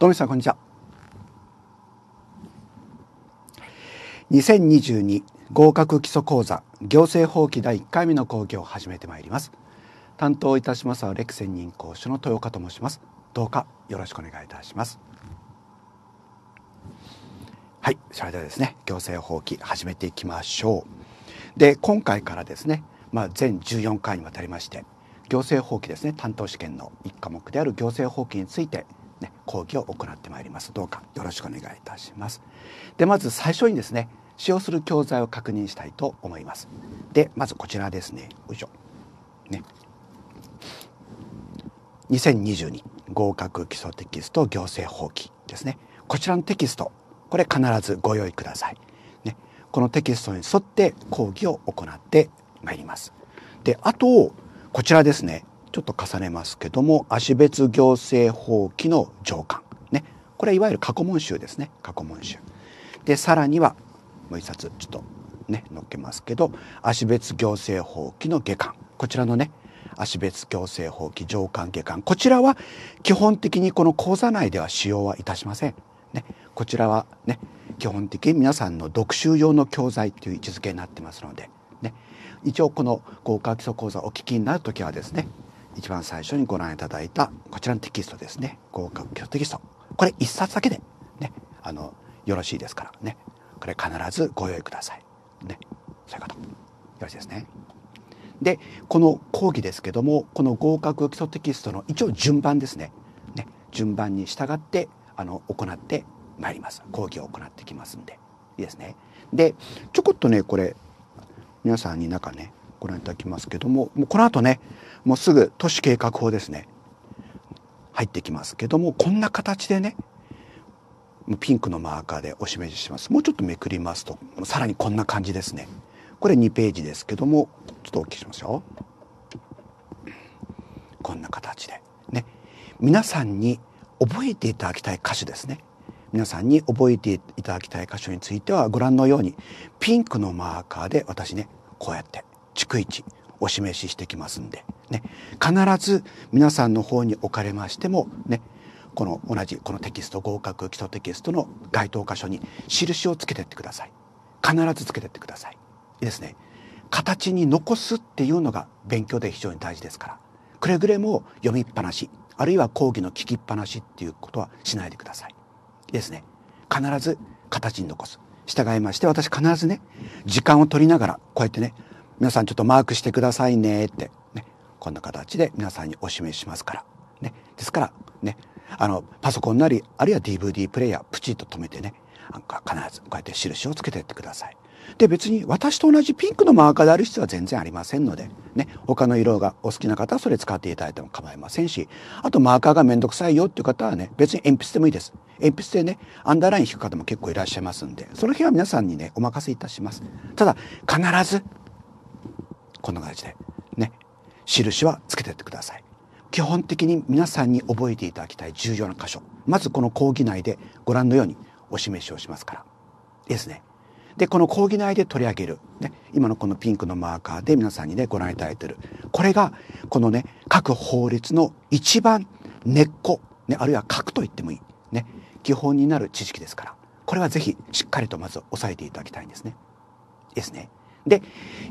どうもさんこんにちは二千二十二合格基礎講座行政法規第一回目の講義を始めてまいります担当いたしますはレク専任講師の豊岡と申しますどうかよろしくお願いいたしますはいそれではですね行政法規始めていきましょうで今回からですねまあ、全十四回にわたりまして行政法規ですね担当試験の1科目である行政法規についてね講義を行ってまいりますどうかよろしくお願いいたしますでまず最初にですね使用する教材を確認したいと思いますでまずこちらですねよいしょね2022合格基礎テキスト行政法規ですねこちらのテキストこれ必ずご用意ください、ね、このテキストに沿って講義を行ってまいりますであとこちらですねちょっと重ねますけども足別行政法規の上巻ねこれいわゆる過去問集ですね過去問集でさらにはもう一冊ちょっとね載っけますけど足別行政法規の下巻こちらのね足別行政法規上巻下巻こちらは基本的にこの講座内では使用はいたしません。ね、こちらはね基本的に皆さんの読習用の教材という位置づけになってますので、ね、一応この合格基礎講座お聞きになる時はですね一番最初にご覧いただいたこちらのテキストですね合格教テキストこれ1冊だけで、ね、あのよろしいですからねこれ必ずご用意ください。ね、そういうことよろしいですね。でこの講義ですけどもこの合格基礎テキストの一応順番ですねね順番に従ってあの行ってまいります講義を行ってきますんでいいですね。でちょこっとねこれ皆さんに中ねご覧いただきますけどももうこの後ねもうすぐ都市計画法ですね入ってきますけどもこんな形でねピンクのマーカーでお示ししますもうちょっとめくりますとさらにこんな感じですねこれ2ページですけどもちょっと大きくしますよこんな形でね皆さんに覚えていただきたい歌詞ですね皆さんに覚えていただきたい箇所についてはご覧のようにピンクのマーカーで私ねこうやって逐一お示ししてきますんで、ね、必ず皆さんの方におかれましてもねこの同じこのテキスト合格基礎テキストの該当箇所に印をつけてってください必ずつけてってくださいいいですね形に残すっていうのが勉強で非常に大事ですからくれぐれも読みっぱなしあるいは講義の聞きっぱなしっていうことはしないでくださいいいですね必ず形に残す従いまして私必ずね時間を取りながらこうやってね皆さんちょっとマークしてくださいねって、ね、こんな形で皆さんにお示ししますから、ね、ですから、ね、あのパソコンなりあるいは DVD プレイヤープチッと止めてねなんか必ずこうやって印をつけてってください。で別に私と同じピンクのマーカーである必要は全然ありませんので、ね、他の色がお好きな方はそれ使っていただいても構いませんしあとマーカーがめんどくさいよっていう方はね別に鉛筆でもいいです鉛筆でねアンダーライン引く方も結構いらっしゃいますんでその辺は皆さんにねお任せいたしますただ必ずこんな感じでね印はつけてってください基本的に皆さんに覚えていただきたい重要な箇所まずこの講義内でご覧のようにお示しをしますからですねでこの講義内で取り上げる、ね、今のこのピンクのマーカーで皆さんにねご覧いただいてるこれがこのね各法律の一番根っこ、ね、あるいは核と言ってもいい、ね、基本になる知識ですからこれは是非しっかりとまず押さえていただきたいんですね。ですね。で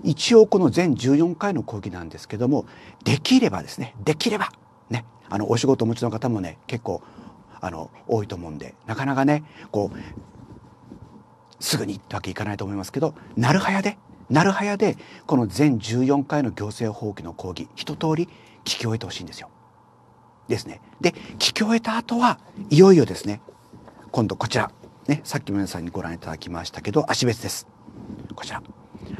一応この全14回の講義なんですけどもできればですねできればねあのお仕事お持ちの方もね結構あの多いと思うんでなかなかねこうすぐにってわけいかないと思いますけどなるはやでなるはやでこの全14回の行政放棄の講義一通り聞き終えてほしいんですよ。ですね。で聞き終えた後はいよいよですね今度こちら、ね、さっき皆さんにご覧いただきましたけど足別です。こちら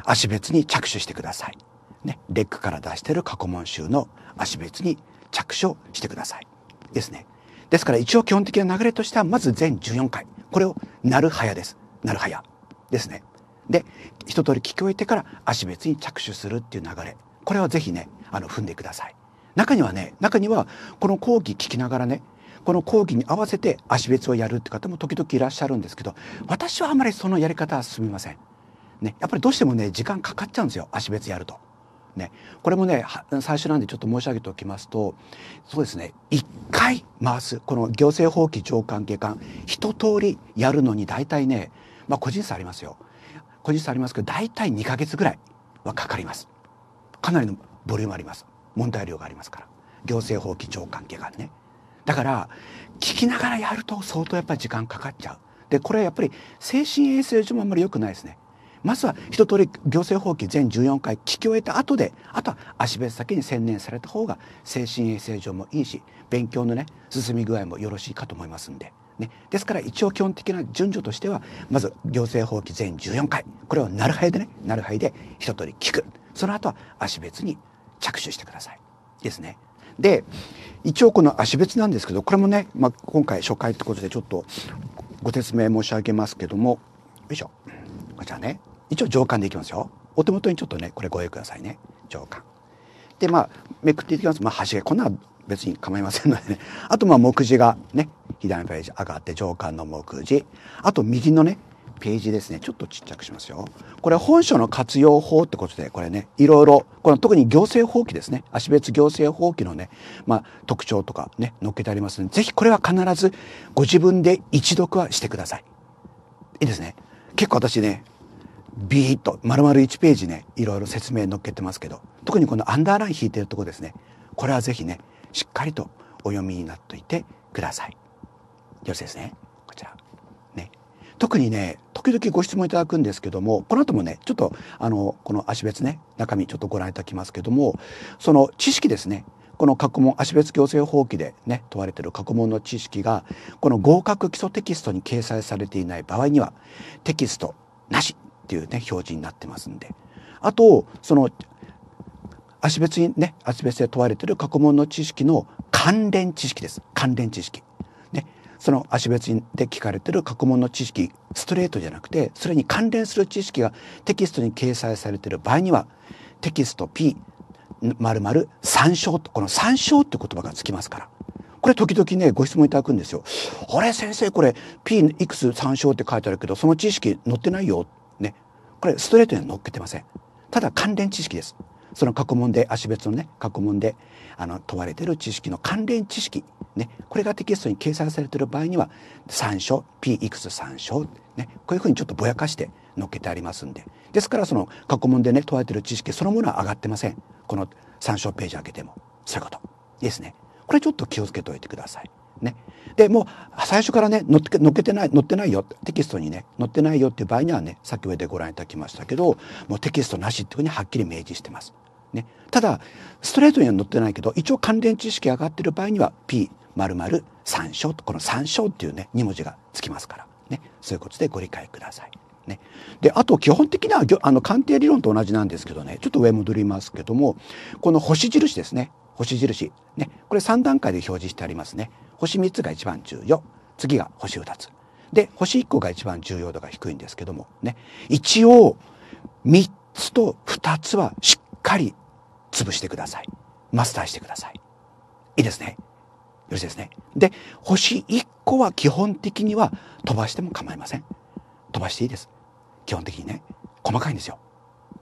足別に着手してください。ね、レックから出してる過去問集の足別に着手してください。ですね。ですから一応基本的な流れとしては、まず全14回。これを、なるはやです。なるはや。ですね。で、一通り聞き終えてから足別に着手するっていう流れ。これはぜひね、あの、踏んでください。中にはね、中には、この講義聞きながらね、この講義に合わせて足別をやるって方も時々いらっしゃるんですけど、私はあまりそのやり方は進みません。ね、やっぱりどうしてもね時間かかっちゃうんですよ足別やると。ね、これもね最初なんでちょっと申し上げておきますとそうですね1回回すこの行政法規上官下官一通りやるのに大体ね、まあ、個人差ありますよ個人差ありますけど大体2か月ぐらいはかかりますかなりのボリュームあります問題量がありますから行政法規上官下官ねだから聞きながらやると相当やっぱり時間かかっちゃうでこれはやっぱり精神衛生上もあんまり良くないですねまずは一通り行政法規全14回聞き終えた後であとは足別先に専念された方が精神衛生上もいいし勉強のね進み具合もよろしいかと思いますんで。ね、ですから一応基本的な順序としてはまず行政法規全14回これをなるはいでねなるはいで一通り聞くその後は足別に着手してくださいですね。で一応この足別なんですけどこれもね、まあ、今回初回ってことでちょっとご説明申し上げますけどもよいしょこちらね一応上巻でいきますよお手元にちょっとねこれご用意くださいね上巻でまあめくっていきますまあ端こんな別に構いませんのでね あとまあ目次がね左のページ上がって上巻の目次あと右のねページですねちょっとちっちゃくしますよこれ本書の活用法ってことでこれねいろいろこの特に行政法規ですね足別行政法規のね、まあ、特徴とかね載っけてありますのでぜひこれは必ずご自分で一読はしてくださいいいですね結構私ねビーッと丸々1ページねいろいろ説明載っけてますけど特にこのアンダーライン引いてるとこですねこれはぜひねしっかりとお読みになっといてください。よろしいですねこちら。ね。特にね時々ご質問いただくんですけどもこの後もねちょっとあのこの足別ね中身ちょっとご覧いただきますけどもその知識ですねこの過去問足別行政法規でね問われてる過去問の知識がこの合格基礎テキストに掲載されていない場合にはテキストなしっていうね表示になってますんであとその足別にね足別で問われている過去問の知識の関連知識です関連知識。ね、その足別で聞かれている過去問の知識ストレートじゃなくてそれに関連する知識がテキストに掲載されている場合にはテキスト P まる参照とこの参照って言葉がつきますからこれ時々ねご質問いただくんですよ。あれ先生これ P いくつ参照って書いてあるけどその知識載ってないよこれストレートにはっけてません。ただ関連知識です。その過去問で足別のね過去問であの問われてる知識の関連知識、ね、これがテキストに掲載されてる場合には参照 P x 参照、ね、こういうふうにちょっとぼやかしてのっけてありますんでですからその過去問でね問われてる知識そのものは上がってませんこの参照ページ開けてもそういうことですねこれちょっと気をつけておいてください。ね。でもう最初からね載っけてないってないよテキストにね載ってないよっていう場合にはねさっき上でご覧いただきましたけどもうテキストなしっていうふうにはっきり明示してます。ね、ただストレートには載ってないけど一応関連知識上がってる場合には P ○○参照この参照っていうね2文字がつきますから、ね、そういうことでご理解ください。ね、であと基本的にはあの鑑定理論と同じなんですけどねちょっと上戻りますけどもこの星印ですね星印、ね、これ3段階で表示してありますね。星3つが一番重要。次が星2つ。で、星1個が一番重要度が低いんですけども、ね。一応、3つと2つはしっかり潰してください。マスターしてください。いいですね。よろしいですね。で、星1個は基本的には飛ばしても構いません。飛ばしていいです。基本的にね。細かいんですよ。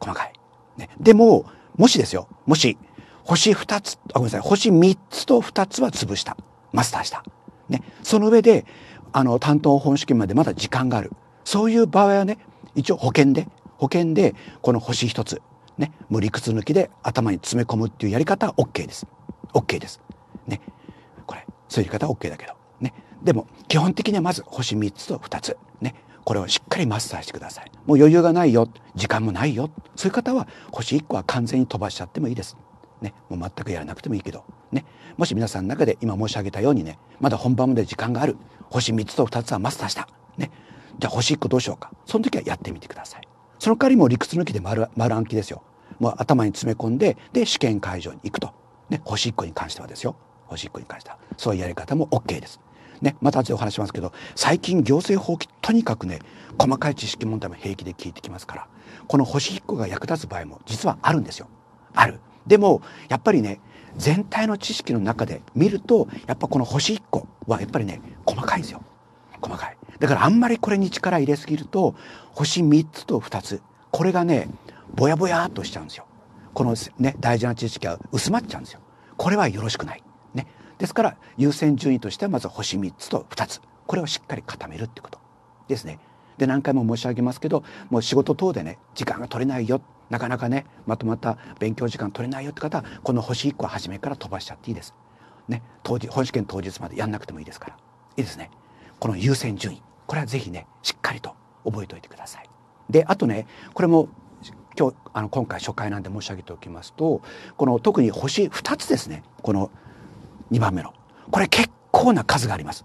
細かい。ね、でも、もしですよ。もし、星二つ、あ、ごめんなさい、星3つと2つは潰した。マスターした。ね。その上で、あの、担当本試験までまだ時間がある。そういう場合はね、一応保険で、保険で、この星1つ、ね、無理屈抜きで頭に詰め込むっていうやり方は OK です。OK です。ね。これ、そういうやり方は OK だけど。ね。でも、基本的にはまず星3つと2つ。ね。これをしっかりマスターしてください。もう余裕がないよ。時間もないよ。そういう方は星1個は完全に飛ばしちゃってもいいです。ね、もう全くやらなくてもいいけど、ね、もし皆さんの中で今申し上げたようにねまだ本番まで時間がある星3つと2つはマスターした、ね、じゃあ星1個どうしようかその時はやってみてくださいその代わりも理屈抜きで丸丸暗記ですよもう頭に詰め込んでで試験会場に行くと、ね、星1個に関してはですよ星1個に関してはそういうやり方も OK です。ね、また後でお話しますけど最近行政法規とにかくね細かい知識問題も平気で聞いてきますからこの星1個が役立つ場合も実はあるんですよ。ある。でもやっぱりね全体の知識の中で見るとやっぱこの星1個はやっぱりね細かいんですよ細かいだからあんまりこれに力入れすぎると星3つと2つこれがねぼやぼやっとしちゃうんですよこのね大事な知識は薄まっちゃうんですよこれはよろしくないねですから優先順位としてはまず星3つと2つこれをしっかり固めるってことですねで何回も申し上げますけどもう仕事等でね時間が取れないよなかなかねまとまった勉強時間取れないよって方はこの星1個は初めから飛ばしちゃっていいです。ね、当日本試験当日までやんなくてもいいですからいいですねこの優先順位これはぜひねしっかりと覚えておいてください。であとねこれも今日あの今回初回なんで申し上げておきますとこの特に星2つですねこの2番目のこれ結構な数があります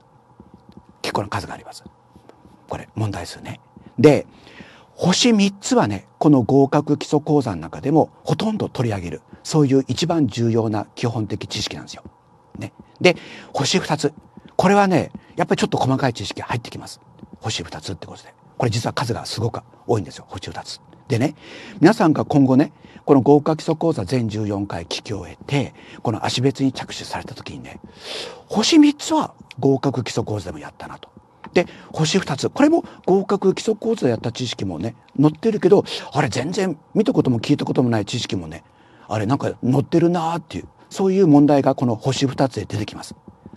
結構な数がありますこれ問題数ねで星3つはね、この合格基礎講座の中でもほとんど取り上げる、そういう一番重要な基本的知識なんですよ。ね。で、星2つ。これはね、やっぱりちょっと細かい知識入ってきます。星2つってことで。これ実は数がすごく多いんですよ、星2つ。でね、皆さんが今後ね、この合格基礎講座全14回聞き終えて、この足別に着手された時にね、星3つは合格基礎講座でもやったなと。で星2つこれも合格基礎講座やった知識もね載ってるけどあれ全然見たことも聞いたこともない知識もねあれなんか載ってるなーっていうそういう問題がこの星2つで出てきます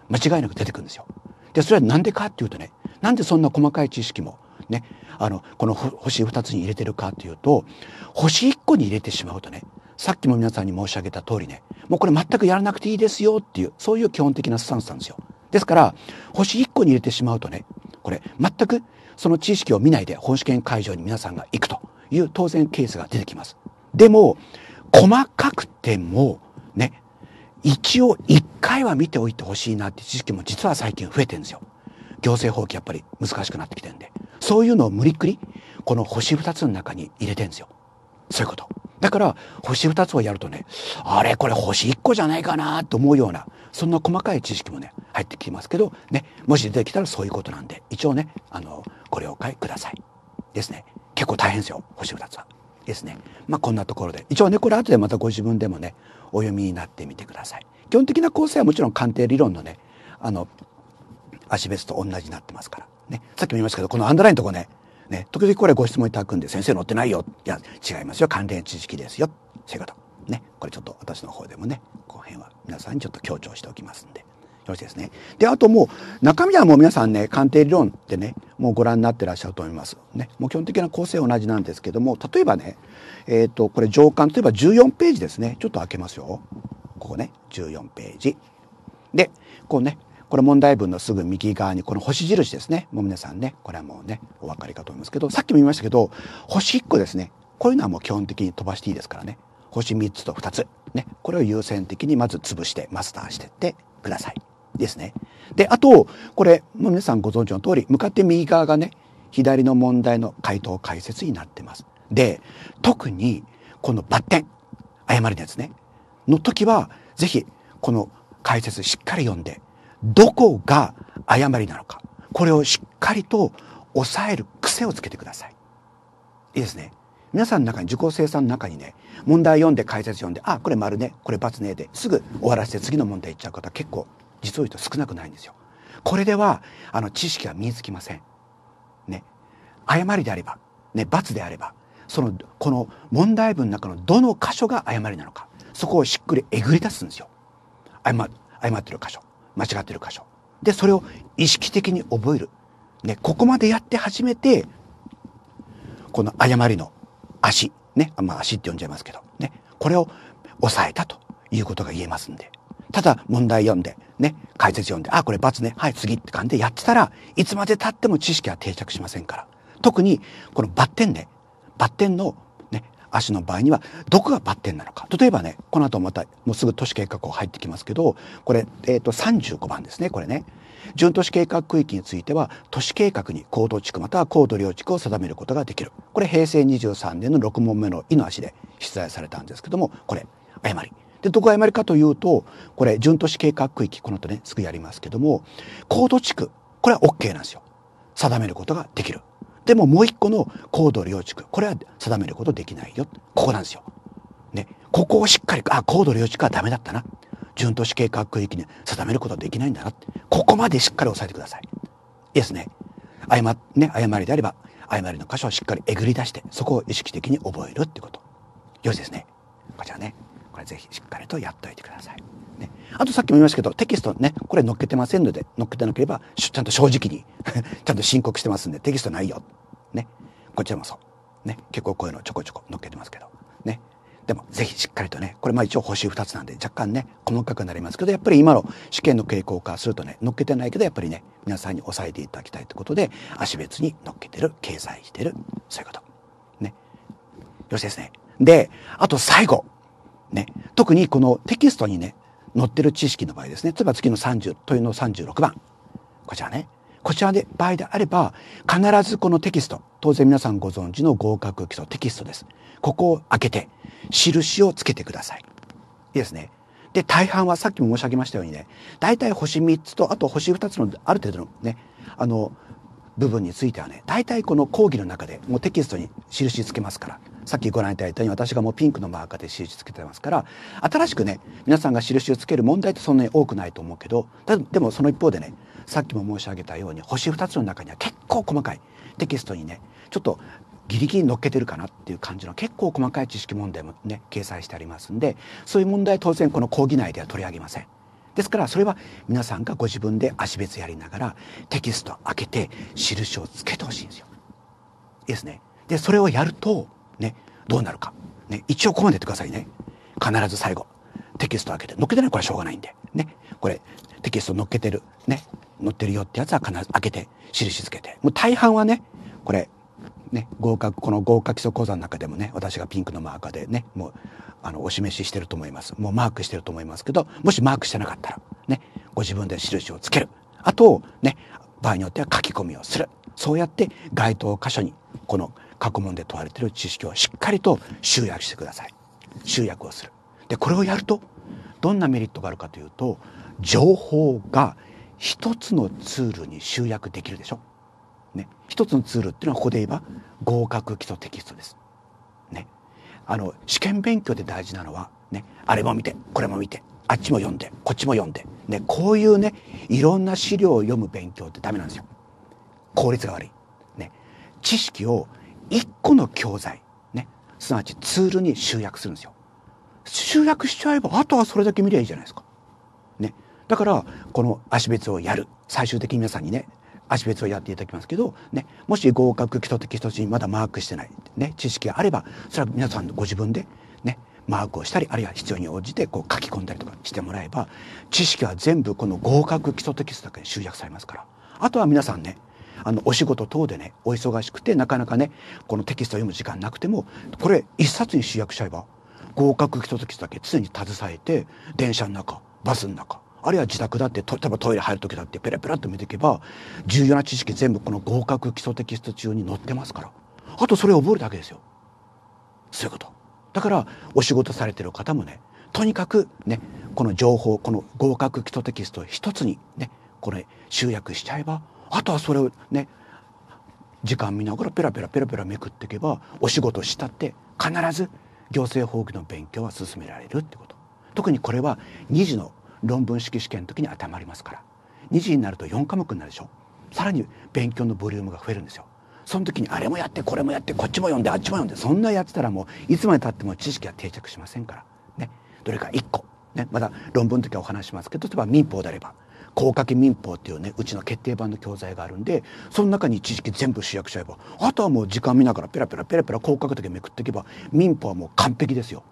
間違いなく出てくるんですよでそれは何でかっていうとねなんでそんな細かい知識もねあのこの星2つに入れてるかっていうと星1個に入れてしまうとねさっきも皆さんに申し上げた通りねもうこれ全くやらなくていいですよっていうそういう基本的なスタンスなんですよ。ですから星1個に入れてしまうとねこれ全くその知識を見ないで本試験会場に皆さんが行くという当然ケースが出てきます。でも細かくてもね一応一回は見ておいてほしいなって知識も実は最近増えてるんですよ。行政法規やっぱり難しくなってきてるんでそういうのを無理っくりこの星2つの中に入れてるんですよ。そういうこと。だから星2つをやるとねあれこれ星1個じゃないかなと思うようなそんな細かい知識もね入ってきますけど、ね、もし出てきたらそういうことなんで一応ねあのご了解くださいですね結構大変ですよ星二つは。ですねまあこんなところで一応ねこれ後でまたご自分でもねお読みになってみてください。基本的な構成はもちろん鑑定理論のねあの足別と同じになってますから、ね、さっきも言いましたけどこのアンダーラインのとこねね時々これご質問いただくんで先生載ってないよいや違いますよ関連知識ですよそういうことねこれちょっと私の方でもね後編は皆さんにちょっと強調しておきますんでいですね。で、あともう、中身はもう皆さんね、鑑定理論ってね、もうご覧になってらっしゃると思います。ね。もう基本的な構成は同じなんですけども、例えばね、えっ、ー、と、これ上巻、例えば14ページですね。ちょっと開けますよ。ここね、14ページ。で、こうね、これ問題文のすぐ右側にこの星印ですね。もう皆さんね、これはもうね、お分かりかと思いますけど、さっきも言いましたけど、星1個ですね。こういうのはもう基本的に飛ばしていいですからね。星3つと2つ。ね。これを優先的にまず潰してマスターしてってください。ですね。で、あと、これ、もう皆さんご存知の通り、向かって右側がね、左の問題の回答解説になってます。で、特に、このバッテン、誤りのやつね、の時は、ぜひ、この解説しっかり読んで、どこが誤りなのか、これをしっかりと抑える癖をつけてください。いいですね。皆さんの中に受講生さんの中にね問題読んで解説読んであこれ丸ねこれ×ねですぐ終わらせて次の問題いっちゃう方結構実を言うと少なくないんですよ。これではあの知識は身につきません。ね、誤りであれば、ね、罰であればそのこの問題文の中のどの箇所が誤りなのかそこをしっくりえぐり出すんですよ。誤ってる箇所間違ってる箇所。でそれを意識的に覚える。ね、ここまでやって初めてこの誤りの足ね、まあ足って呼んじゃいますけどねこれを抑えたということが言えますんで。ただ問題読んで、ね、解説読んで、あ、これ×ね、はい、次って感じでやってたらいつまで経っても知識は定着しませんから。特にこのバッテンで、バッテンのね、足の場合にはどこがバッテンなのか。例えばね、この後またもうすぐ都市計画を入ってきますけど、これ、えっ、ー、と35番ですね、これね。準都市計画区域については都市計画に高度地区または高度領地区を定めることができるこれ平成23年の6問目の「い」の足で出題されたんですけどもこれ誤りで、どこが山りかというと、これ、準都市計画区域、この後ね、すぐやりますけども、高度地区、これは OK なんですよ。定めることができる。でももう一個の高度領地区、これは定めることできないよ。ここなんですよ。ね。ここをしっかり、あ、高度領地区はダメだったな。準都市計画区域に定めることはできないんだな。ここまでしっかり押さえてください。いいですね。誤、ね、誤りであれば、誤りの箇所をしっかりえぐり出して、そこを意識的に覚えるってこと。よしですね。こちらね。からぜひしっかりとやっておいてください。ね、あとさっきも言いましたけどテキストねこれ載っけてませんので載っけてなければちゃんと正直に ちゃんと申告してますんでテキストないよ。ね、こちらもそう。ね、結構こういうのちょこちょこ載っけてますけど。ね、でもぜひしっかりとねこれまあ一応星2つなんで若干ね細かくなりますけどやっぱり今の試験の傾向化するとね載っけてないけどやっぱりね皆さんに押さえていただきたいということで足別に載っけてる掲載してるそういうこと。ね。よろしいですね。であと最後ね、特にこのテキストにね載ってる知識の場合ですね例えば月の30というの36番こちらねこちらで場合であれば必ずこのテキスト当然皆さんご存知の合格基礎テキストですここを開けて印をつけてくださいいいですねで大半はさっきも申し上げましたようにね大体星3つとあと星2つのある程度のねあの部分についてはね大体この講義の中でもうテキストに印つけますからさっきご覧いただいたように私がもうピンクのマーカーで印つけてますから新しくね皆さんが印をつける問題ってそんなに多くないと思うけどでもその一方でねさっきも申し上げたように星2つの中には結構細かいテキストにねちょっとギリギリ乗っけてるかなっていう感じの結構細かい知識問題もね掲載してありますんでそういう問題当然この講義内では取り上げません。ですからそれは皆さんがご自分で足別やりながらテキスト開けて印をつけてほしいんですよ。いいですね。でそれをやるとね、どうなるか、ね、一応ここまでやってくださいね必ず最後テキスト開けて載っけてないこれはしょうがないんでねこれテキスト載っけてるね載ってるよってやつは必ず開けて印つけてもう大半はねこれね合格この合格基礎講座の中でもね私がピンクのマーカーでねもうあのお示ししてると思いますもうマークしてると思いますけどもしマークしてなかったらねご自分で印をつけるあとね場合によっては書き込みをするそうやって該当箇所にこの「過去問で問われている知識をしっかりと集約してください集約をするでこれをやるとどんなメリットがあるかというと情報が一つのツールに集約できるでしょ、ね、一つのツールっていうのはここで言えば合格基礎テキストです、ね、あの試験勉強で大事なのは、ね、あれも見てこれも見てあっちも読んでこっちも読んで、ね、こういうねいろんな資料を読む勉強ってダメなんですよ効率が悪い、ね、知識を1個の教材、ね、すなわちツールに集約するんですよ。集約しちゃえばあとはそれだけ見りゃいいじゃないですか。ね、だからこの足別をやる最終的に皆さんにね足別をやっていただきますけど、ね、もし合格基礎的一つにまだマークしてない、ね、知識があればそれは皆さんご自分で、ね、マークをしたりあるいは必要に応じてこう書き込んだりとかしてもらえば知識は全部この合格基礎テキストだけに集約されますからあとは皆さんねあのお仕事等でねお忙しくてなかなかねこのテキストを読む時間なくてもこれ一冊に集約しちゃえば合格基礎テキストだけ常に携えて電車の中バスの中あるいは自宅だって例えばトイレ入る時だってペラペラっと見ていけば重要な知識全部この合格基礎テキスト中に載ってますからあとそれを覚えるだけですよそういうことだからお仕事されてる方もねとにかくねこの情報この合格基礎テキスト一つにねこれ集約しちゃえばあとはそれをね時間見ながらペラペラペラペラめくっていけばお仕事したって必ず行政法規の勉強は進められるってこと特にこれは2次の論文式試験の時に頭ありますから2次になると4科目になるでしょさらに勉強のボリュームが増えるんですよその時にあれもやってこれもやってこっちも読んであっちも読んでそんなやってたらもういつまでたっても知識は定着しませんからねどれか1個ねまだ論文の時はお話しますけど例えば民法であれば高架民法っていうねうちの決定版の教材があるんでその中に一時期全部集約しちゃえばあとはもう時間見ながらペラペラペラペラ高角だけめくっていけば民法はもう完璧ですよ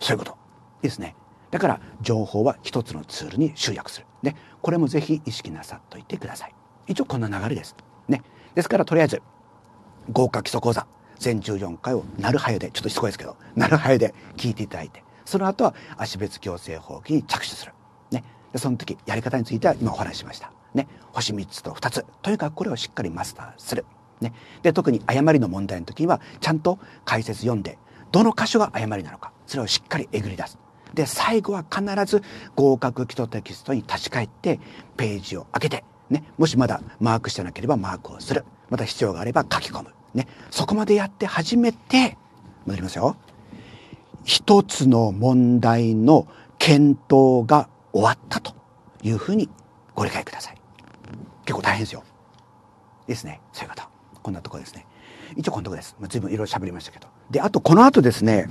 そういうことですねだから情報は一つのツールに集約するねこれもぜひ意識なさっといてください一応こんな流れですねですからとりあえず豪華基礎講座全14回をなるはゆでちょっとしつこいですけどなるはゆで聞いていただいてその後は足別矯正法規に着手するでその時やり方については今お話ししました。ね、星3つと2つとにかくこれをしっかりマスターする。ね、で特に誤りの問題の時にはちゃんと解説読んでどの箇所が誤りなのかそれをしっかりえぐり出す。で最後は必ず合格基礎テキストに立ち返ってページを開けて、ね、もしまだマークしてなければマークをするまた必要があれば書き込む、ね、そこまでやって初めて戻りますよ一つの問題の検討が終わったというふうにご理解ください。結構大変ですよ。ですね。そういう方。こんなとこですね。一応こんなとこです。まあ、随分いろいろ喋りましたけど。で、あとこの後ですね、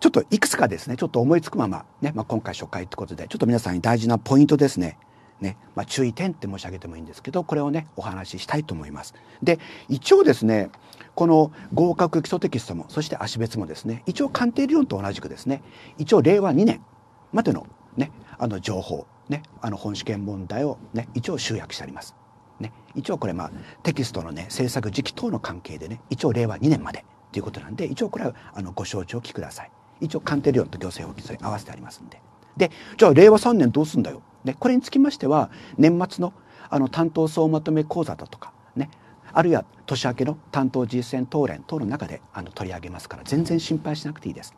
ちょっといくつかですね、ちょっと思いつくまま、ね、まあ、今回初回ってことで、ちょっと皆さんに大事なポイントですね。ね、まあ、注意点って申し上げてもいいんですけど、これをね、お話ししたいと思います。で、一応ですね、この合格基礎テキストも、そして足別もですね、一応鑑定理論と同じくですね、一応令和2年までのね、あの情報、ね、あの本試験問題を、ね、一応集約してあります。ね、一応これ、まあ、テキストの、ね、制作時期等の関係でね一応令和2年までということなんで一応これはあのご承知おきください。一応鑑定料と行政法規それ合わせてありますんで。でじゃあ令和3年どうすんだよ。ね、これにつきましては年末のあの担当総まとめ講座だとかねあるいは年明けの担当実践答連等の中であの取り上げますから全然心配しなくていいです。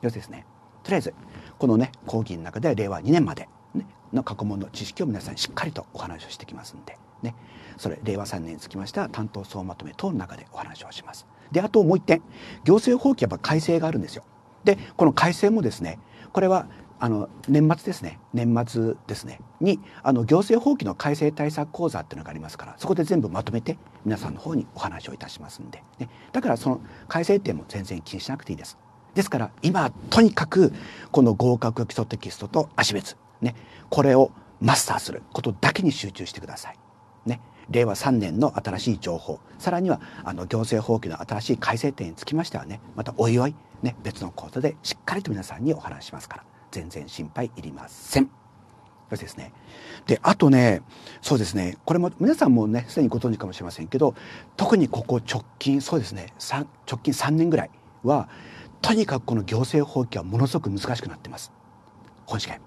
よしですね。とりあえずこのね講義の中では令和2年まで、ね、の過去問の知識を皆さんしっかりとお話をしてきますんで、ね、それ令和3年につきましては担当総まとめ等の中でお話をします。であともう一点行政法規やっぱ改正があるんですよ。でこの改正もですねこれはあの年末ですね年末ですねにあの行政法規の改正対策講座っていうのがありますからそこで全部まとめて皆さんの方にお話をいたしますんで、ね、だからその改正点も全然気にしなくていいです。ですから今とにかくこの合格基礎テキストと足別ねこれをマスターすることだけに集中してください。ね、令和3年の新しい情報さらにはあの行政法規の新しい改正点につきましてはねまたおいおい、ね、別の講座でしっかりと皆さんにお話しますから全然心配いりません。そですね。で、あとね、そうですね、これも皆さんもね、すでにご存知かもしれませんけど、特にここ直近、そうですね、直近3年ぐらいは、とにかくこの行政法規はものすごく難しくなってます。本試験。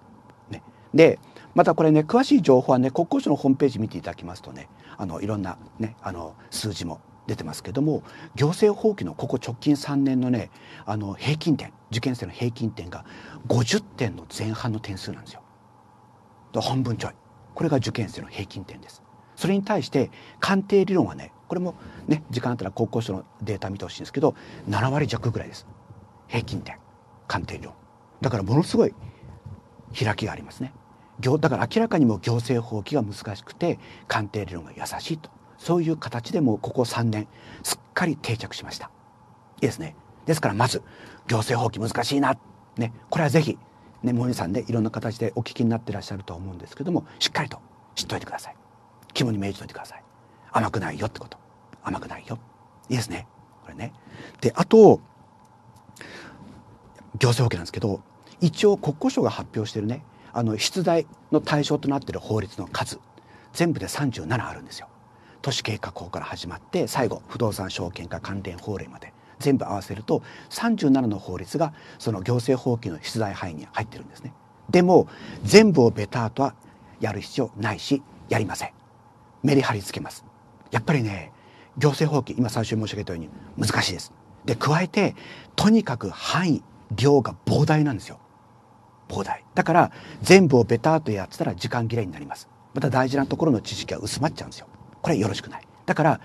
ね、でまたこれね詳しい情報はね国交省のホームページ見ていただきますとねあのいろんな、ね、あの数字も出てますけども行政法規のここ直近3年のねあの平均点受験生の平均点が50点の前半の点数なんですよ。半分ちょいこれが受験生の平均点です。それに対して鑑定理論はねこれもね時間あったら国交省のデータ見てほしいんですけど7割弱ぐらいです平均点鑑定量だからものすごい開きがありますねだから明らかにも行政法規が難しくて鑑定理論が優しいとそういう形でもここ3年すっかり定着しましたいいですねですからまず行政法規難しいな、ね、これは是非ね森さんねいろんな形でお聞きになってらっしゃると思うんですけどもしっかりと知っといてください肝に銘じといてください甘くないよってこと甘くないよいいですねこれねであと行政保険なんですけど一応国交省が発表してるねあの出題の対象となってる法律の数全部で37あるんですよ。都市計画法から始まって最後不動産証券化関連法令まで全部合わせると37の法律がその行政法規の出題範囲に入ってるんですね。でも全部をベターとはやる必要ないしやりません。メリハリつけます。やっぱりね行政法規今最初に申し上げたように難しいです。で加えてとにかく範囲量が膨大なんですよ膨大だから全部をベターとやってたら時間切れになりますまた大事なところの知識は薄まっちゃうんですよこれよろしくないだから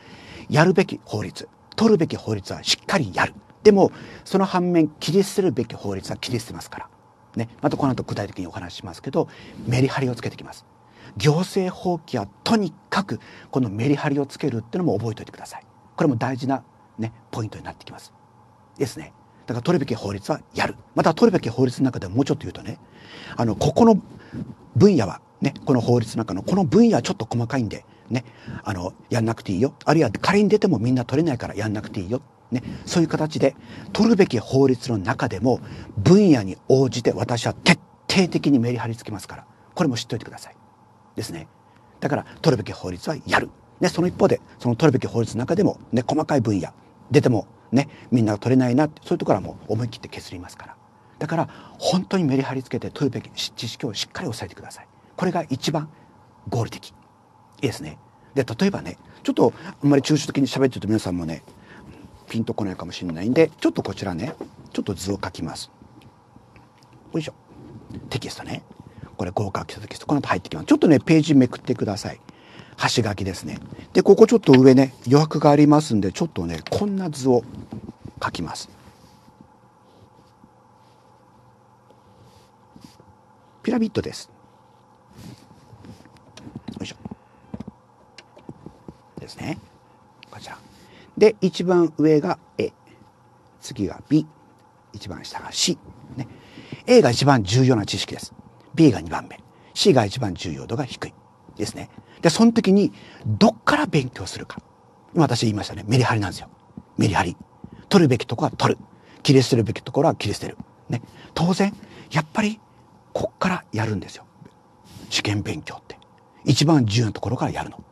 やるべき法律取るべき法律はしっかりやるでもその反面切り捨てるべき法律は切り捨てますからねまたこの後具体的にお話ししますけどメリハリをつけてきます行政法規はとにかくこのメリハリをつけるっていうのも覚えておいてくださいこれも大事なねポイントになってきますですねだから取るべき法律はやるまた取るべき法律の中でもうちょっと言うとねあのここの分野はねこの法律の中のこの分野はちょっと細かいんでねあのやんなくていいよあるいは仮に出てもみんな取れないからやんなくていいよね、そういう形で取るべき法律の中でも分野に応じて私は徹底的にメリハリつけますからこれも知っておいてくださいですねだから取るべき法律はやる、ね、その一方でその取るべき法律の中でも、ね、細かい分野出てもね、みんなが取れないなってそういうところはもう思い切って削りますからだから本当にメリハリつけて取るべき知識をしっかり押さえてくださいこれが一番合理的いいですねで例えばねちょっとあんまり抽象的に喋ってると皆さんもねピンとこないかもしれないんでちょっとこちらねちょっと図を書きますよいしょテキストねこれ合格したテキストこの後入ってきますちょっとねページめくってください端書きですね。で、ここちょっと上ね、余白がありますんで、ちょっとね、こんな図を書きます。ピラミッドです。よいしょ。ですね。こちら。で、一番上が A。次が B。一番下が C。ね。A が一番重要な知識です。B が2番目。C が一番重要度が低い。ですね。で、その時に、どっから勉強するか。今私言いましたね。メリハリなんですよ。メリハリ。取るべきとこは取る。切り捨てるべきところは切り捨てる。ね。当然、やっぱり、こっからやるんですよ。試験勉強って。一番重要なところからやるの。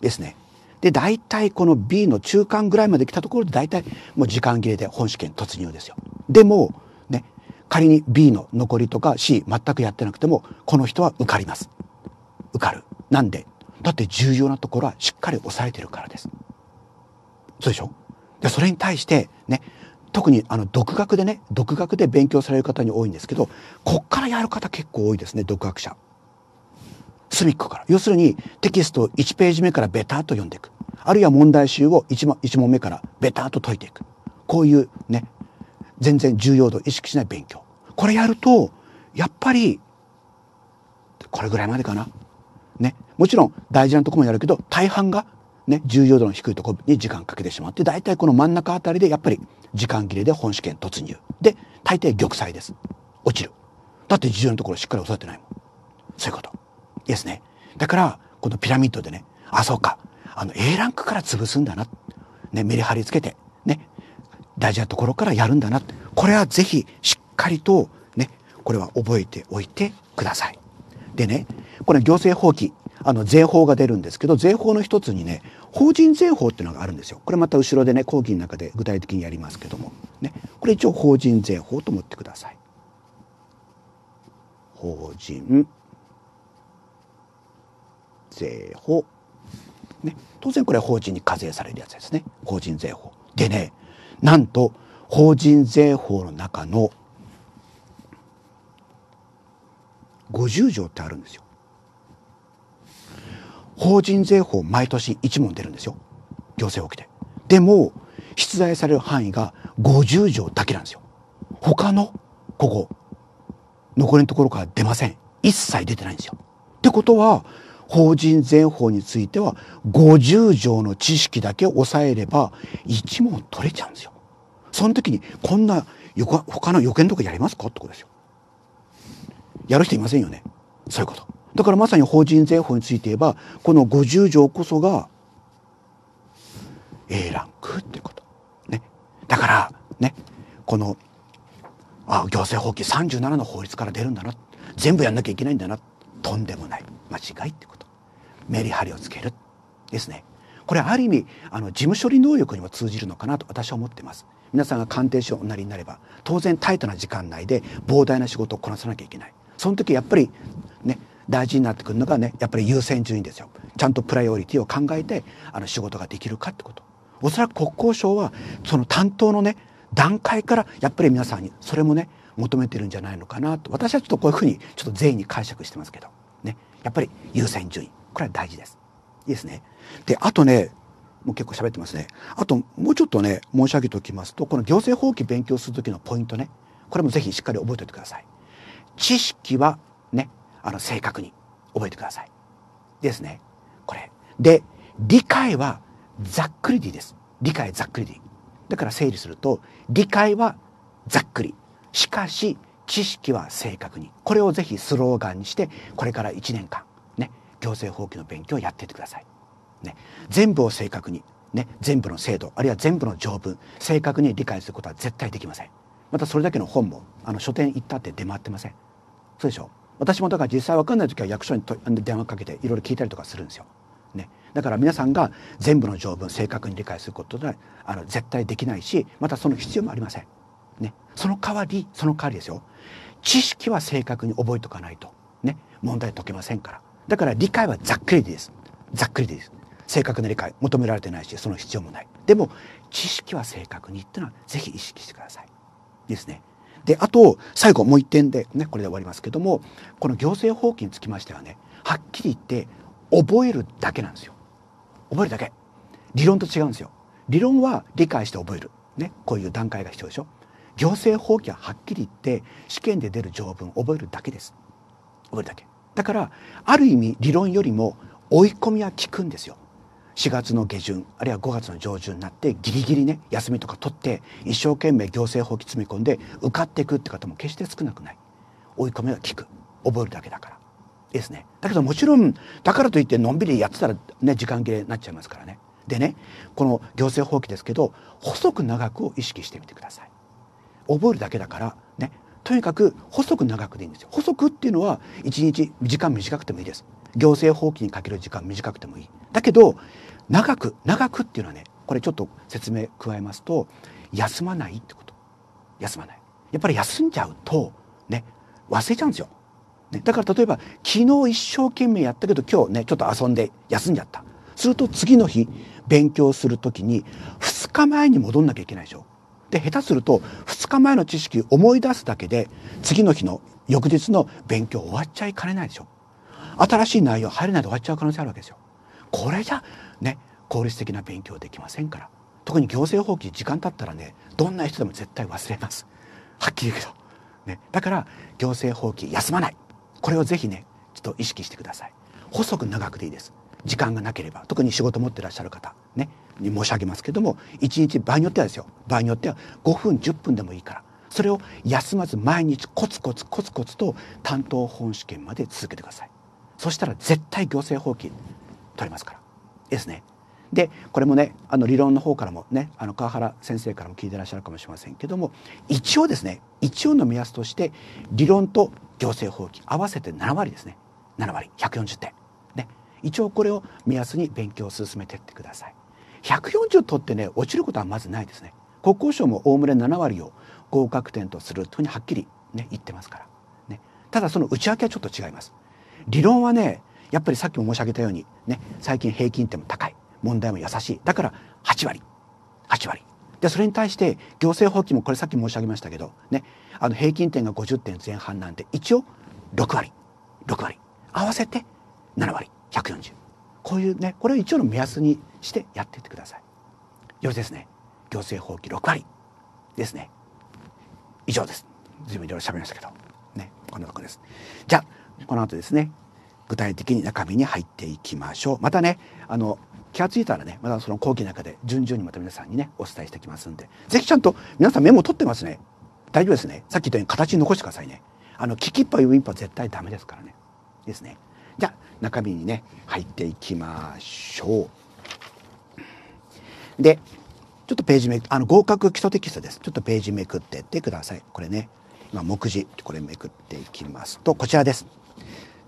ですね。で、大体この B の中間ぐらいまで来たところで大体もう時間切れで本試験突入ですよ。でも、ね、仮に B の残りとか C 全くやってなくても、この人は受かります。受かる。なんでだって重要なところはしっかり押さえてるからです。そうでしょでそれに対してね特にあの独学でね独学で勉強される方に多いんですけどこっからやる方結構多いですね独学者。隅っこから要するにテキストを1ページ目からベタっと読んでいくあるいは問題集を 1, 1問目からベタっと解いていくこういうね全然重要度を意識しない勉強これやるとやっぱりこれぐらいまでかなね、もちろん大事なとこもやるけど大半が、ね、重要度の低いとこに時間かけてしまって大体この真ん中あたりでやっぱり時間切れで本試験突入で大抵玉砕です落ちるだって重要なところしっかり押さえてないもんそういうことですねだからこのピラミッドでねあそうかあの A ランクから潰すんだな、ね、メリハリつけてね大事なところからやるんだなこれは是非しっかりとねこれは覚えておいてください。でねこれ行政法規あの税法が出るんですけど税法の一つにね法人税法っていうのがあるんですよこれまた後ろでね講義の中で具体的にやりますけどもねこれ一応法人税法と思ってください。法人税法、ね、当然これは法人に課税されるやつですね法人税法。でねなんと法人税法の中の50条ってあるんですよ。法人税法毎年1問出るんですよ。行政起きて。でも、出題される範囲が50条だけなんですよ。他の、ここ、残りのところから出ません。一切出てないんですよ。ってことは、法人税法については50条の知識だけ抑えれば1問取れちゃうんですよ。その時にこんな他の予見とかやりますかってことですよ。やる人いませんよね。そういうこと。だからまさに法人税法について言えば、この50条こそが A ランクっていうこと。ね。だから、ね、この、あ、行政法規37の法律から出るんだな。全部やんなきゃいけないんだな。とんでもない。間違いってこと。メリハリをつける。ですね。これある意味あの事務処理能力にも通じるのかなと私は思ってます皆さんが鑑定書おなりになれば当然タイトな時間内で膨大な仕事をこなさなきゃいけないその時やっぱりね大事になってくるのがねやっぱり優先順位ですよちゃんとプライオリティを考えてあの仕事ができるかってことおそらく国交省はその担当のね段階からやっぱり皆さんにそれもね求めてるんじゃないのかなと私はちょっとこういうふうにちょっと善意に解釈してますけどねやっぱり優先順位これは大事ですいいですねであとねもう結構喋ってますねあともうちょっとね申し上げておきますとこの行政法規勉強する時のポイントねこれもぜひしっかり覚えておいてください知識はね、あの正確に覚えてください。ですね。これ。で、理解はざっくりでいいです。理解ざっくりでいい。だから整理すると、理解はざっくり。しかし、知識は正確に。これをぜひスローガンにして、これから1年間、ね、行政法規の勉強をやっていってください。ね、全部を正確に、ね、全部の制度、あるいは全部の条文、正確に理解することは絶対できません。またそれだけの本もあの書店行ったって出回ってませんそうでしょ私もだから実際わかんない時は役所に電話かけていろいろ聞いたりとかするんですよ、ね、だから皆さんが全部の条文正確に理解することはあの絶対できないしまたその必要もありません、ね、その代わりその代わりですよ知識は正確に覚えとかないとね問題解けませんからだから理解はざっくりでいいですざっくりでいいです正確な理解求められてないしその必要もないでも知識は正確にっていうのはぜひ意識してくださいですね。であと最後もう一点で、ね、これで終わりますけどもこの行政法規につきましてはねはっきり言って覚えるだけなんですよ。覚えるだけ。理論と違うんですよ。理論は理解して覚える。ね、こういう段階が必要でしょ。行政法規ははっきり言って試験で出る条文覚えるだけです。覚えるだけ。だからある意味理論よりも追い込みは効くんですよ。4月の下旬あるいは5月の上旬になってギリギリね休みとか取って一生懸命行政法規詰め込んで受かっていくって方も決して少なくない追い込みは効く覚えるだけだからですねだけどもちろんだからといってのんびりやってたらね時間切れになっちゃいますからねでねこの行政法規ですけど細く長くを意識してみてください覚えるだけだからねとにかく細く長くでいいんですよ細くっていうのは1日時間短くてもいいです行政法規にかける時間短くてもいいだけど長く長くっていうのはねこれちょっと説明加えますと休まないってこと休まないやっぱり休んじゃうとね忘れちゃうんですよ、ね、だから例えば昨日一生懸命やったけど今日ねちょっと遊んで休んじゃったすると次の日勉強する時に2日前に戻んなきゃいけないでしょで下手すると2日前の知識思い出すだけで次の日の翌日の勉強終わっちゃいかねないでしょ新しい内容入れないで終わっちゃう可能性あるわけですよこれじゃ効率的な勉強できませんから特に行政放棄時間経ったらねどんな人でも絶対忘れますはっきり言うけど、ね、だから行政放棄休まないこれをぜひねちょっと意識してください細く長くでいいです時間がなければ特に仕事持ってらっしゃる方ねに申し上げますけども1日場合によってはですよ場合によっては5分10分でもいいからそれを休まず毎日コツコツコツコツと担当本試験まで続けてくださいそしたら絶対行政放棄取れますからですねでこれもねあの理論の方からもねあの川原先生からも聞いてらっしゃるかもしれませんけども一応ですね一応の目安として理論と行政法規合わせて7割ですね7割140点。ね、一応これを目安に勉強を進めていってください。140取ってね落ちることはまずないですね。国交省もおおむね7割を合格点とするというふうにはっきり、ね、言ってますから、ね、ただその内訳はちょっと違います。理論はねやっぱりさっきも申し上げたようにね最近平均点も高い問題も優しいだから8割8割でそれに対して行政法規もこれさっき申し上げましたけどねあの平均点が50点前半なんで一応6割6割合わせて7割140こういうねこれを一応の目安にしてやっていってください。よろしいですね行政法規6割ですね以上です。随分いろいろ喋りましたけどねこんなとこです。じゃこの後ですね具体的に中身に入っていきましょう。またねあの気が付いたらねまだその後期の中で順々にまた皆さんにねお伝えしてきますんで是非ちゃんと皆さんメモ取ってますね大丈夫ですねさっき言ったように形に残してくださいねあの聞きっぱ指一ぱ絶対ダメですからねですねじゃあ中身にね入っていきましょうでちょっとページめあの合格基礎テキストですちょっとページめくってってくださいこれね今目次これめくっていきますとこちらです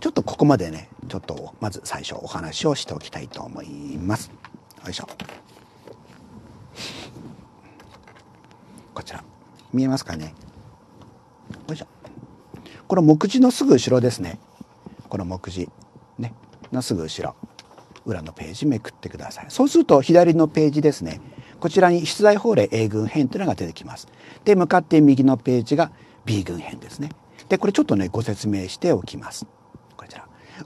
ちょっとここまでね、ちょっとまず最初お話をしておきたいと思います。よいしょ。こちら。見えますかねよいしょ。この目次のすぐ後ろですね。この目次。ね。のすぐ後ろ。裏のページめくってください。そうすると左のページですね。こちらに出題法令 A 軍編というのが出てきます。で、向かって右のページが B 軍編ですね。で、これちょっとね、ご説明しておきます。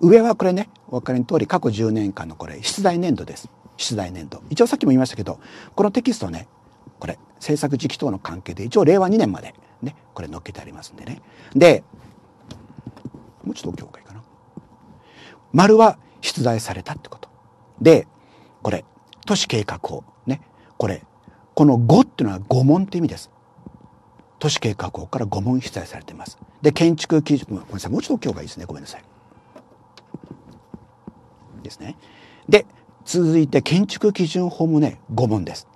上はこれねお分かりの通り過去10年間のこれ出題年度です出題年度一応さっきも言いましたけどこのテキストねこれ制作時期等の関係で一応令和2年までねこれ載っけてありますんでねでもうちょっと教会かな丸は出題されたってことでこれ都市計画法ねこれこの5っていうのは5問って意味です都市計画法から5問出題されていますで建築基準ごめんなさいもうちょっと教会いいですねごめんなさいですね。で、続いて建築基準法もね、5問です。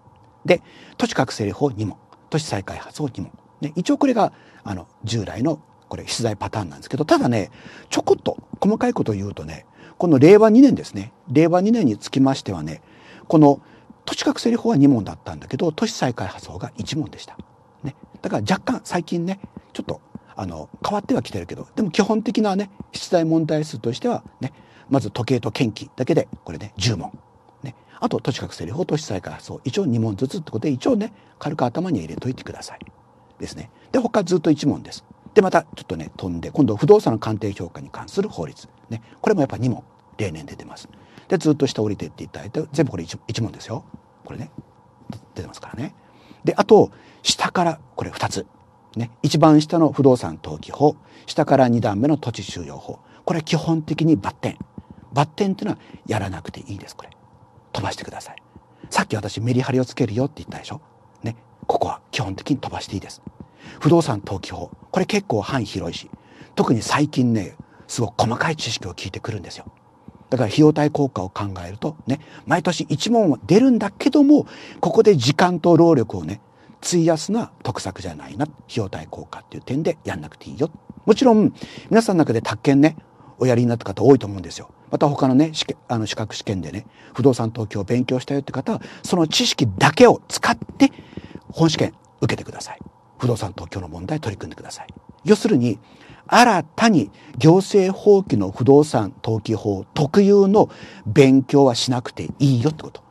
で、都市整醒法2問、都市再開発法2問。ね、一応これが、あの、従来のこれ出題パターンなんですけど、ただね、ちょこっと細かいことを言うとね、この令和2年ですね、令和2年につきましてはね、この都市覚整法は2問だったんだけど、都市再開発法が1問でした。ね。だから若干最近ね、ちょっとあの変わってはきてるけど、でも基本的なね、出題問題数としてはね、まず時計と献金だけでこれね10問。ね、あと都市覚醒理法都市再開発想一応2問ずつってことで一応ね軽く頭に入れといてください。ですね。で他ずっと1問です。でまたちょっとね飛んで今度不動産の鑑定評価に関する法律、ね、これもやっぱ2問例年出てます。でずっと下降りてっていただいて全部これ 1, 1問ですよこれね出てますからね。であと下からこれ2つ。ね、一番下の不動産登記法下から2段目の土地収容法これ基本的にバッテンバッテンっていうのはやらなくていいですこれ飛ばしてくださいさっき私メリハリをつけるよって言ったでしょねここは基本的に飛ばしていいです不動産登記法これ結構範囲広いし特に最近ねすごく細かい知識を聞いてくるんですよだから費用対効果を考えるとね毎年1問は出るんだけどもここで時間と労力をね費やすのは得策じゃないな費用対効果っていう点でやんなくていいよもちろん皆さんの中で宅建ねおやりになった方多いと思うんですよ。また他のね、試験あの資格試験でね、不動産東京を勉強したよって方は、その知識だけを使って本試験受けてください。不動産東京の問題取り組んでください。要するに、新たに行政法規の不動産登記法特有の勉強はしなくていいよってこと。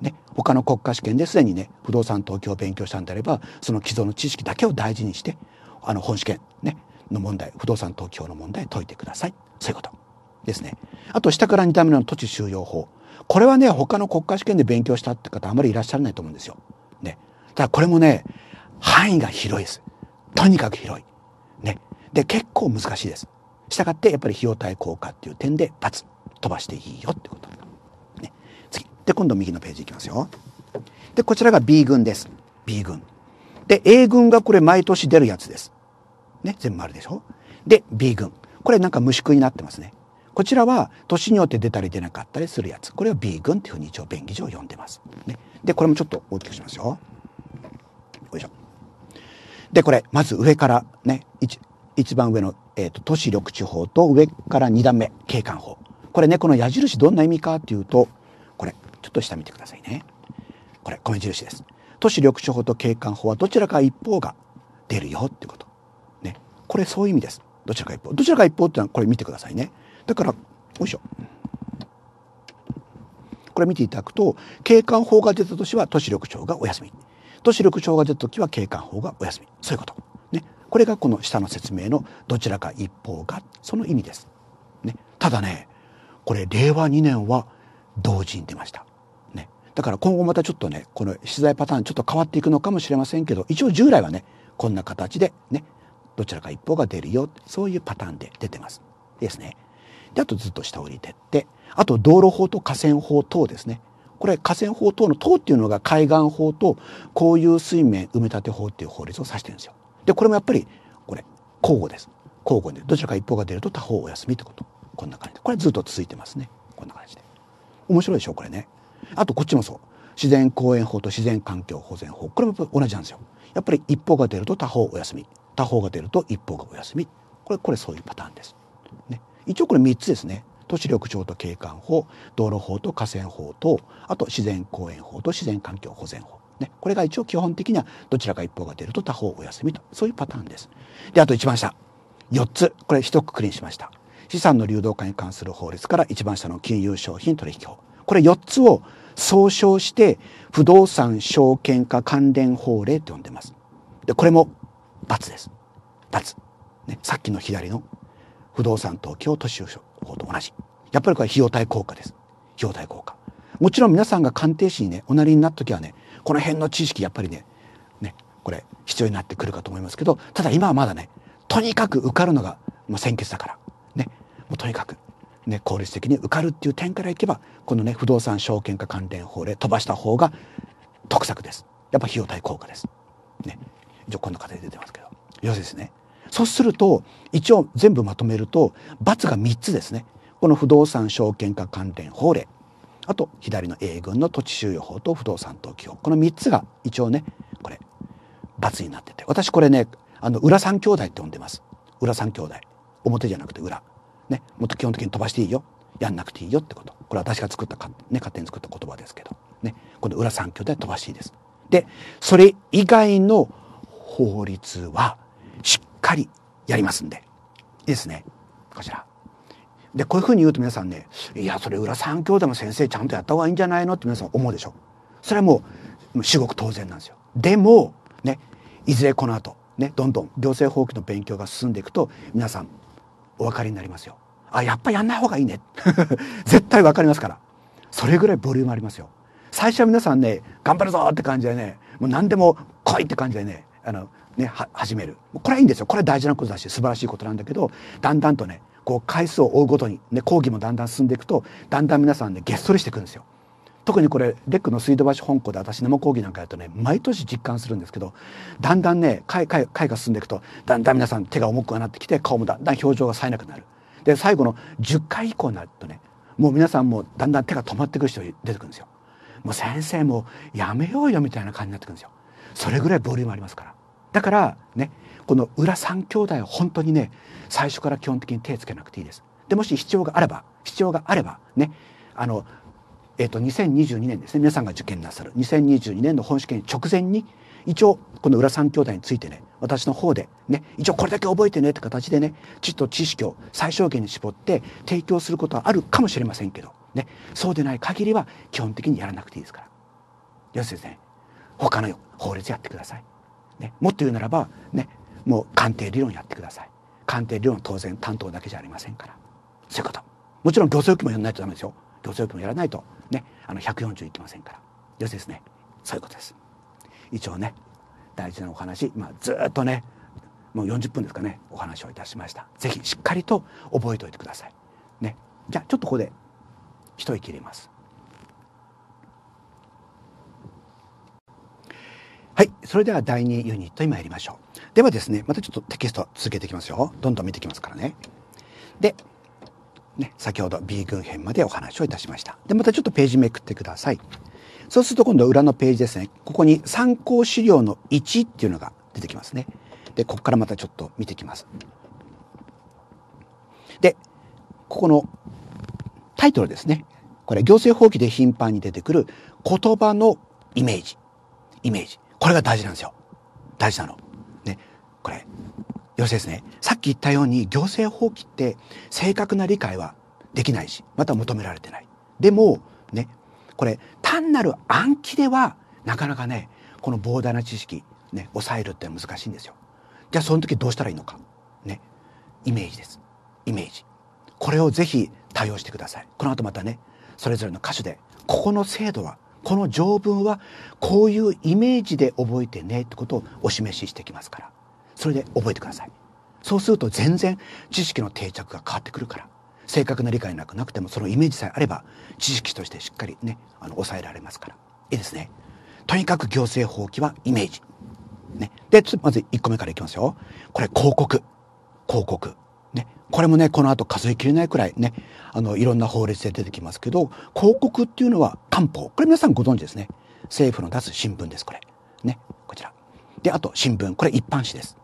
ね、他の国家試験ですでにね、不動産登記を勉強したんであれば、その既存の知識だけを大事にして、あの本試験、ね、の問題、不動産記法の問題解いてください。そういうことですね。あと下から2段目の土地収容法。これはね、他の国家試験で勉強したって方あまりいらっしゃらないと思うんですよ。ね。ただこれもね、範囲が広いです。とにかく広い。ね。で、結構難しいです。したがってやっぱり費用対効果っていう点でバツ飛ばしていいよってこと。ね。次。で、今度右のページいきますよ。で、こちらが B 群です。B 群。で、A 群がこれ毎年出るやつです。ね。全部丸でしょで、B 群。これなんか虫食いになってますね。こちらは年によって出たり出なかったりするやつ。これを B 群っていうふうに一応便宜上読んでます。ね、で、これもちょっと大きくしますよ。よいしょ。で、これ、まず上からね、一一番上の、えーと、都市緑地法と上から二段目、景観法。これね、この矢印どんな意味かっていうと、これ、ちょっと下見てくださいね。これ、米印です。都市緑地法と景観法はどちらか一方が出るよってこと。ね。これそういう意味です。どちらか一方どちらか一方ってのはこれ見てくださいねだからよいしょこれ見ていただくと景観法が出た年は都市緑庁がお休み都市緑庁が出た時は景観法がお休みそういうこと、ね、これがこの下の説明のどちらか一方がその意味です、ね、ただねこれ令和2年は同時に出ました、ね、だから今後またちょっとねこの取材パターンちょっと変わっていくのかもしれませんけど一応従来はねこんな形でねどちらか一方が出るよそういうパターンで出てます。ですね。であとずっと下降りてってあと道路法と河川法等ですね。これ河川法等の等っていうのが海岸法と公有水面埋め立て法っていう法律を指してるんですよ。でこれもやっぱりこれ交互です。交互でどちらか一方が出ると他方お休みってことこんな感じでこれずっと続いてますねこんな感じで面白いでしょこれねあとこっちもそう自然公園法と自然環境保全法これも同じなんですよやっぱり一方が出ると他方お休み他方が出ると一方がお休みこれこれそういうパターンです。ね、一応これ3つですね都市緑地と景観法道路法と河川法とあと自然公園法と自然環境保全法。ね、これが一応基本的にはどちらか一方が出ると他方お休みとそういうパターンです。であと一番下4つこれ一括りにしました資産の流動化に関する法律から一番下の金融商品取引法これ4つを総称して不動産証券化関連法令と呼んでます。でこれも罰です罰、ね、さっきの左の不動産登記を都市保報と同じやっぱりこれ費用対効果です費用対効果もちろん皆さんが鑑定士にねおなりになった時はねこの辺の知識やっぱりねねこれ必要になってくるかと思いますけどただ今はまだねとにかく受かるのが、まあ、先決だからねもうとにかくね、効率的に受かるっていう点からいけばこのね不動産証券化関連法令飛ばした方が得策ですやっぱ費用対効果です、ね、続婚の方で出てますけど要するですねそうすると一応全部まとめると罰が3つですねこの不動産証券化関連法令あと左の英軍の土地収与法と不動産登記法この3つが一応ねこれ罰になってて私これねあの裏三兄弟って呼んでます裏三兄弟表じゃなくて裏ねもっと基本的に飛ばしていいよやんなくていいよってことこれ私が作ったか、ね、勝手に作った言葉ですけどねこの裏三兄弟飛ばしていいです。でそれ以外の法律はしっかりやりますんで。いいですね。こちら。で、こういうふうに言うと皆さんね、いや、それ裏三兄弟も先生ちゃんとやった方がいいんじゃないのって皆さん思うでしょ。それはもう、至極当然なんですよ。でも、ね、いずれこの後、ね、どんどん行政法規の勉強が進んでいくと、皆さん、お分かりになりますよ。あ、やっぱやんない方がいいね。絶対分かりますから。それぐらいボリュームありますよ。最初は皆さんね、頑張るぞって感じでね、もう何でも来いって感じでね、あの、ね、始めるこれはいいんですよこれは大事なことだし素晴らしいことなんだけどだんだんとねこう回数を追うごとに、ね、講義もだんだん進んでいくとだんだん皆さんねげっそりしていくんですよ。特にこれレックの水道橋本校で私生講義なんかやるとね毎年実感するんですけどだんだんね回回回が進んでいくとだんだん皆さん手が重くなってきて顔もだんだん表情が冴えなくなるで最後の10回以降になるとねもう皆さんもだんだん手が止まってくる人出てくるんですよもう先生もやめようよみたいな感じになってくるんですよそれぐらいボリュームありますからだからねこの裏三兄弟は本当にね最初から基本的に手つけなくていいです。でもし必要があれば必要があればねあのえっ、ー、と2022年ですね皆さんが受験なさる2022年の本試験直前に一応この裏三兄弟についてね私の方でね一応これだけ覚えてねって形でねちっと知識を最小限に絞って提供することはあるかもしれませんけどねそうでない限りは基本的にやらなくていいですから。よし先生他の法律やってください。ね、もっと言うならば、ね、もう鑑定理論やってください鑑定理論当然担当だけじゃありませんからそういうこともちろん行政育もやらないとダメですよ行政育もやらないとねあの140いきませんから要するにですねそういうことです一応ね大事なお話、まあ、ずっとねもう40分ですかねお話をいたしました是非しっかりと覚えておいてくださいねじゃあちょっとここで一息入れますはい。それでは第2ユニットに参りましょう。ではですね、またちょっとテキスト続けていきますよ。どんどん見ていきますからね。で、ね、先ほど B 群編までお話をいたしました。で、またちょっとページめくってください。そうすると今度裏のページですね。ここに参考資料の1っていうのが出てきますね。で、ここからまたちょっと見ていきます。で、ここのタイトルですね。これ行政法規で頻繁に出てくる言葉のイメージ。イメージ。これが大事なんですよ。大事なの。ね。これ。よろしいですね。さっき言ったように行政放棄って正確な理解はできないし、また求められてない。でも、ね。これ、単なる暗記ではなかなかね、この膨大な知識、ね、抑えるって難しいんですよ。じゃあその時どうしたらいいのか。ね。イメージです。イメージ。これをぜひ対応してください。この後またね、それぞれの歌手で、ここの精度はこの条文はこういうイメージで覚えてねってことをお示ししてきますからそれで覚えてくださいそうすると全然知識の定着が変わってくるから正確な理解なくなくてもそのイメージさえあれば知識としてしっかりねあの抑えられますからいいですねとにかく行政法規はイメージねでまず1個目からいきますよこれ広告広告ね、これもねこの後数えきれないくらいねあのいろんな法律で出てきますけど広告っていうのは官報これ皆さんご存知ですね政府の出す新聞ですこれねこちらであと新聞これ一般紙です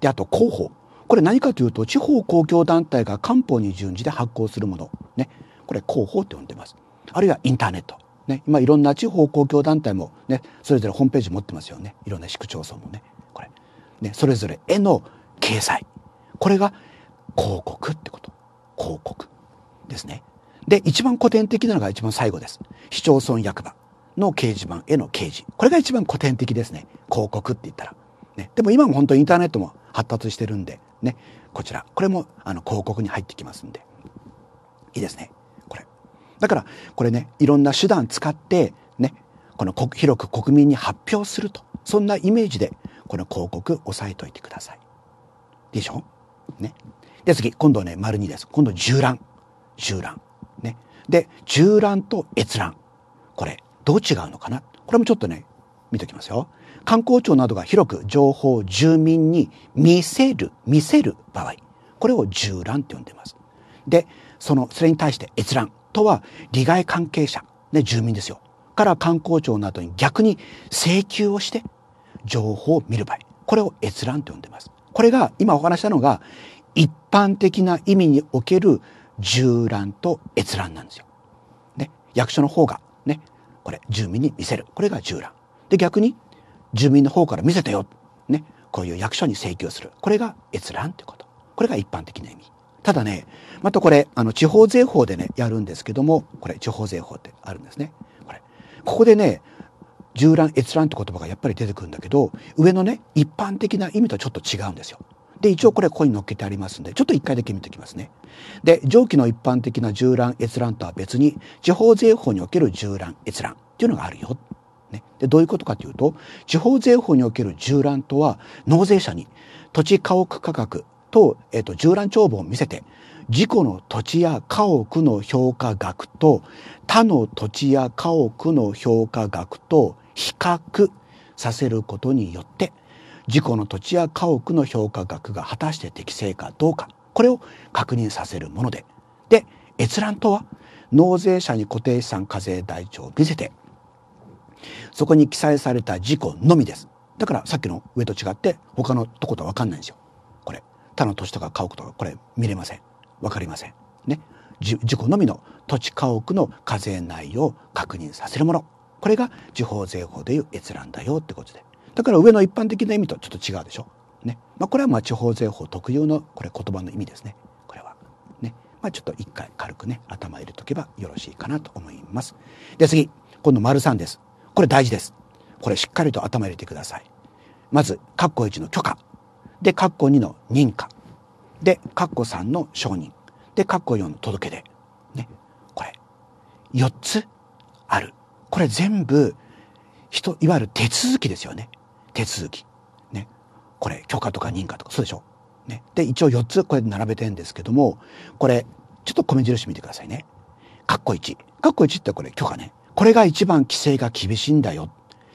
であと広報これ何かというと地方公共団体が官報に準じて発行するものねこれ広報って呼んでますあるいはインターネットね今いろんな地方公共団体もねそれぞれホームページ持ってますよねいろんな市区町村もねこれねそれぞれ絵の掲載これが広告ってこと広告ですねで一番古典的なのが一番最後です市町村役場の掲示板への掲示これが一番古典的ですね広告って言ったら、ね、でも今も本当インターネットも発達してるんでねこちらこれもあの広告に入ってきますんでいいですねこれだからこれねいろんな手段使ってねこの広く国民に発表するとそんなイメージでこの広告押さえといてくださいでしょねで次今度ね丸2です今度縦覧縦覧ねで縦覧と閲覧これどう違うのかなこれもちょっとね見ておきますよ観光庁などが広く情報を住民に見せる見せる場合これを縦覧って呼んでますでそのそれに対して閲覧とは利害関係者、ね、住民ですよから観光庁などに逆に請求をして情報を見る場合これを閲覧と呼んでますこれが今お話したのが一般的な意味における縦覧と閲覧なんですよ。ね、役所の方がね、これ住民に見せる。これが縦覧。で、逆に住民の方から見せてよ。ね、こういう役所に請求する。これが閲覧ってこと。これが一般的な意味。ただね、またこれ、あの、地方税法でね、やるんですけども、これ、地方税法ってあるんですね。これ。ここでね、縦覧、閲覧って言葉がやっぱり出てくるんだけど、上のね、一般的な意味とはちょっと違うんですよ。で、一応これここに載っけてありますんで、ちょっと一回だけ見ておきますね。で、上記の一般的な縦覧閲覧とは別に、地方税法における縦覧閲覧っていうのがあるよ。ね、でどういうことかというと地方税法における縦覧とは納税者に土地家屋価格と,、えー、と縦覧帳簿を見せて事故の土地や家屋の評価額と他の土地や家屋の評価額と比較させることによって事故の土地や家屋の評価額が果たして適正かどうかこれを確認させるものでで閲覧とは納税者に固定資産課税台帳を見せてそこに記載された事故のみですだからさっきの上と違って他のとことは分かんないんですよこれ他の土地とか家屋とかこれ見れません分かりませんね事故のみの土地家屋の課税内容を確認させるものこれが地方税法でいう閲覧だよってことでだから上の一般的な意味とちょっと違うでしょ。ね。まあ、これはまあ地方税法特有のこれ言葉の意味ですね。これは。ね。まあ、ちょっと一回軽くね、頭入れとけばよろしいかなと思います。で、次。今度丸3です。これ大事です。これしっかりと頭入れてください。まず、括弧1の許可。で、括弧2の認可。で、括弧3の承認。で、括弧4の届け出。ね。これ。4つある。これ全部、人、いわゆる手続きですよね。手続き、ね、これ許可とか認可とかそうでしょ。ね、で一応4つこれ並べてんですけどもこれちょっと米印見てくださいね。かっこ1。かっこ1ってこれ許可ね。これが一番規制が厳しいんだよ。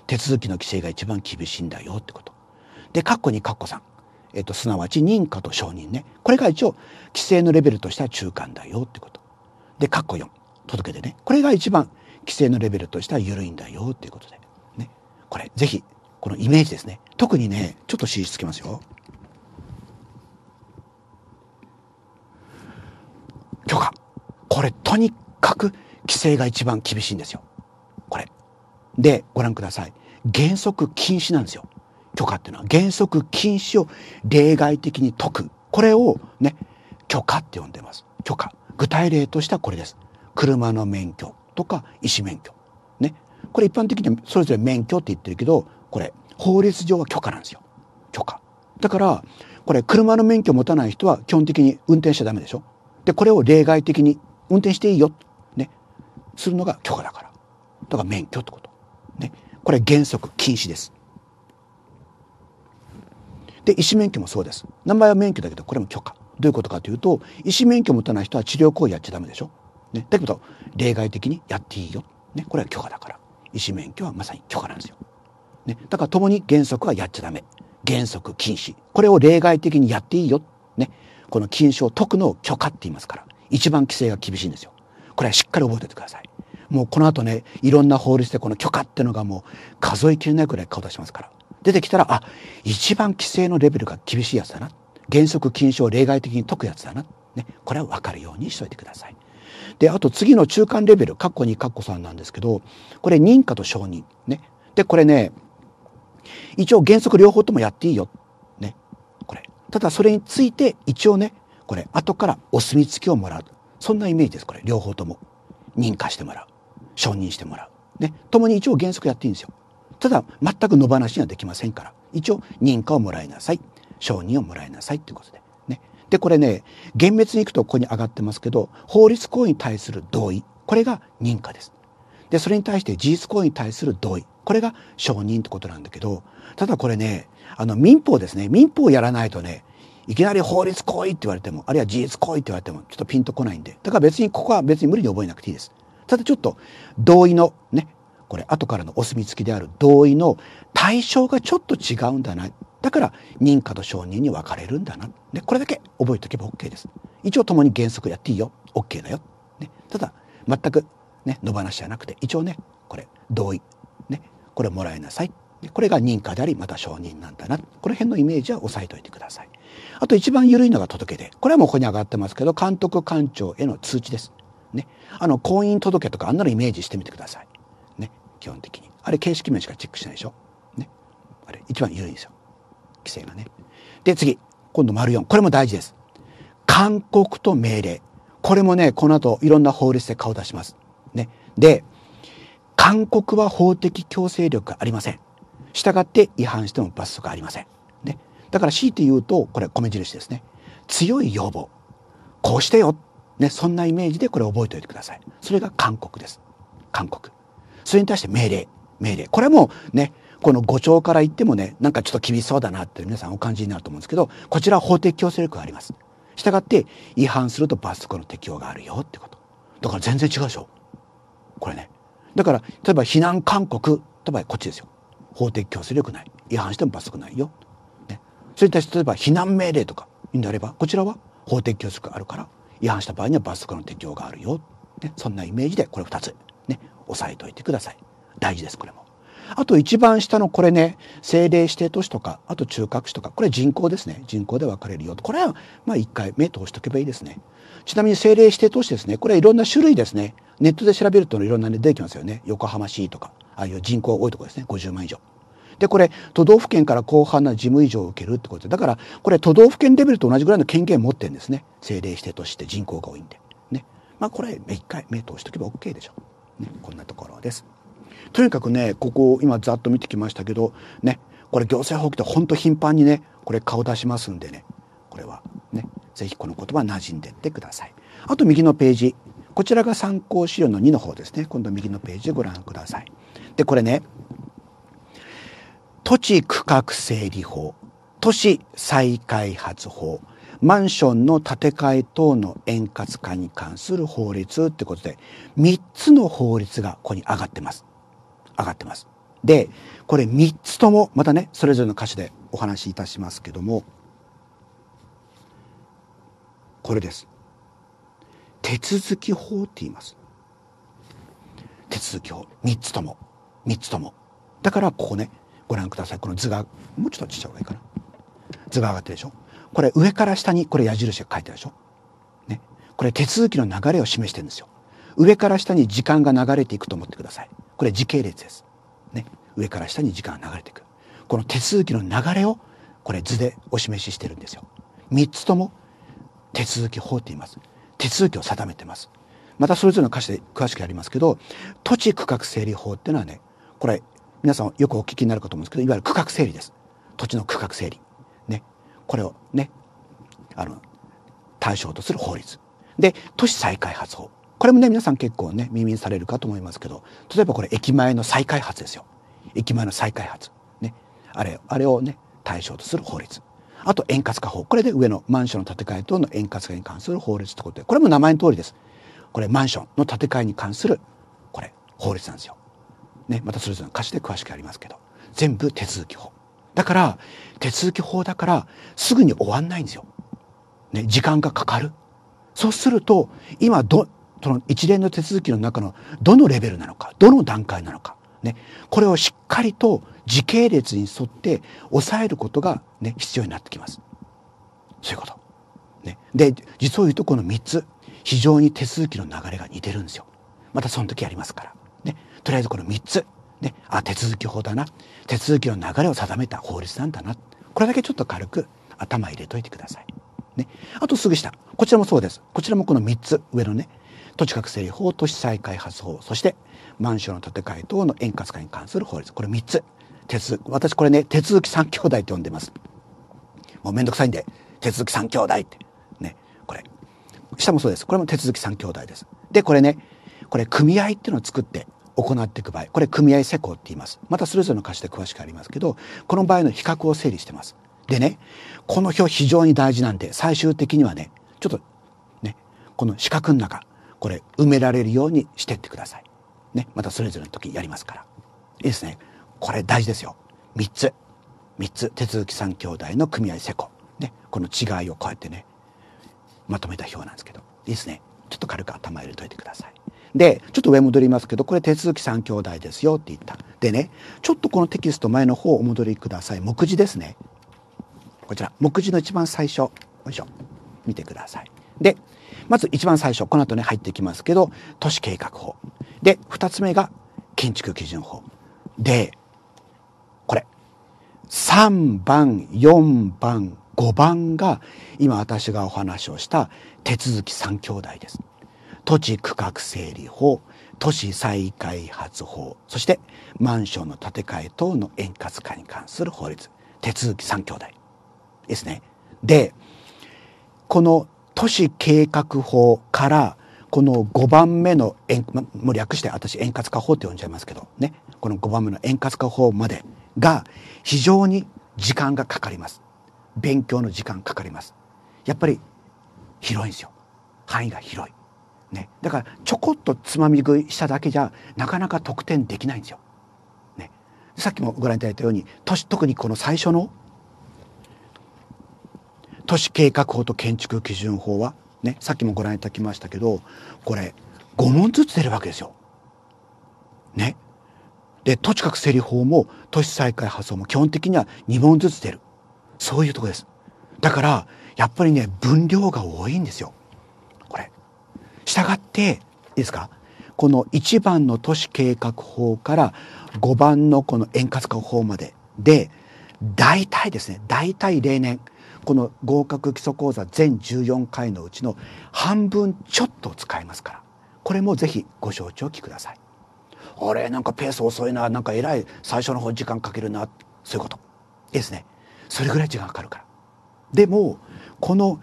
手続きの規制が一番厳しいんだよってこと。で、かっこ2、かっこ3。えっと、すなわち認可と承認ね。これが一応規制のレベルとしては中間だよってこと。で、カッコ4。届けてね。これが一番規制のレベルとしては緩いんだよっていうことで。ね。これ、ぜひこのイメージですね特にねちょっと指示つけますよ許可これとにかく規制が一番厳しいんですよこれでご覧ください原則禁止なんですよ許可っていうのは原則禁止を例外的に解くこれをね許可って呼んでます許可具体例としてはこれです車の免許とか医師免許ねこれ一般的にはそれぞれ免許って言ってるけどこれ法律上は許可なんですよ許可だからこれ車の免許を持たない人は基本的に運転しちゃダメでしょでこれを例外的に運転していいよねするのが許可だからだから免許ってことねこれ原則禁止ですで医師免許もそうです名前は免許だけどこれも許可どういうことかというと医師免許を持たない人は治療行為やっちゃダメでしょ、ね、だけど例外的にやっていいよ、ね、これは許可だから医師免許はまさに許可なんですよね、だから共に原則はやっちゃダメ。原則禁止。これを例外的にやっていいよ。ね。この禁止を解くのを許可って言いますから。一番規制が厳しいんですよ。これはしっかり覚えておいてください。もうこの後ね、いろんな法律でこの許可ってのがもう数えきれないくらい顔出しますから。出てきたら、あ、一番規制のレベルが厳しいやつだな。原則禁止を例外的に解くやつだな。ね。これはわかるようにしといてください。で、あと次の中間レベル、カッコ2、カッコ3なんですけど、これ認可と承認。ね。で、これね、一応原則両方ともやっていいよ。ね。これ。ただそれについて一応ね、これ後からお墨付きをもらう。そんなイメージです、これ。両方とも。認可してもらう。承認してもらう。ね。共に一応原則やっていいんですよ。ただ全く野放しにはできませんから。一応認可をもらいなさい。承認をもらいなさいっていうことで。ね。で、これね、厳密にいくとここに上がってますけど、法律行為に対する同意。これが認可です。で、それに対して事実行為に対する同意。これが承認ってことなんだけど、ただこれね、あの民法ですね、民法をやらないとね、いきなり法律行為って言われても、あるいは事実行為って言われても、ちょっとピンとこないんで、だから別にここは別に無理に覚えなくていいです。ただちょっと同意のね、これ後からのお墨付きである同意の対象がちょっと違うんだな。だから認可と承認に分かれるんだな。ね、これだけ覚えておけば OK です。一応共に原則やっていいよ。OK だよ。ね、ただ全くね、野放しじゃなくて、一応ね、これ同意、これもらいなさいこれが認可でありまた承認なんだなこの辺のイメージは押さえておいてくださいあと一番緩いのが届け出これはもうここに上がってますけど監督官庁への通知ですねあの婚姻届とかあんなのイメージしてみてくださいね基本的にあれ形式面しかチェックしないでしょねあれ一番緩いんですよ規制がねで次今度丸4これも大事です勧告と命令これもねこの後いろんな法律で顔出しますねで勧告は法的強制力がありません。従って違反しても罰則ありません。ね。だから強いて言うと、これ米印ですね。強い要望。こうしてよ。ね。そんなイメージでこれ覚えておいてください。それが勧告です。勧告。それに対して命令。命令。これもね、この5兆から言ってもね、なんかちょっと厳しそうだなって皆さんお感じになると思うんですけど、こちら法的強制力があります。したがって違反すると罰則の適用があるよってこと。だから全然違うでしょ。これね。だから例えば避難勧告例えばこっちですよ法的強制力ない違反しても罰則ないよ、ね、それに対して例えば避難命令とかになればこちらは法的強制力あるから違反した場合には罰則の適用があるよ、ね、そんなイメージでこれ2つね押さえておいてください大事ですこれもあと一番下のこれね政令指定都市とかあと中核市とかこれ人口ですね人口で分かれるよこれはまあ一回目通しておけばいいですねちなみに政令指定都市ですねこれはいろんな種類ですねネットで調べるといろんなね出てきますよね横浜市とかああいう人口多いところですね50万以上。でこれ都道府県から広範な事務以上を受けるってことでだからこれ都道府県レベルと同じぐらいの権限を持ってるんですね政令指定市って人口が多いんで。ね、まあこれ一回目通しとけば OK でしょう、ね、こんなところです。とにかくねここ今ざっと見てきましたけどねこれ行政法規ってほんと頻繁にねこれ顔出しますんでねこれはねぜひこの言葉馴染んでってください。あと右のページ。こちらが参考資料の2の方ですね。今度右のページでご覧ください。で、これね。土地区画整理法、都市再開発法、マンションの建て替え等の円滑化に関する法律ってことで、3つの法律がここに上がってます。上がってます。で、これ3つとも、またね、それぞれの歌詞でお話しいたしますけども、これです手続き法って言います手続き法3つとも3つともだからここねご覧くださいこの図がもうちょっとちっちゃい方がいいかな図が上がってるでしょこれ上から下にこれ矢印が書いてあるでしょねこれ手続きの流れを示してるんですよ上から下に時間が流れていくと思ってくださいこれ時系列ですね上から下に時間が流れていくこの手続きの流れをこれ図でお示ししてるんですよ3つとも手続き法って言います手続きを定めてますまたそれぞれの歌詞で詳しくやりますけど土地区画整理法っていうのはねこれ皆さんよくお聞きになるかと思うんですけどいわゆる区画整理です土地の区画整理ねこれをねあの対象とする法律で都市再開発法これもね皆さん結構ね耳にされるかと思いますけど例えばこれ駅前の再開発ですよ駅前の再開発ねあれあれをね対象とする法律あと円滑化法。これで上のマンションの建て替え等の円滑化に関する法律ってことで、これも名前の通りです。これマンションの建て替えに関する、これ法律なんですよ。ね、またそれぞれの歌詞で詳しくありますけど、全部手続き法。だから、手続き法だから、すぐに終わんないんですよ。ね、時間がかかる。そうすると、今ど、その一連の手続きの中のどのレベルなのか、どの段階なのか、ね、これをしっかりと時系列に沿って抑えることが、ね、必要になってきます。そういうこと。ね、で実を言うとこの3つ非常に手続きの流れが似てるんですよ。またその時やりますから。ね、とりあえずこの3つ、ね、あ手続き法だな手続きの流れを定めた法律なんだなこれだけちょっと軽く頭入れといてください。ね、あとすぐ下こちらもそうですこちらもこの3つ上のね土地確整理法都市再開発法そしてマンションの建て替え等の円滑化に関する法律これ3つ鉄私これね、手続き三兄弟って呼んでます。もうめんどくさいんで、手続き三兄弟って。ね、これ。下もそうです。これも手続き三兄弟です。で、これね、これ組合っていうのを作って行っていく場合、これ組合施工って言います。またそれぞれの歌詞で詳しくありますけど、この場合の比較を整理してます。でね、この表非常に大事なんで、最終的にはね、ちょっとね、この四角の中、これ埋められるようにしてってください。ね、またそれぞれの時やりますから。いいですね。これ大事ですよ3つ3つ手続き3兄弟の組合施工、ね、この違いをこうやってねまとめた表なんですけどいいですねちょっと軽く頭入れといてください。でちょっと上戻りますけどこれ手続き3兄弟ですよって言った。でねちょっとこのテキスト前の方お戻りください目次ですね。こちら目次の一番最初よいしょ見てください。でまず一番最初この後ね入ってきますけど都市計画法で2つ目が建築基準法で3番4番5番が今私がお話をした手続き3兄弟です。土地区画整理法都市再開発法そしてマンションの建て替え等の円滑化に関する法律手続き3兄弟ですね。でこの都市計画法からこの5番目の円、ま、もう略して私円滑化法って呼んじゃいますけどねこの5番目の円滑化法までが非常に時間がかかります勉強の時間かかりますやっぱり広いんですよ範囲が広い、ね、だからちょこっとつまみ食いしただけじゃなかなか得点できないんですよ、ね、さっきもご覧いただいたように特にこの最初の都市計画法と建築基準法はねさっきもご覧いただきましたけどこれ5問ずつ出るわけですよでとにかく競り法も都市再開発法も基本的には2問ずつ出るそういうとこですだからやっぱりね分量が多いんですよこれ。したがっていいですかこの1番の都市計画法から5番のこの円滑化法までで大体ですね大体例年この合格基礎講座全14回のうちの半分ちょっと使いますからこれもぜひご承知おきください。あれなんかペース遅いななんかえらい最初の方時間かけるなそういうことですねそれぐらい時間かかるからでもこの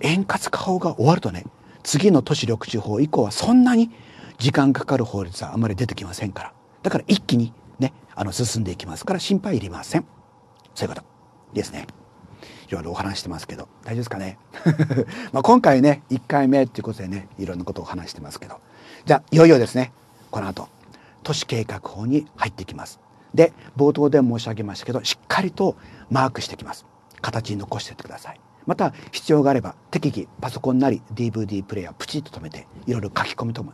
円滑化法が終わるとね次の都市緑地法以降はそんなに時間かかる法律はあまり出てきませんからだから一気にねあの進んでいきますから心配いりませんそういうことですねいろいろお話してますけど大丈夫ですかね まあ今回ね1回目っていうことでねいろんなことを話してますけどじゃあいよいよですねこの後都市計画法に入ってきますで冒頭で申し上げましたけどしっかりとマークしてきます形に残してってくださいまた必要があれば適宜パソコンなり DVD プレイヤープチッと止めていろいろ書き込みとも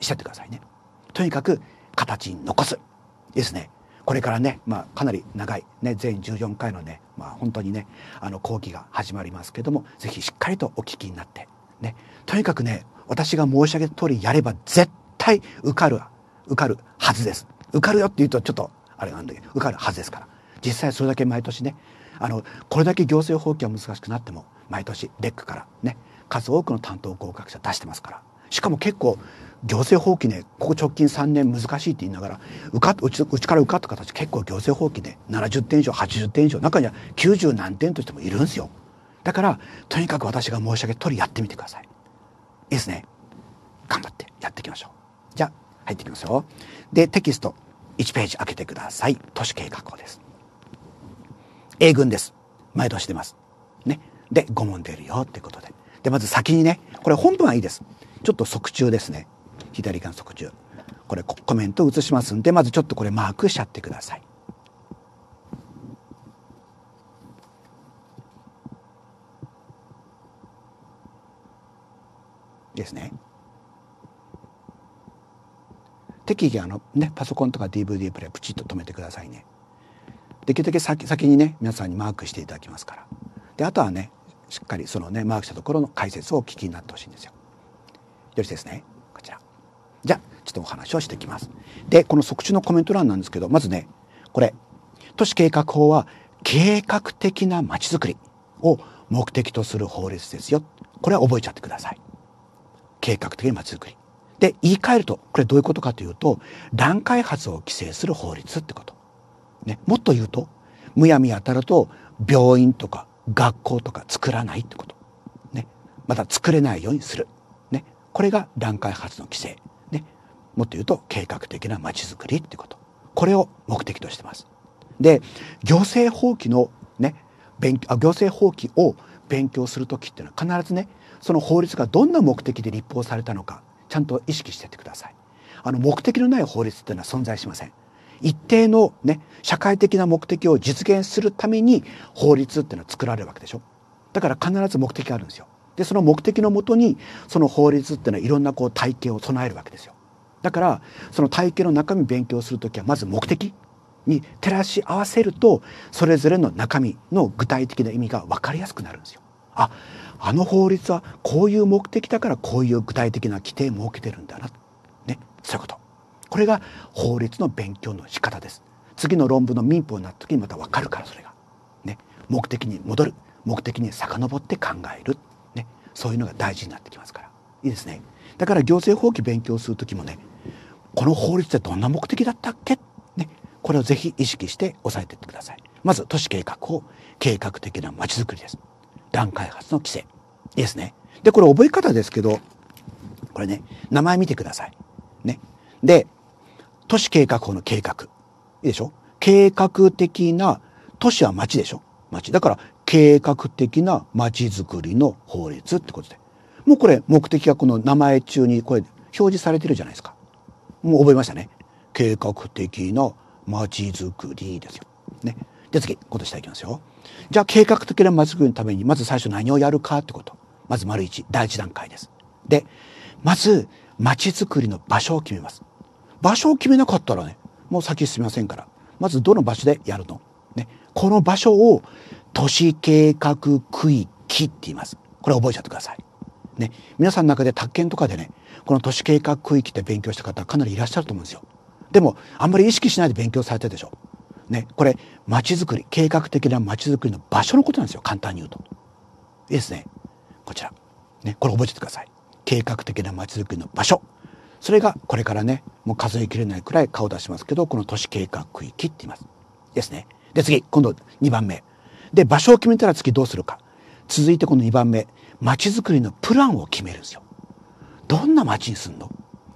しちゃってくださいねとにかく形に残すですねこれからね、まあ、かなり長い、ね、全14回のね、まあ、本当にねあの講義が始まりますけども是非しっかりとお聞きになって、ね、とにかくね私が申し上げた通りやれば絶対受かる受かるはずです。受かるよって言うとちょっとあれなんだけど受かるはずですから実際それだけ毎年ねあのこれだけ行政法規は難しくなっても毎年レックからね数多くの担当合格者出してますからしかも結構行政法規ねここ直近3年難しいって言いながら受かうちうちから受かった形結構行政法規ね70点以上80点以上中には90何点としてもいるんですよだからとにかく私が申し上げ取りやってみてくださいいいですね頑張ってやっていきましょうじゃあ入ってきますよ。で、テキスト1ページ開けてください。都市計画法です。英軍です。毎年出ます。ね。で、5問出るよってことで。で、まず先にね、これ本文はいいです。ちょっと側中ですね。左側の側中。これコメントを移しますんで、まずちょっとこれマークしちゃってください。ですね。適宜あの、ね、パソコンとか DVD プレイプチッと止めてくださいね。できるだけ先先にね皆さんにマークしていただきますから。であとはねしっかりそのねマークしたところの解説をお聞きになってほしいんですよ。よろしいですねこちら。じゃあちょっとお話をしていきます。でこの即中のコメント欄なんですけどまずねこれ都市計画法は計画的なまちづくりを目的とする法律ですよ。これは覚えちゃってください。計画的なまちづくり。で言い換えるとこれどういうことかというと乱開発を規制する法律ってこと、ね、もっと言うとむやみやたらと病院とか学校とか作らないってこと、ね、また作れないようにする、ね、これが乱開発の規制、ね、もっと言うと計画的なまちづくりってことこれを目的としてます。で行政法規のね勉強行政法規を勉強する時っていうのは必ずねその法律がどんな目的で立法されたのかちゃんと意識してってください。あの目的のない法律というのは存在しません。一定のね、社会的な目的を実現するために法律っていうのは作られるわけでしょ。だから必ず目的があるんですよ。で、その目的のもとに、その法律っていうのはいろんなこう体系を備えるわけですよ。だから、その体系の中身を勉強するときは、まず目的に照らし合わせると、それぞれの中身の具体的な意味が分かりやすくなるんですよ。あ、あの法律はこういう目的だからこういう具体的な規定設けてるんだな、ね、そういうことこれが法律の勉強の仕方です次の論文の民法になった時にまた分かるからそれが、ね、目的に戻る目的に遡って考える、ね、そういうのが大事になってきますからいいですねだから行政法規勉強する時もねこの法律ってどんな目的だったっけ、ね、これをぜひ意識して押さえていってくださいまず都市計画法計画的なまちづくりです段開発の規制ですね。で、これ覚え方ですけど、これね、名前見てください。ね。で、都市計画法の計画。いいでしょ計画的な、都市は町でしょ町。だから、計画的な町づくりの法律ってことで。もうこれ、目的はこの名前中にこれ表示されてるじゃないですか。もう覚えましたね。計画的な町づくりですよ。ね。で、次、今年下いきますよ。じゃあ計画的なまちづくりのためにまず最初何をやるかってことまず丸1第1段階ですでまずまちづくりの場所を決めます場所を決めなかったらねもう先進みませんからまずどの場所でやるの、ね、この場所を都市計画区域って言いますこれ覚えちゃってくださいね皆さんの中で宅建とかでねこの都市計画区域って勉強した方かなりいらっしゃると思うんですよでもあんまり意識しないで勉強されてるでしょね、これ町づくり計画的な町づくりの場所のことなんですよ簡単に言うと。いいですねこちら、ね、これ覚えててください計画的な町づくりの場所それがこれからねもう数えきれないくらい顔出しますけどこの都市計画区域って言います。ですね。で次今度2番目。で場所を決めたら次どうするか続いてこの2番目町づくりのプランを決めるんですよ。どんな町にすんの、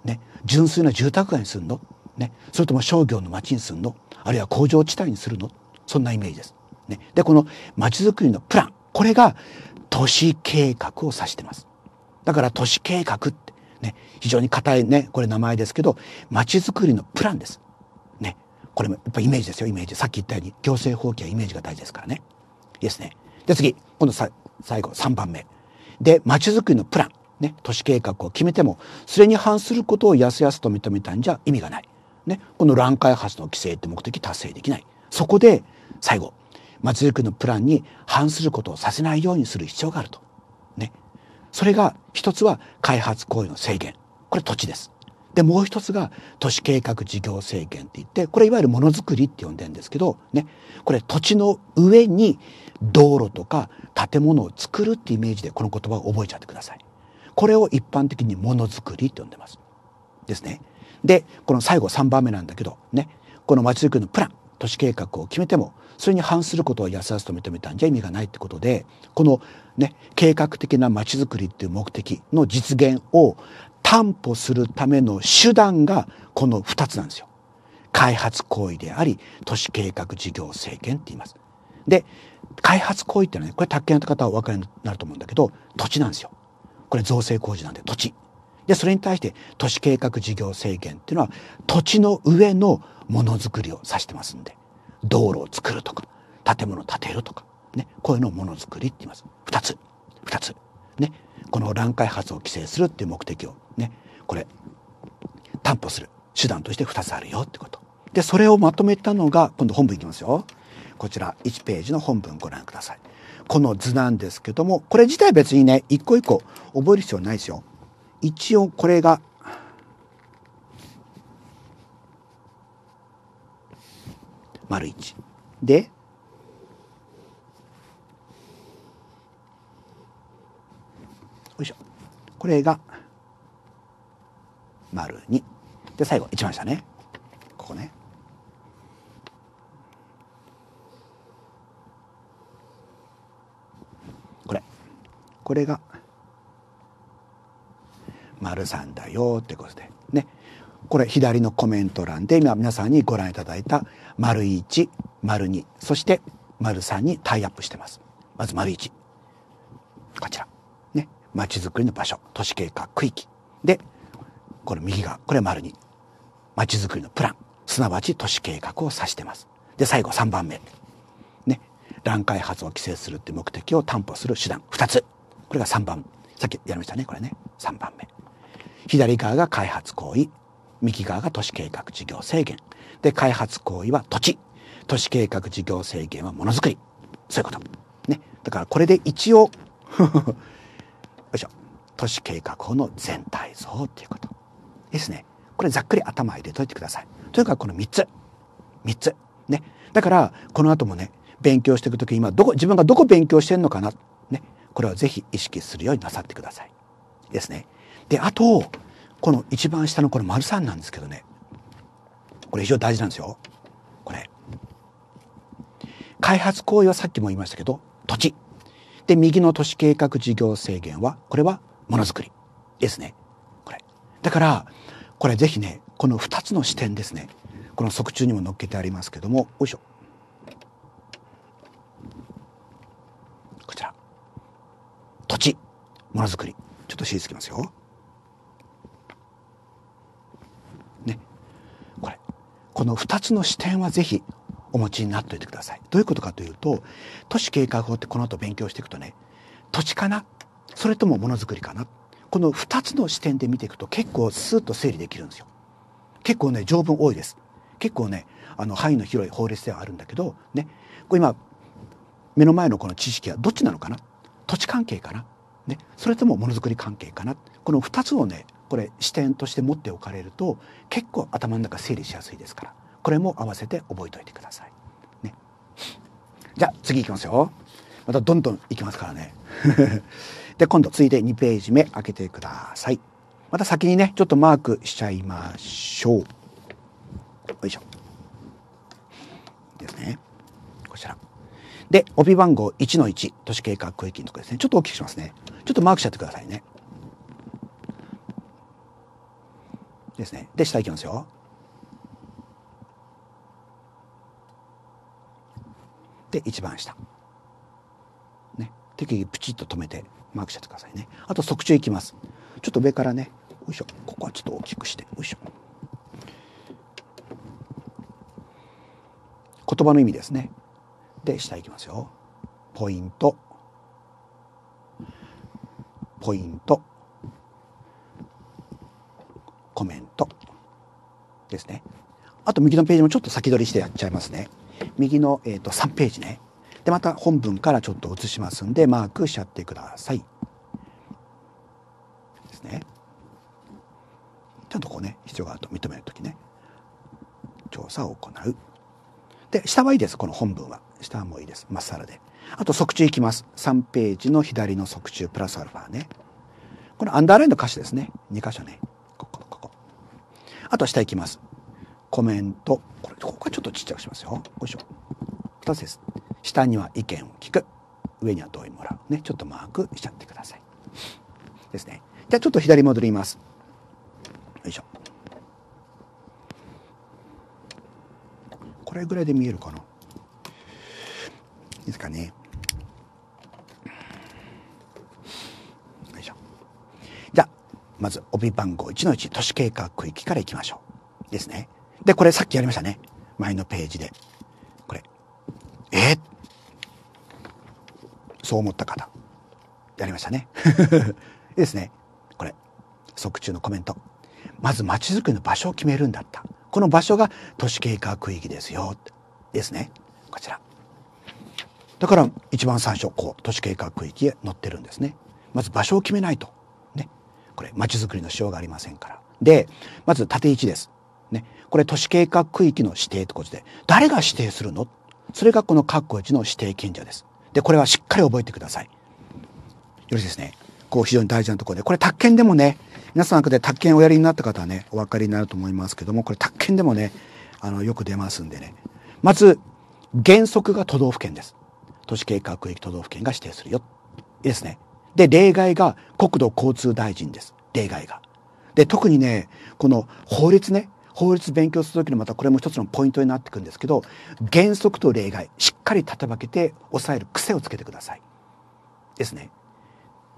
ね、純粋な住宅街にすんのね、それとも商業の町にするのあるいは工場地帯にするのそんなイメージです。ね、でこの町づくりのプランこれが都市計画を指してます。だから都市計画ってね非常に硬いねこれ名前ですけど町づくりのプランです。ねこれもやっぱイメージですよイメージさっき言ったように行政法規はイメージが大事ですからね。いいですね。で次今度さ最後3番目。で町づくりのプランね都市計画を決めてもそれに反することをやすやすと認めたんじゃ意味がない。ね、この乱開発の規制って目的達成できないそこで最後松井くのプランに反することをさせないようにする必要があると。ね。それが一つは開発行為の制限。これ土地です。で、もう一つが都市計画事業制限って言って、これいわゆるものづくりって呼んでるんですけど、ね。これ土地の上に道路とか建物を作るってイメージでこの言葉を覚えちゃってください。これを一般的にものづくりって呼んでます。ですね。でこの最後3番目なんだけどねこのまちづくりのプラン都市計画を決めてもそれに反することを安らすと認めたんじゃ意味がないってことでこの、ね、計画的なまちづくりっていう目的の実現を担保するための手段がこの2つなんですよ。開発行為であり都市計画事業制限って言います。で開発行為ってのはねこれ宅建た方はお分かりになると思うんだけど土地なんですよ。これ造成工事なんで土地。でそれに対して都市計画事業制限っていうのは土地の上のものづくりを指してますんで道路を作るとか建物を建てるとか、ね、こういうのをものづくりって言います。2つ2つ、ね、この乱開発を規制するっていう目的をねこれ担保する手段として2つあるよってこと。でそれをまとめたのが今度本文いきますよ。こちら1ページの本文ご覧ください。この図なんですけどもこれ自体別にね一個一個覚える必要ないですよ。一応これが丸1でよいしょこれが丸2で最後一番下ねここねこれこれが丸さんだよってことでねこれ左のコメント欄で今皆さんにご覧いただいた丸1丸2そして丸3にタイアップしてますまず丸1こちらねまちづくりの場所都市計画区域でこれ右側これ丸2まちづくりのプランすなわち都市計画を指してますで最後3番目ね乱開発を規制するって目的を担保する手段2つこれが3番さっきやりましたねこれね3番目左側が開発行為右側が都市計画事業制限で開発行為は土地都市計画事業制限はものづくりそういうことねだからこれで一応 よいしょ都市計画法の全体像っていうことですねこれざっくり頭入れといてくださいというかこの3つ3つねだからこの後もね勉強していく時今どこ自分がどこ勉強してんのかなねこれをぜひ意識するようになさってくださいですねであとこの一番下のこの丸3なんですけどねこれ非常に大事なんですよこれ開発行為はさっきも言いましたけど土地で右の都市計画事業制限はこれはものづくりですねこれだからこれぜひねこの2つの視点ですねこの側中にも載っけてありますけどもよいしょこちら土地ものづくりちょっと指示つきますよこの二つの視点はぜひお持ちになっておいてください。どういうことかというと都市計画法ってこの後勉強していくとね土地かなそれともものづくりかなこの二つの視点で見ていくと結構スーッと整理できるんですよ。結構ね条文多いです。結構ねあの範囲の広い法律ではあるんだけどねこれ今目の前のこの知識はどっちなのかな土地関係かな、ね、それともものづくり関係かなこの二つをねこれ視点として持っておかれると結構頭の中整理しやすいですからこれも合わせて覚えておいてください。ね、じゃあ次いきますよ。またどんどんいきますからね。で今度ついで2ページ目開けてください。また先にねちょっとマークしちゃいましょう。よいしょ。ですね。こちら。で帯番号1の1都市計画区域のとこですねちょっと大きくしますね。ちょっとマークしちゃってくださいね。ですね。で、下行きますよ。で、一番下。ね。適宜プチッと止めてマークしちゃってくださいね。あと、側中行きます。ちょっと上からね、よいしょ。ここはちょっと大きくして、よいしょ。言葉の意味ですね。で、下行きますよ。ポイント。ポイント。コメントですね。あと右のページもちょっと先取りしてやっちゃいますね。右の、えーと、3ページね。でまた本文からちょっと移しますんでマークしちゃってください。ですね。ちゃんとこうね必要があると認める時ね調査を行う。で下はいいですこの本文は。下もいいですまっさらで。あと側中いきます。3ページの左の側中プラスアルファね。このアンダーラインの歌詞ですね。2箇所ね。あとは下行きます。コメント。これ、ここはちょっとちっちゃくしますよ。よいしょ。2つです。下には意見を聞く。上には同意もらう。ね、ちょっとマークしちゃってください。ですね。じゃあちょっと左戻ります。よいしょ。これぐらいで見えるかな。いいですかね。まず帯番号1の1都市計画区域からいきましょうですねでこれさっきやりましたね前のページでこれえー、そう思った方やりましたね ですねこれ即中のコメントまずちづくりの場所を決めるんだったこの場所が都市計画区域ですよですねこちらだから一番最初こう都市計画区域へ載ってるんですねまず場所を決めないとこれ町づくりのし様うがありませんから。でまず縦位置です。ね、これ都市計画区域の指定ということで誰が指定するのそれがこの括弧1の指定権者です。でこれはしっかり覚えてください。よろしいですね。こう非常に大事なところでこれ宅建でもね皆さんの中で宅建おやりになった方はねお分かりになると思いますけどもこれ宅建でもねあのよく出ますんでねまず原則が都道府県です。都市計画区域都道府県が指定するよ。いいですね。で、例外が国土交通大臣です。例外が。で、特にね、この法律ね、法律勉強する時のまたこれも一つのポイントになってくるんですけど、原則と例外、しっかり立てばけて抑える癖をつけてください。ですね。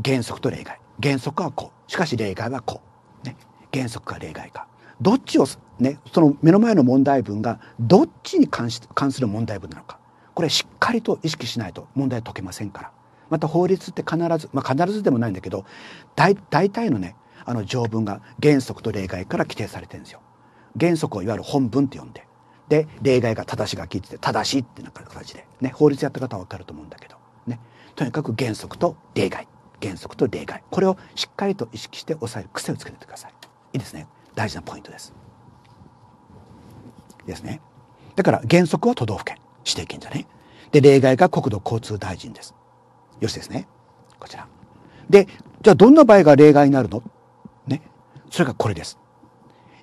原則と例外。原則はこう。しかし例外はこう。ね。原則か例外か。どっちを、ね、その目の前の問題文がどっちに関し関する問題文なのか。これしっかりと意識しないと問題解けませんから。また法律って必ず、まあ、必ずでもないんだけど大体のねあの条文が原則と例外から規定されてるんですよ。原則をいわゆる本文って呼んでで例外が正し書きって正しいってなんか形で、ね、法律やった方は分かると思うんだけど、ね、とにかく原則と例外原則と例外これをしっかりと意識して抑える癖をつけてください。いいですね大事なポイントです。ですね。だから原則は都道府県指定県じゃね。で例外が国土交通大臣です。よしですね。こちら。で、じゃあどんな場合が例外になるのね。それがこれです。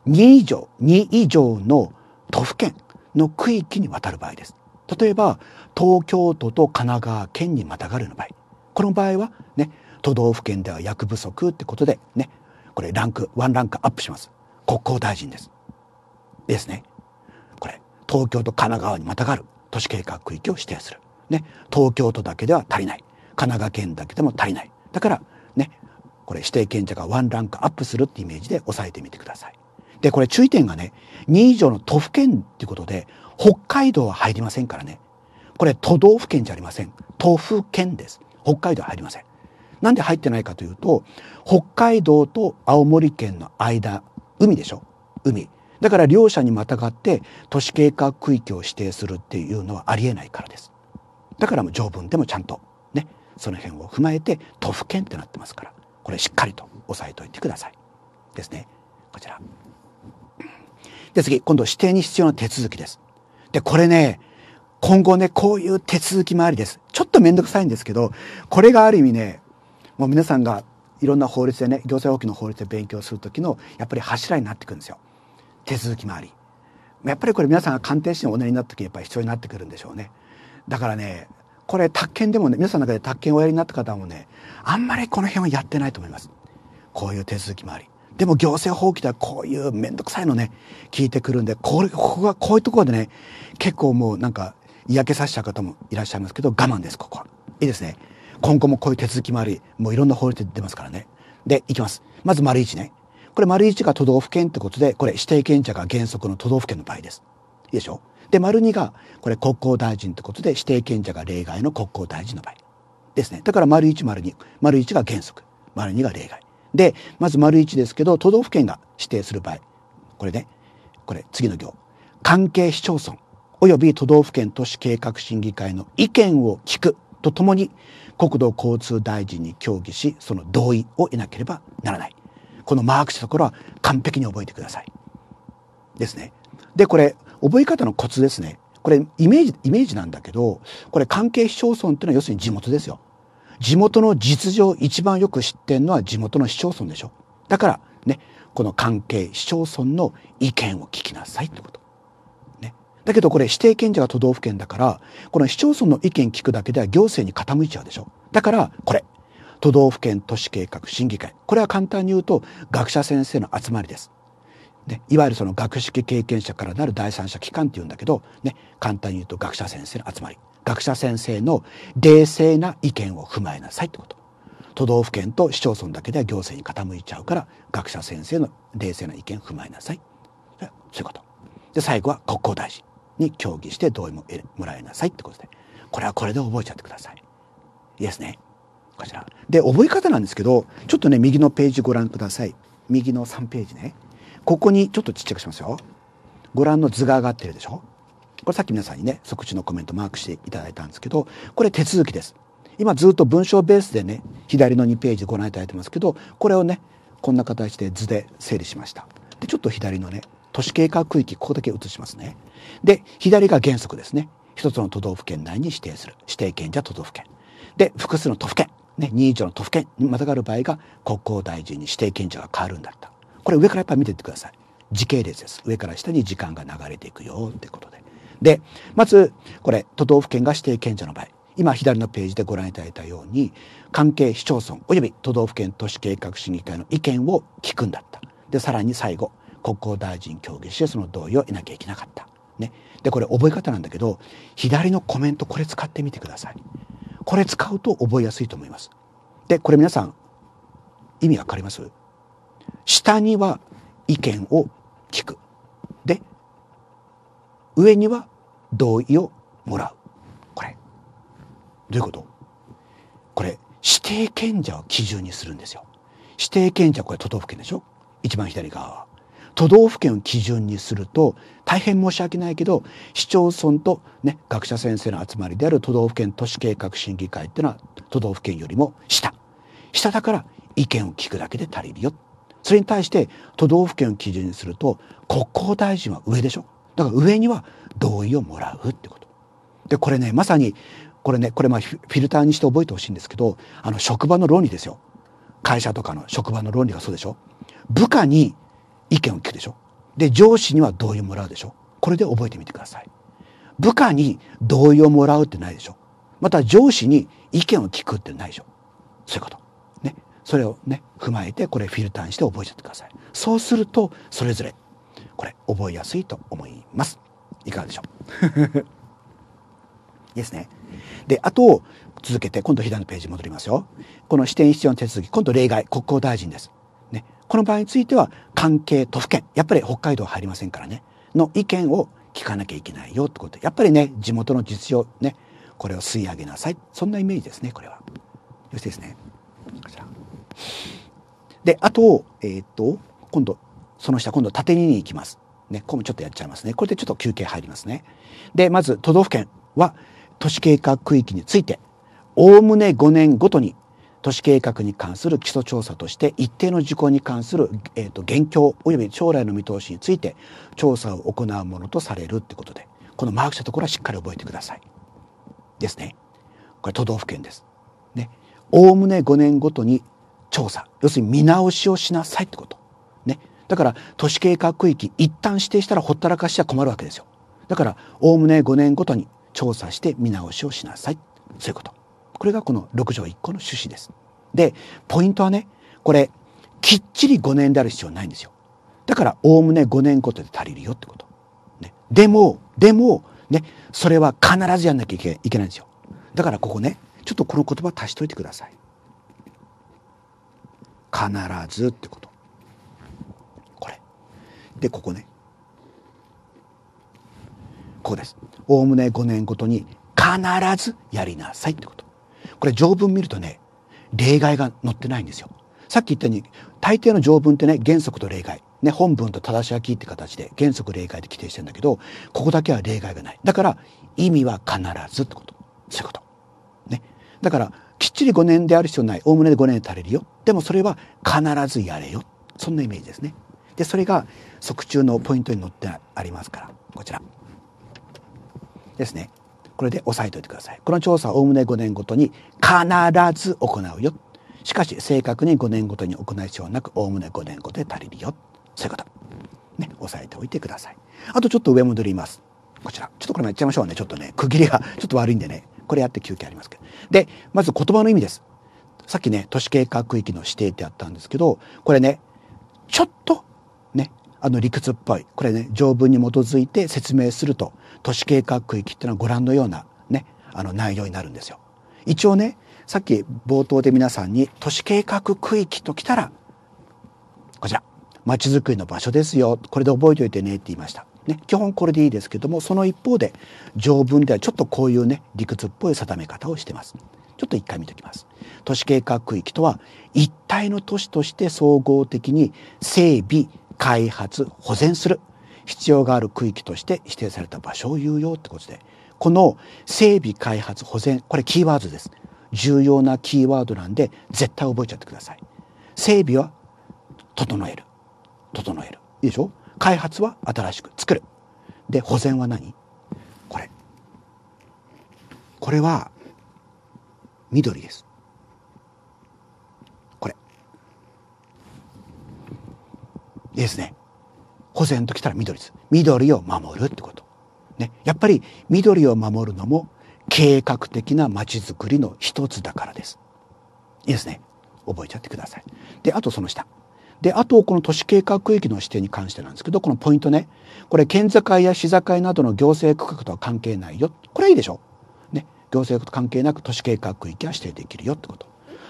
2以上、2以上の都府県の区域にわたる場合です。例えば、東京都と神奈川県にまたがるの場合。この場合は、ね、都道府県では薬不足ってことで、ね、これランク、ワンランクアップします。国交大臣です。ですね。これ、東京と神奈川にまたがる都市計画区域を指定する。ね、東京都だけでは足りない。神奈川県だけでも足りない。だからね、これ指定権者がワンランクアップするってイメージで押さえてみてください。で、これ注意点がね、2以上の都府県っていうことで、北海道は入りませんからね。これ都道府県じゃありません。都府県です。北海道は入りません。なんで入ってないかというと、北海道と青森県の間、海でしょ海。だから両者にまたがって都市計画区域を指定するっていうのはありえないからです。だからもう条文でもちゃんとその辺を踏まえて都府県ってなってますからこれしっかりと押さえておいてくださいですねこちらで次今度指定に必要な手続きですでこれね今後ねこういう手続きもありですちょっと面倒くさいんですけどこれがある意味ねもう皆さんがいろんな法律でね行政法規の法律で勉強する時のやっぱり柱になってくるんですよ手続きもありやっぱりこれ皆さんが鑑定士におなりになった時やっぱり必要になってくるんでしょうねだからねこれ、宅建でもね、皆さんの中で宅建をおやりになった方もね、あんまりこの辺はやってないと思います。こういう手続きもあり。でも行政法規ではこういうめんどくさいのね、聞いてくるんで、これ、ここが、こういうところでね、結構もうなんか嫌気させちゃう方もいらっしゃいますけど、我慢です、ここは。いいですね。今後もこういう手続きもあり、もういろんな法律で出ますからね。で、いきます。まず丸一ね。これ丸一が都道府県ってことで、これ指定権者が原則の都道府県の場合です。いいでしょで、丸2が、これ国交大臣ということで、指定権者が例外の国交大臣の場合ですね。だから丸1、丸2。丸1が原則。丸2が例外。で、まず丸1ですけど、都道府県が指定する場合。これね、これ次の行。関係市町村および都道府県都市計画審議会の意見を聞くとともに、国土交通大臣に協議し、その同意を得なければならない。このマークしたところは完璧に覚えてください。ですね。で、これ、覚え方のコツですね。これイメージ、イメージなんだけど、これ関係市町村っていうのは要するに地元ですよ。地元の実情一番よく知ってんのは地元の市町村でしょ。だからね、この関係市町村の意見を聞きなさいってこと。ね。だけどこれ指定権者が都道府県だから、この市町村の意見聞くだけでは行政に傾いちゃうでしょ。だからこれ、都道府県都市計画審議会。これは簡単に言うと学者先生の集まりです。ね、いわゆるその学識経験者からなる第三者機関っていうんだけど、ね、簡単に言うと学者先生の集まり学者先生の冷静な意見を踏まえなさいってこと都道府県と市町村だけでは行政に傾いちゃうから学者先生の冷静な意見を踏まえなさいそういうことで最後は国交大臣に協議して同意ももらいなさいってことでこれはこれで覚えちゃってくださいいいですねこちらで覚え方なんですけどちょっとね右のページご覧ください右の3ページねここにちょっとちっちゃくしますよ。ご覧の図が上がってるでしょこれさっき皆さんにね、即時のコメントマークしていただいたんですけど、これ手続きです。今ずっと文章ベースでね、左の2ページご覧いただいてますけど、これをね、こんな形で図で整理しました。で、ちょっと左のね、都市計画区域、ここだけ移しますね。で、左が原則ですね。一つの都道府県内に指定する。指定権者都道府県。で、複数の都府県。ね、2以上の都府県にまたがる場合が国交大臣に指定権者が変わるんだった。これ上からやっぱり見ててください時系列です上から下に時間が流れていくよってことででまずこれ都道府県が指定県庁の場合今左のページでご覧いただいたように関係市町村および都道府県都市計画審議会の意見を聞くんだったでさらに最後国交大臣協議してその同意を得なきゃいけなかった。ね、でこれ覚え方なんだけど左のコメントこれ使ってみてください。これ使うと覚えやすいと思います。でこれ皆さん意味わかります下には意見を聞くで上には同意をもらうこれどういうことこれ指定権者を基準にするんですよ指定権者これ都道府県でしょ一番左側は都道府県を基準にすると大変申し訳ないけど市町村と、ね、学者先生の集まりである都道府県都市計画審議会っていうのは都道府県よりも下下だから意見を聞くだけで足りるよそれに対して都道府県を基準にすると国交大臣は上でしょだから上には同意をもらうってこと。でこれねまさにこれねこれまあフィルターにして覚えてほしいんですけどあの職場の論理ですよ会社とかの職場の論理がそうでしょ部下に意見を聞くでしょで上司には同意をもらうでしょこれで覚えてみてください部下に同意をもらうってないでしょまた上司に意見を聞くってないでしょそういうことそれをね踏まえてこれフィルターにして覚えちゃってくださいそうするとそれぞれこれ覚えやすいと思いますいかがでしょういい ですねであと続けて今度左のページに戻りますよこの視点必要の手続き今度例外国交大臣ですねこの場合については関係都府県やっぱり北海道入りませんからねの意見を聞かなきゃいけないよってことやっぱりね地元の実情ねこれを吸い上げなさいそんなイメージですねこれはよしですねこちらで、あと、えっ、と、今度、その下、今度縦に行きます。ね、これもちょっとやっちゃいますね。これでちょっと休憩入りますね。で、まず都道府県は都市計画区域について、おおむね5年ごとに都市計画に関する基礎調査として一定の事項に関する、えーと、現況及び将来の見通しについて調査を行うものとされるってことで、このマークしたところはしっかり覚えてください。ですね。これ都道府県です。ね。おおむね5年ごとに調査要するに見直しをしなさいってこと。ね、だから都市計画区域一旦指定したらほったらかしは困るわけですよ。だからおおむね5年ごとに調査して見直しをしなさいそういうこと。これがこの6条1項の趣旨です。でポイントはねこれきっちり5年である必要ないんですよ。だからおおむね5年ごとで足りるよってこと。ね、でもでもねそれは必ずやんなきゃいけないんですよ。だからここねちょっとこの言葉足しといてください。必ずってことこれでここねここですおおむね5年ごとに必ずやりなさいってことこれ条文見るとね例外が載ってないんですよさっき言ったように大抵の条文ってね原則と例外、ね、本文と正し書きって形で原則例外で規定してるんだけどここだけは例外がないだから意味は必ずってことそういうこと。ね、だからきっちり5年である必要ないおおむねで5年で足りるよでもそれは必ずやれよそんなイメージですねでそれが側中のポイントに載ってありますからこちらですねこれで押さえておいてくださいこの調査はおおむね5年ごとに必ず行うよしかし正確に5年ごとに行う必要なくおおむね5年ごとで足りるよそういうことね押さえておいてくださいあとちょっと上戻りますこちらちょっとこれもやっちゃいましょうねちょっとね区切りがちょっと悪いんでねこれやって休憩ありますけど。で、まず言葉の意味です。さっきね、都市計画区域の指定ってあったんですけど、これね、ちょっと、ね、あの理屈っぽい、これね、条文に基づいて説明すると、都市計画区域っていうのはご覧のようなね、あの内容になるんですよ。一応ね、さっき冒頭で皆さんに都市計画区域ときたら、こちら、まちづくりの場所ですよ。これで覚えておいてねって言いました。ね、基本これでいいですけどもその一方で条文ではちょっとこういうね理屈っぽい定め方をしてます。ちょっと一回見ておきます。都市計画区域とは一体の都市として総合的に整備開発保全する必要がある区域として指定された場所を有用ってことでこの整備開発保全これキーワードです。重要なキーワードなんで絶対覚えちゃってください。整備は整える整えるいいでしょ開発は新しく作るで保全は何これこれは緑ですこれいいですね保全ときたら緑です緑を守るってことねやっぱり緑を守るのも計画的なまちづくりの一つだからですいいですね覚えちゃってくださいであとその下であとこの都市計画区域の指定に関してなんですけどこのポイントねこれ県境や市境などの行政区画とは関係ないよこれはいいでしょね行政と関係なく都市計画区域は指定できるよってこと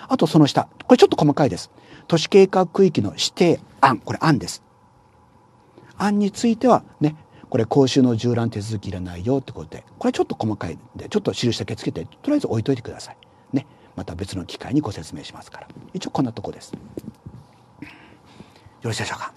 あとその下これちょっと細かいです都市計画区域の指定案これ案です案についてはねこれ公衆の縦覧手続きいらないよってことでこれちょっと細かいんでちょっと印だけつけてとりあえず置いといてくださいねまた別の機会にご説明しますから一応こんなとこです。ろしいでしょうか。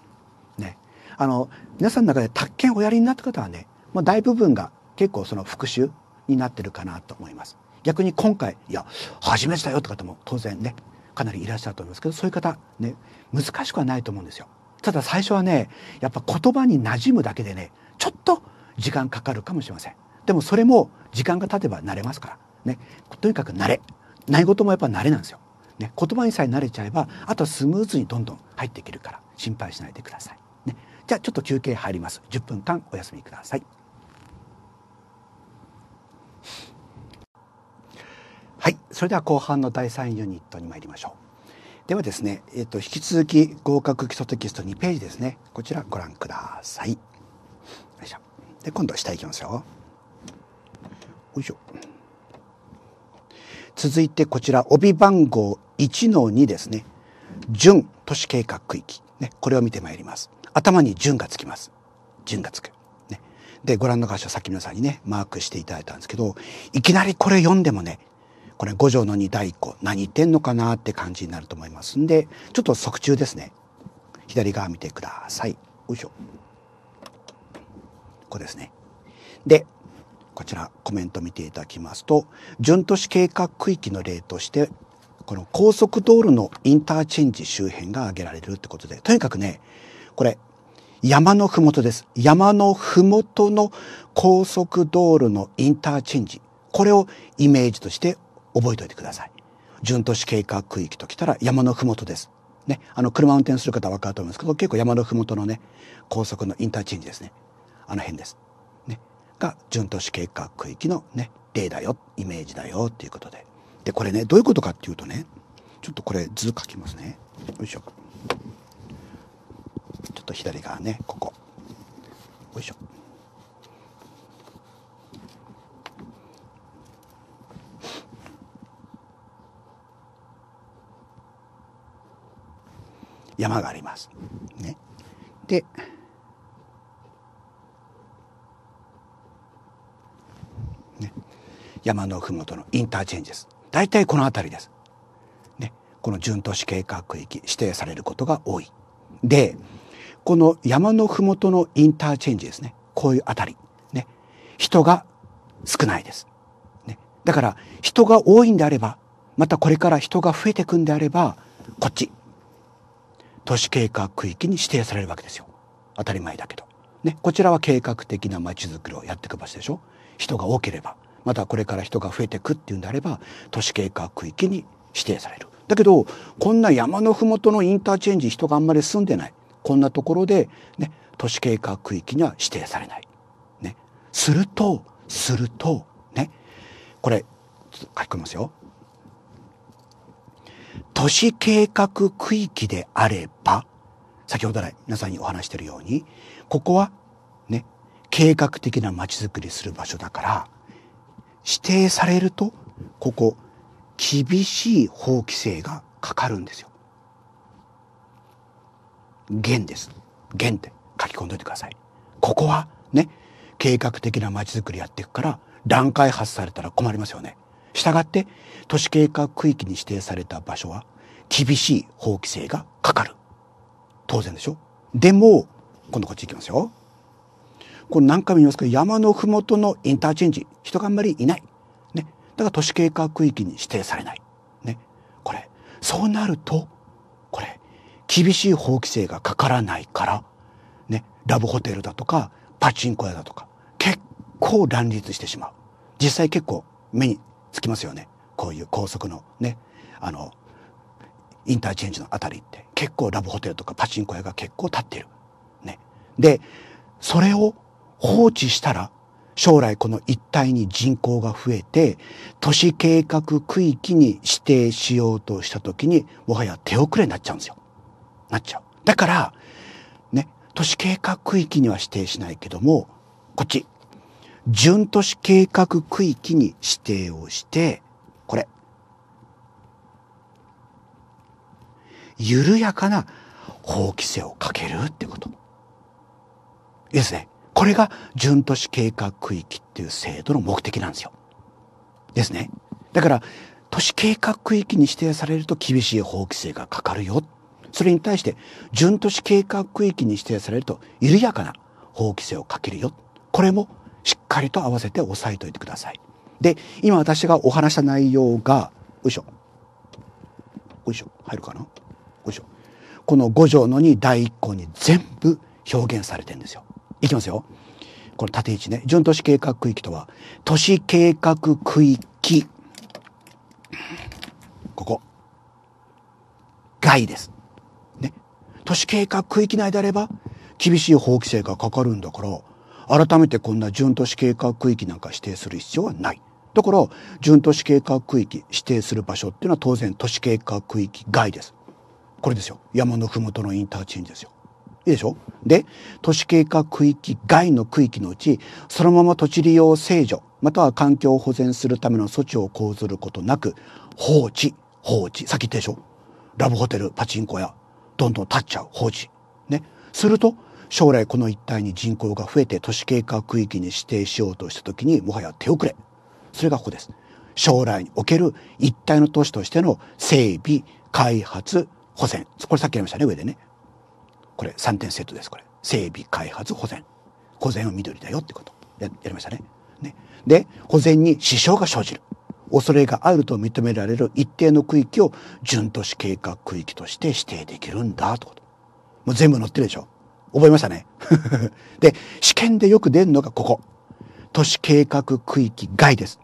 ね。あの、皆さんの中で宅建おやりになった方はね、まあ、大部分が結構その復習になってるかなと思います。逆に今回、いや、初めてだよって方も当然ね、かなりいらっしゃると思いますけど、そういう方、ね、難しくはないと思うんですよ。ただ最初はね、やっぱ言葉に馴染むだけでね、ちょっと時間かかるかもしれません。でもそれも時間が経てば慣れますから。ね、とにかく慣れ。ないこともやっぱ慣れなんですよ。ね、言葉にさえ慣れちゃえば、あとはスムーズにどんどん入っていけるから。心配しないでください、ね、じゃあちょっと休憩入ります10分間お休みくださいはいそれでは後半の第3ユニットに参りましょうではですね、えー、っと、引き続き合格基礎テキスト2ページですねこちらご覧くださいよいしょで今度は下いきますよよいしょ続いてこちら帯番号1の2ですね準都市計画区域ね、これを見てまいります。頭に順がつきます。順がつく。ね、で、ご覧の箇所さっき皆さんにね、マークしていただいたんですけど、いきなりこれ読んでもね、これ五条の二第一個、何言ってんのかなって感じになると思いますんで、ちょっと側中ですね。左側見てください。よいしょ。ここですね。で、こちらコメント見ていただきますと、準都市計画区域の例として、この高速道路のインターチェンジ周辺が挙げられるってことで、とにかくね、これ、山のふもとです。山のふもとの高速道路のインターチェンジ。これをイメージとして覚えておいてください。準都市計画区域ときたら山のふもとです。ね、あの、車運転する方は分かると思いますけど、結構山のふもとのね、高速のインターチェンジですね。あの辺です。ね。が、準都市計画区域のね、例だよ、イメージだよっていうことで。で、これね、どういうことかっていうとね、ちょっとこれ図書きますね。よいしょ。ちょっと左側ね、ここ。よいしょ。山があります。ね。で、ね、山のふもとのインターチェンジです。大体この辺りです。ね、この準都市計画区域指定されることが多い。でこの山の麓のインターチェンジですねこういう辺り、ね、人が少ないです、ね、だから人が多いんであればまたこれから人が増えていくんであればこっち都市計画区域に指定されるわけですよ当たり前だけど、ね、こちらは計画的なまちづくりをやっていく場所でしょ人が多ければまたこれから人が増えていくっていうんであれば都市計画区域に指定されるだけどこんな山の麓のインターチェンジ人があんまり住んでないこんなところで、ね、都市計画区域には指定されない。ね、するとするとねこれ書き込みますよ。都市計画区域であれば先ほど来皆さんにお話しているようにここはね計画的な街づくりする場所だから指定されると、ここ、厳しい法規制がかかるんですよ。弦です。弦って書き込んどいてください。ここはね、計画的なまちづくりやっていくから、乱開発されたら困りますよね。したがって、都市計画区域に指定された場所は、厳しい法規制がかかる。当然でしょでも、今度こっち行きますよ。これ何回も言いますけど山の麓のインターチェンジ人があんまりいない、ね、だから都市計画区域に指定されない、ね、これそうなるとこれ厳しい法規制がかからないから、ね、ラブホテルだとかパチンコ屋だとか結構乱立してしまう実際結構目につきますよねこういう高速のねあのインターチェンジのあたりって結構ラブホテルとかパチンコ屋が結構立ってる。ね、でそれを放置したら将来この一帯に人口が増えて都市計画区域に指定しようとした時にもはや手遅れになっちゃうんですよ。なっちゃう。だからね都市計画区域には指定しないけどもこっち準都市計画区域に指定をしてこれ緩やかな法規制をかけるってことですね。これが準都市計画区域っていう制度の目的なんですよ。ですね。だから、都市計画区域に指定されると厳しい法規制がかかるよ。それに対して、準都市計画区域に指定されると緩やかな法規制をかけるよ。これもしっかりと合わせて押さえておいてください。で、今私がお話した内容が、よいしょ。よいしょ。入るかなよいしょ。この5条の2第1項に全部表現されてるんですよ。いきますよ。この縦位置ね。準都市計画区域とは、都市計画区域、ここ、外です。ね。都市計画区域内であれば、厳しい法規制がかかるんだから、改めてこんな準都市計画区域なんか指定する必要はない。だから、準都市計画区域指定する場所っていうのは当然都市計画区域外です。これですよ。山のふもとのインターチェンジですよ。いいでしょで、都市計画区域外の区域のうち、そのまま土地利用制御、または環境を保全するための措置を講ずることなく、放置、放置。さっき言ったでしょラブホテル、パチンコ屋、どんどん立っちゃう、放置。ね。すると、将来この一帯に人口が増えて都市計画区域に指定しようとした時にもはや手遅れ。それがここです。将来における一帯の都市としての整備、開発、保全。これさっきやりましたね、上でね。これ3点セットですこれ整備開発保全保全は緑だよってことややりましたねねで保全に支障が生じる恐れがあると認められる一定の区域を準都市計画区域として指定できるんだともう全部載ってるでしょ覚えましたね で試験でよく出るのがここ都市計画区域外です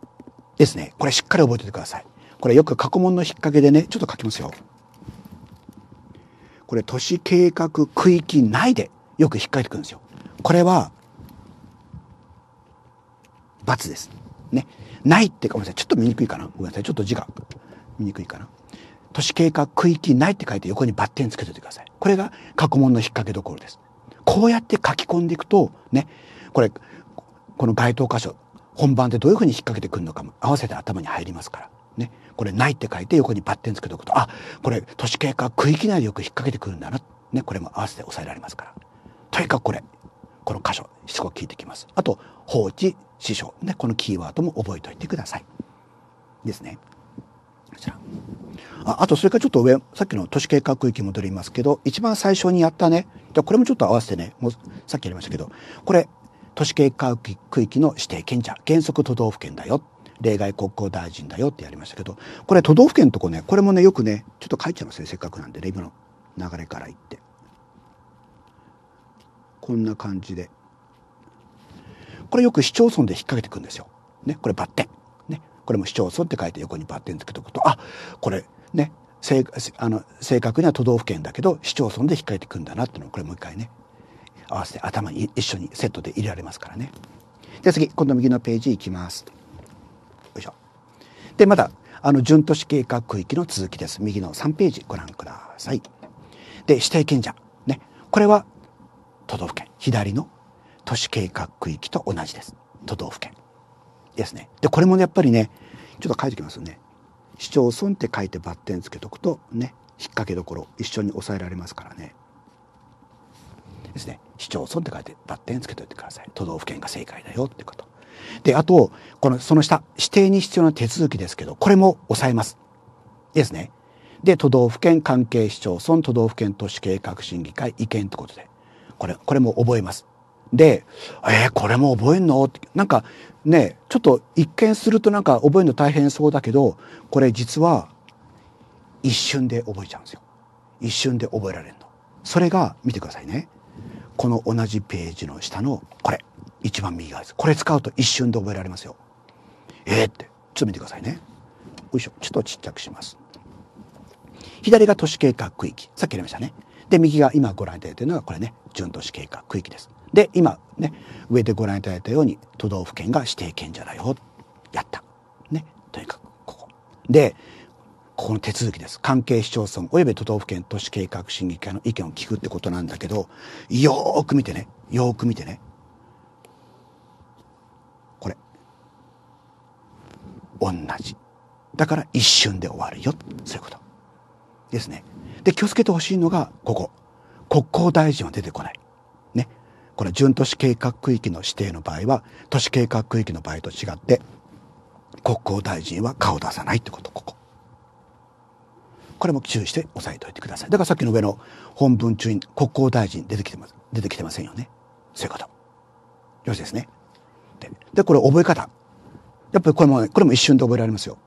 ですねこれしっかり覚えておいてくださいこれよく過去問の引っ掛けでねちょっと書きますよこれ都市計画区域内でよく引っかいてくるんですよ。これは、罰です。ね。ないってごめんなさい。ちょっと見にくいかな。ごめんなさい。ちょっと字が見にくいかな。都市計画区域内って書いて横にバッテンつけておいてください。これが過去問の引っ掛けどころです。こうやって書き込んでいくと、ね、これ、この該当箇所、本番でどういうふうに引っ掛けてくるのかも合わせて頭に入りますから。ね、これないって書いて横にバッテンつけておくとあこれ都市計画区域内でよく引っ掛けてくるんだな、ね、これも合わせて抑えられますからとにかくこれこの箇所しつこく聞いてきますあと放置支障、ね、このキーワードも覚えておいてくださいですねこちらああとそれからちょっと上さっきの都市計画区域戻りますけど一番最初にやったねこれもちょっと合わせてねもうさっきやりましたけどこれ都市計画区域の指定権者原則都道府県だよ例外国交大臣だよってやりましたけどこれ都道府県のとこねこれもねよくねちょっと書いちゃいますねせっかくなんでね今の流れから言ってこんな感じでこれよく市町村で引っ掛けていくんですよ。ね、これバッテン、ね、これも市町村って書いて横にバッテンつけておくとあこれね正あの正確には都道府県だけど市町村で引っ掛けていくんだなってのをこれもう一回ね合わせて頭に一緒にセットで入れられますからね。で次今度右のページいきます。で、まだ、あの、準都市計画区域の続きです。右の3ページご覧ください。で、指定権者。ね。これは、都道府県。左の都市計画区域と同じです。都道府県。ですね。で、これもね、やっぱりね、ちょっと書いておきますよね。市町村って書いてバッテンつけとくと、ね、引っ掛けどころ、一緒に抑えられますからね。ですね。市町村って書いてバッテンつけといてください。都道府県が正解だよってこと。で、あと、この、その下、指定に必要な手続きですけど、これも抑えます。ですね。で、都道府県関係市町村、都道府県都市計画審議会、意見ってことで、これ、これも覚えます。で、えー、これも覚えんのって、なんかね、ちょっと一見するとなんか覚えるの大変そうだけど、これ実は一瞬で覚えちゃうんですよ。一瞬で覚えられるの。それが、見てくださいね。この同じページの下の、これ。一番右側です。これ使うと一瞬で覚えられますよ。えー、って、ちょっと見てくださいね。よいしょ、ちょっとちっちゃくします。左が都市計画区域。さっきやりましたね。で、右が今ご覧いただいているのがこれね、準都市計画区域です。で、今ね、上でご覧いただいたように、都道府県が指定権じゃないよ。やった。ね。とにかく、ここ。で、ここの手続きです。関係市町村及び都道府県都市計画審議会の意見を聞くってことなんだけど、よーく見てね、よーく見てね、同じだから一瞬で終わるよそういうことですねで気をつけてほしいのがここ国交大臣は出てこないねこれ準都市計画区域の指定の場合は都市計画区域の場合と違って国交大臣は顔出さないってことこここれも注意して押さえておいてくださいだからさっきの上の本文中に国交大臣出てきてます出てきてませんよねそういうことよろしいですねでこれ覚え方やっぱりこれも、これも一瞬で覚えられますよ。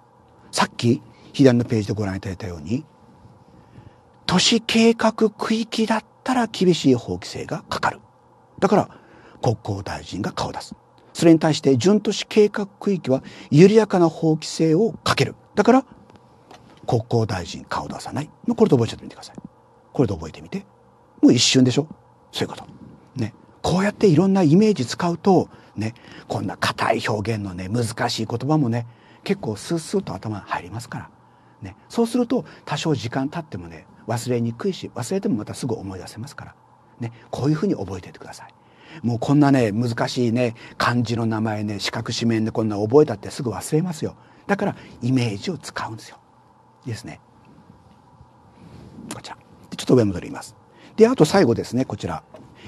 さっき、左のページでご覧いただいたように、都市計画区域だったら厳しい法規制がかかる。だから、国交大臣が顔を出す。それに対して、準都市計画区域は緩やかな法規制をかける。だから、国交大臣顔を出さない。これで覚えちゃってみてください。これで覚えてみて。もう一瞬でしょそういうこと。ね。こうやっていろんなイメージ使うと、ね、こんな硬い表現のね難しい言葉もね結構スースーと頭に入りますから、ね、そうすると多少時間経ってもね忘れにくいし忘れてもまたすぐ思い出せますから、ね、こういうふうに覚えていてください。もうこんなね難しいね漢字の名前ね四角四面でこんな覚えたってすぐ忘れますよだからイメージを使うんですよ。いいですね。こちらちょっと上戻ります。であと最後ですねこちら、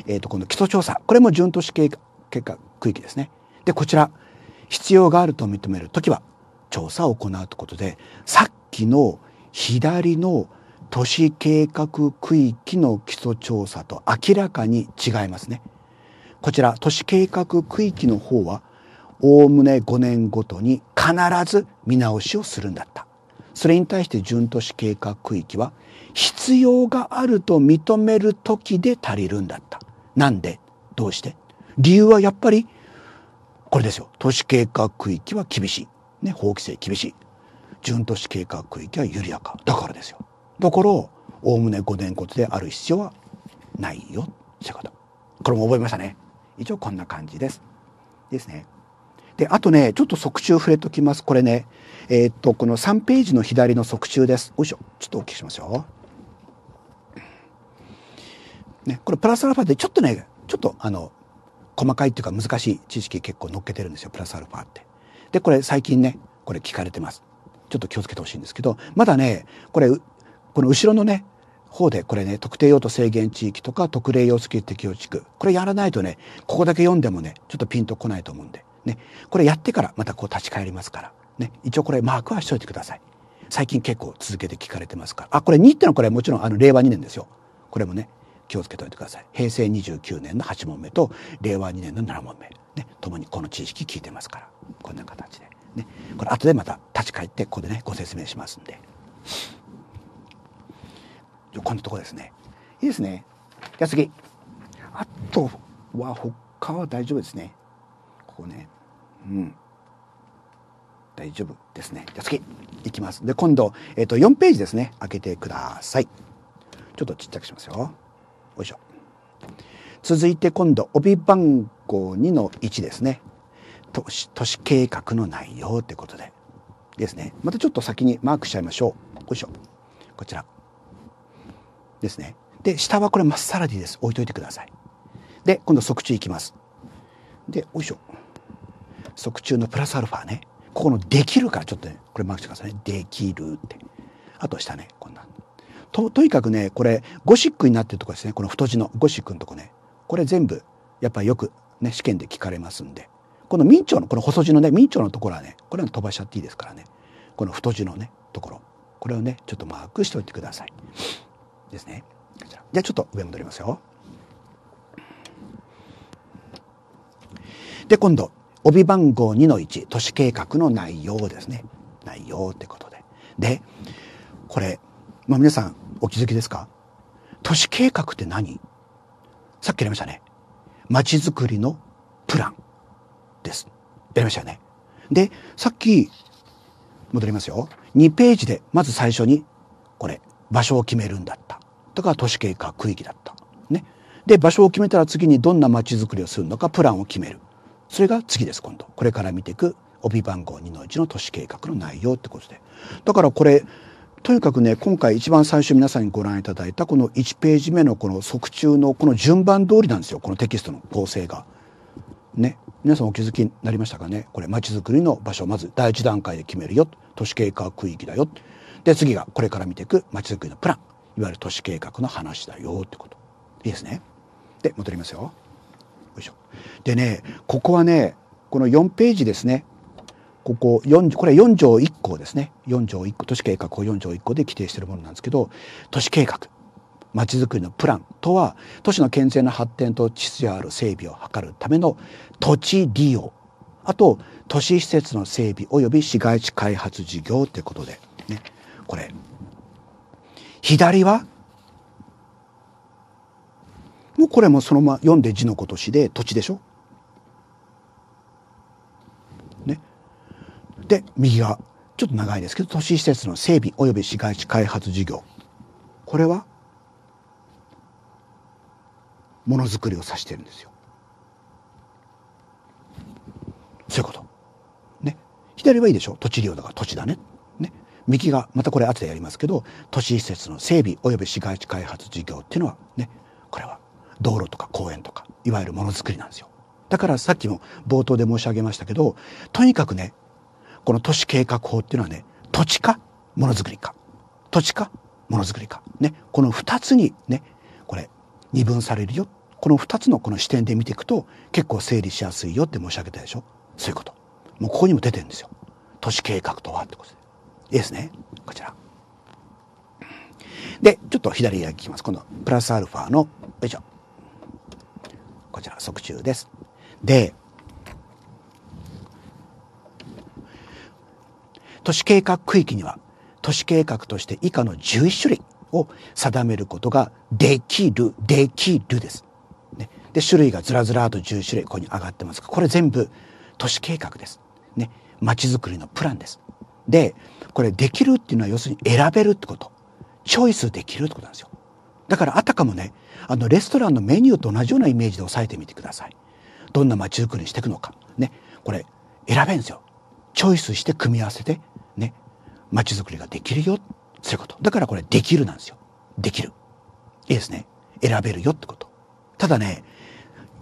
えーとこの基礎調査これも準都市計画区域ですね。でこちら必要があると認める時は調査を行うということでさっきの左の都市計画区域の基礎調査と明らかに違いますね。こちら都市計画区域の方はおおむね5年ごとに必ず見直しをするんだった。それに対して準都市計画区域は必要があると認める時で足りるんだった。なんでどうして理由はやっぱりこれですよ都市計画区域は厳しい、ね、法規制厳しい準都市計画区域は緩やかだからですよところおおむね5年骨である必要はないよってことこれも覚えましたね一応こんな感じですですねであとねちょっと側中触れときますこれねえー、っとこの3ページの左の側中ですよいしょちょっとお聞きしますよね、これプラスアルファでちょっとねちょっとあの細かいっていうか難しい知識結構乗っけてるんですよプラスアルファって。でこれ最近ねこれ聞かれてます。ちょっと気をつけてほしいんですけどまだねこれこの後ろのね方でこれね特定用途制限地域とか特例用水適用地区これやらないとねここだけ読んでもねちょっとピンとこないと思うんでねこれやってからまたこう立ち返りますからね一応これマークはしといてください最近結構続けて聞かれてますからあこれ2ってのはこれもちろんあの令和2年ですよこれもね気をつけておいてください平成29年の8問目と令和2年の7問目ね共にこの知識聞いてますからこんな形でねこれ後でまた立ち返ってここでねご説明しますんでこんなとこですねいいですねじゃあ次あとは他は大丈夫ですねここねうん大丈夫ですね。じゃ次、いきます。で、今度、えっ、ー、と、4ページですね。開けてください。ちょっとちっちゃくしますよ。よいしょ続いて今度帯番号2の1ですね都市都市計画の内容ってことでですねまたちょっと先にマークしちゃいましょうよいしょこちらですねで下はこれ真っさらでいいです置いといてくださいで今度側中いきますでよいしょ側中のプラスアルファねここの「できる」からちょっとねこれマークしてくださいね「できる」ってあと下ねこんなととにかくねこれゴシックになってるとこですねこの太字のゴシックのとこねこれ全部やっぱりよく、ね、試験で聞かれますんでこの明朝のこの細字のね明朝のところはねこれは飛ばしちゃっていいですからねこの太字のねところこれをねちょっとマークしておいてください。ですね。じゃあちょっと上戻りますよ。で今度帯番号2の1都市計画の内容ですね内容ってことで。でこれ、まあ、皆さんお気づきですか都市計画って何さっきやりましたね。街づくりのプランです。やりましたよね。で、さっき、戻りますよ。2ページで、まず最初に、これ、場所を決めるんだった。とか、都市計画区域だった。ね。で、場所を決めたら次にどんな街づくりをするのか、プランを決める。それが次です、今度。これから見ていく帯番号2の1の都市計画の内容ってことで。だからこれ、とにかくね今回一番最初皆さんにご覧いただいたこの1ページ目のこの側中のこの順番通りなんですよこのテキストの構成が。ね皆さんお気づきになりましたかねこれまちづくりの場所をまず第1段階で決めるよ都市計画区域だよで次がこれから見ていくまちづくりのプランいわゆる都市計画の話だよってこといいですねで戻りますよよいしょでねここはねこの4ページですねここ4これ4条1項ですね4条1項都市計画を4条1項で規定しているものなんですけど都市計画まちづくりのプランとは都市の健全な発展と秩序ある整備を図るための土地利用あと都市施設の整備及び市街地開発事業ってことでねこれ左はもうこれもそのまま読んで字のことしで土地でしょで右側ちょっと長いですけど都市施設の整備及び市街地開発事業これはものづくりを指してるんですよ。そういうこと。ね。左はいいでしょ土地利用だから土地だね。ね。右がまたこれ後でやりますけど都市施設の整備及び市街地開発事業っていうのはねこれは道路とか公園とかいわゆるものづくりなんですよ。だからさっきも冒頭で申し上げましたけどとにかくねこの都市計画法っていうのはね土地かものづくりか土地かものづくりか、ね、この2つにねこれ二分されるよこの2つのこの視点で見ていくと結構整理しやすいよって申し上げたでしょそういうこともうここにも出てるんですよ都市計画とはってことでいいですねこちらでちょっと左へ行きます今度プラスアルファのよいしょこちら側中ですで都市計画区域には都市計画として以下の11種類を定めることができる、できるです。ね、で、種類がずらずらと1 0種類、ここに上がってますが、これ全部都市計画です。ね、街づくりのプランです。で、これできるっていうのは要するに選べるってこと。チョイスできるってことなんですよ。だからあたかもね、あのレストランのメニューと同じようなイメージで押さえてみてください。どんな街づくりにしていくのか。ね、これ選べるんですよ。チョイスして組み合わせて街づくりができるよそういうことだからこれできるなんですよできるいいですね選べるよってことただね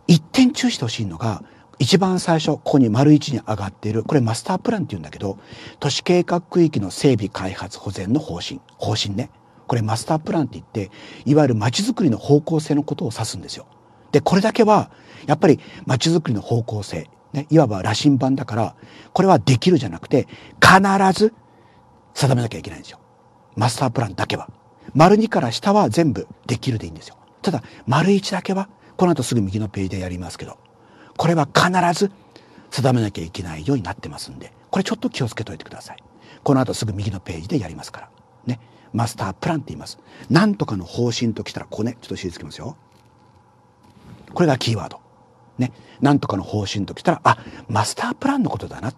一点注意してほしいのが一番最初ここに丸一に上がっているこれマスタープランって言うんだけど都市計画区域の整備開発保全の方針方針ねこれマスタープランって言っていわゆる街づくりの方向性のことを指すんですよでこれだけはやっぱり街づくりの方向性ね、いわば羅針盤だからこれはできるじゃなくて必ず定めなきゃいけないんですよ。マスタープランだけは。丸2から下は全部できるでいいんですよ。ただ、丸1だけは、この後すぐ右のページでやりますけど、これは必ず定めなきゃいけないようになってますんで、これちょっと気をつけといてください。この後すぐ右のページでやりますから。ね。マスタープランって言います。なんとかの方針ときたら、ここね、ちょっとりつけますよ。これがキーワード。ね。なんとかの方針ときたら、あ、マスタープランのことだな。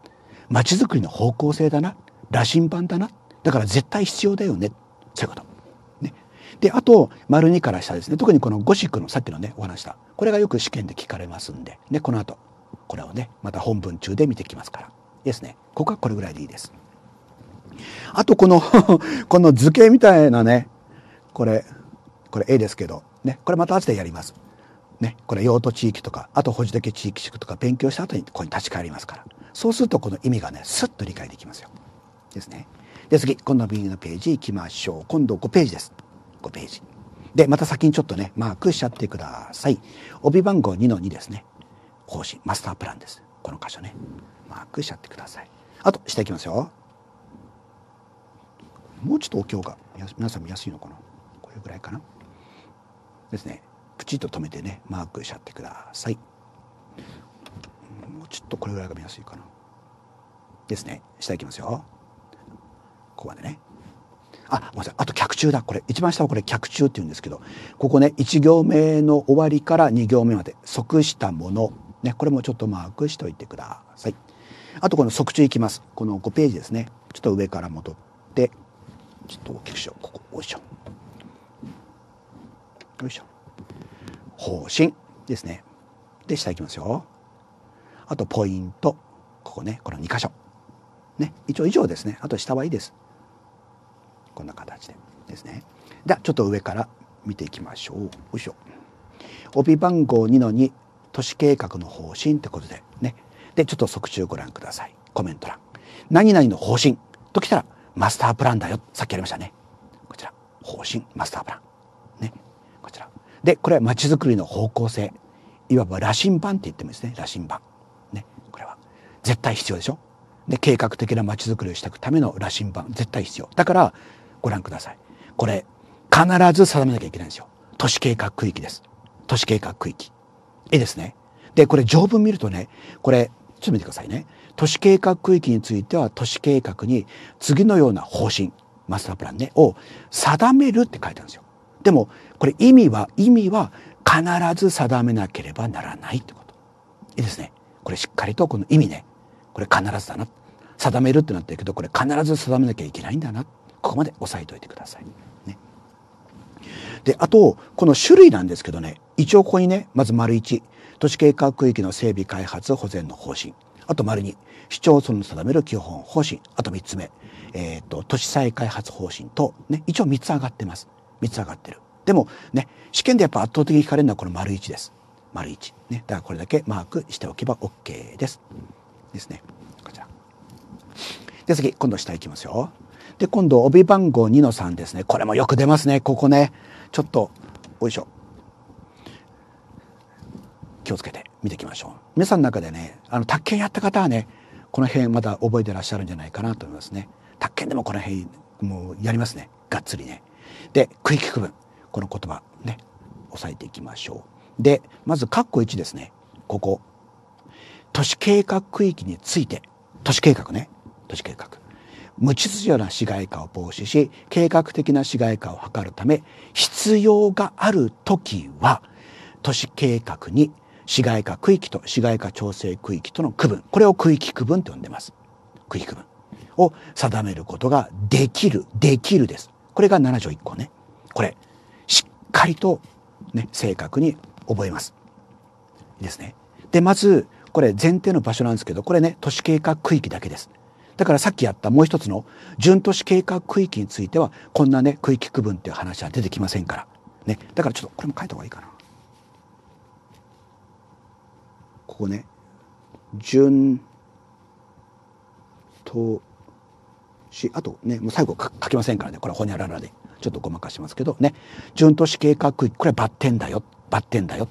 まちづくりの方向性だな。羅針盤だなだから絶対必要だよねそういうこと。ね、であと丸2から下ですね特にこのゴシックのさっきのねお話したこれがよく試験で聞かれますんで、ね、この後これをねまた本文中で見てきますからですねここはこれぐらいでいいです。あとこの この図形みたいなねこれこれ絵ですけどねこれまた後でやります。ね、これ用途地域とかあと保持的地域地区とか勉強した後にここに立ち返りますからそうするとこの意味がねすっと理解できますよ。ですね。で、次、今度は右のページ行きましょう。今度5ページです。5ページ。で、また先にちょっとね、マークしちゃってください。帯番号2の2ですね。方針、マスタープランです。この箇所ね。マークしちゃってください。あと、していきますよ。もうちょっとお経が、皆さん見やすいのかなこれぐらいかなですね。プチッと止めてね、マークしちゃってください。もうちょっとこれぐらいが見やすいかな。ですね。下いきますよ。ここまでね。あ、ごめんなさい。あと脚中だ。これ、一番下はこれ脚中って言うんですけど、ここね、1行目の終わりから2行目まで、即したもの。ね、これもちょっとマークしておいてください。あとこの即中いきます。この5ページですね。ちょっと上から戻って、ちょっと大きくしよう。ここ、よいしょ。よいしょ。方針ですね。で、下いきますよ。あと、ポイント。ここね、この2箇所。ね、一応以上ですね。あと下はいいです。こんな形でですね。ではちょっと上から見ていきましょう。よいしょ。帯番号2の2都市計画の方針ってことでね。でちょっと即中ご覧ください。コメント欄。何々の方針ときたらマスタープランだよ。さっきやりましたね。こちら方針マスタープラン。ね。こちら。でこれはまちづくりの方向性。いわば羅針盤って言ってもいいですね。羅針盤。ね。これは絶対必要でしょ。で計画的なまちづくりをしていくための羅針盤絶対必要。だからご覧ください。これ、必ず定めなきゃいけないんですよ。都市計画区域です。都市計画区域。いいですね。で、これ条文見るとね、これ、ちょっと見てくださいね。都市計画区域については都市計画に次のような方針、マスタープランね、を定めるって書いてあるんですよ。でも、これ意味は、意味は必ず定めなければならないってこと。いいですね。これしっかりとこの意味ね、これ必ずだな。定めるってなってるけど、これ必ず定めなきゃいけないんだな。ここまで押さえておいてください。ね、であとこの種類なんですけどね一応ここにねまず丸1都市計画区域の整備開発保全の方針あと丸2市町村の定める基本方針あと3つ目、えーと、都市再開発方針と、ね、一応3つ上がってます3つ上がってるでもね試験でやっぱ圧倒的に引かれるのはこの丸1です丸1、ね、だからこれだけマークしておけば OK ですですねこちらで次今度下いきますよで、今度、帯番号2の3ですね。これもよく出ますね。ここね。ちょっと、おいしょ。気をつけて見ていきましょう。皆さんの中でね、あの、卓球やった方はね、この辺まだ覚えてらっしゃるんじゃないかなと思いますね。卓球でもこの辺、もうやりますね。がっつりね。で、区域区分。この言葉、ね、押さえていきましょう。で、まず、括弧1ですね。ここ。都市計画区域について。都市計画ね。都市計画。無秩序な市街化を防止し計画的な市街化を図るため必要がある時は都市計画に市街化区域と市街化調整区域との区分これを区域区分と呼んでます区域区分を定めることができるできるですこれが7条1項ねこれしっかりとね正確に覚えますですねでまずこれ前提の場所なんですけどこれね都市計画区域だけですだからさっきやったもう一つの準都市計画区域についてはこんなね区域区分っていう話は出てきませんから、ね、だからちょっとこれも書いた方がいいかな。ここね準都市あとねもう最後書きませんからねこれほにゃららでちょっとごまかしますけどね準都市計画区域これはバッテンだよバッテンだよ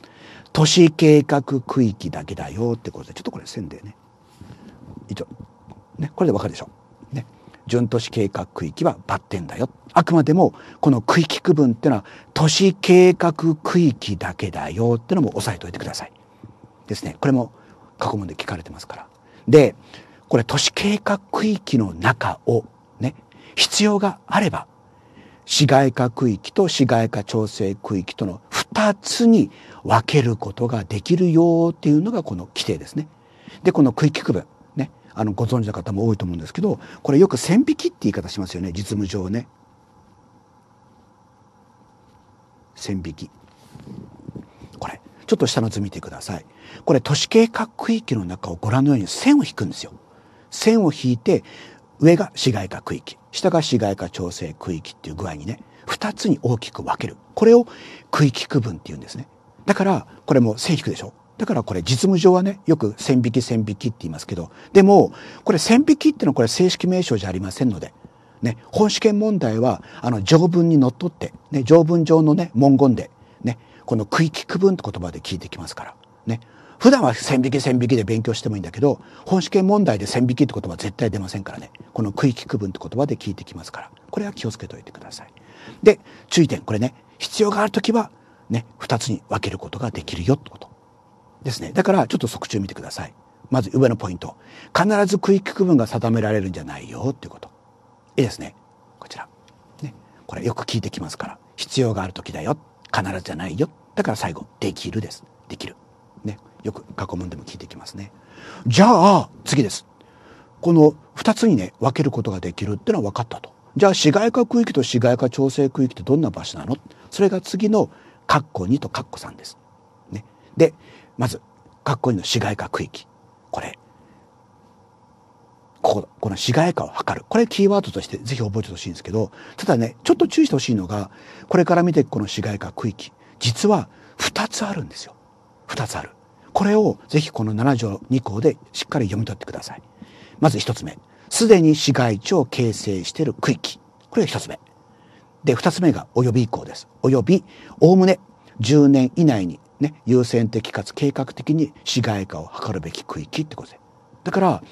都市計画区域だけだよってことでちょっとこれ線でね一応ね、これでわかるでしょ。ね、準都市計画区域はバッテンだよ。あくまでもこの区域区分ってのは都市計画区域だけだよってのも押さえておいてください。ですね。これも過去問で聞かれてますから。で、これ都市計画区域の中をね、必要があれば市街化区域と市街化調整区域との2つに分けることができるよっていうのがこの規定ですね。で、この区域区分。あのご存知の方も多いと思うんですけどこれよく線引きって言い方しますよね実務上ね。線引きこれちょっと下の図見てくださいこれ都市計画区域の中をご覧のように線を引くんですよ線を引いて上が市街化区域下が市街化調整区域っていう具合にね2つに大きく分けるこれを区域区分っていうんですねだからこれも線引くでしょだからこれ実務上はね、よく線引き線引きって言いますけど、でも、これ線引きってのはこれ正式名称じゃありませんので、ね、本試験問題は、あの、条文にのっとって、ね、条文上のね、文言で、ね、この区域区分って言葉で聞いてきますから、ね。普段は線引き線引きで勉強してもいいんだけど、本試験問題で線引きって言葉は絶対出ませんからね。この区域区分って言葉で聞いてきますから、これは気をつけておいてください。で、注意点、これね、必要がある時は、ね、二つに分けることができるよってこと。ですね。だからちょっと側中見てください。まず上のポイント。必ず区域区分が定められるんじゃないよっていうこと。いいですね。こちら。ね。これよく聞いてきますから。必要がある時だよ。必ずじゃないよ。だから最後、できるです。できる。ね。よく過去問でも聞いてきますね。じゃあ、次です。この2つにね、分けることができるってのは分かったと。じゃあ、市街化区域と市街化調整区域ってどんな場所なのそれが次の、カッコ2とカッコ3です。ね。で、まず、括弧の市街化区域。これ。ここ、この市街化を測る。これキーワードとしてぜひ覚えてほしいんですけど、ただね、ちょっと注意してほしいのが、これから見ていくこの市街化区域。実は2つあるんですよ。2つある。これをぜひこの7条2項でしっかり読み取ってください。まず1つ目。すでに市街地を形成している区域。これが1つ目。で、2つ目が及び以降です。及び、おおむね10年以内にね、優先的かつ計画的に市街化を図るべき区域ってことでだから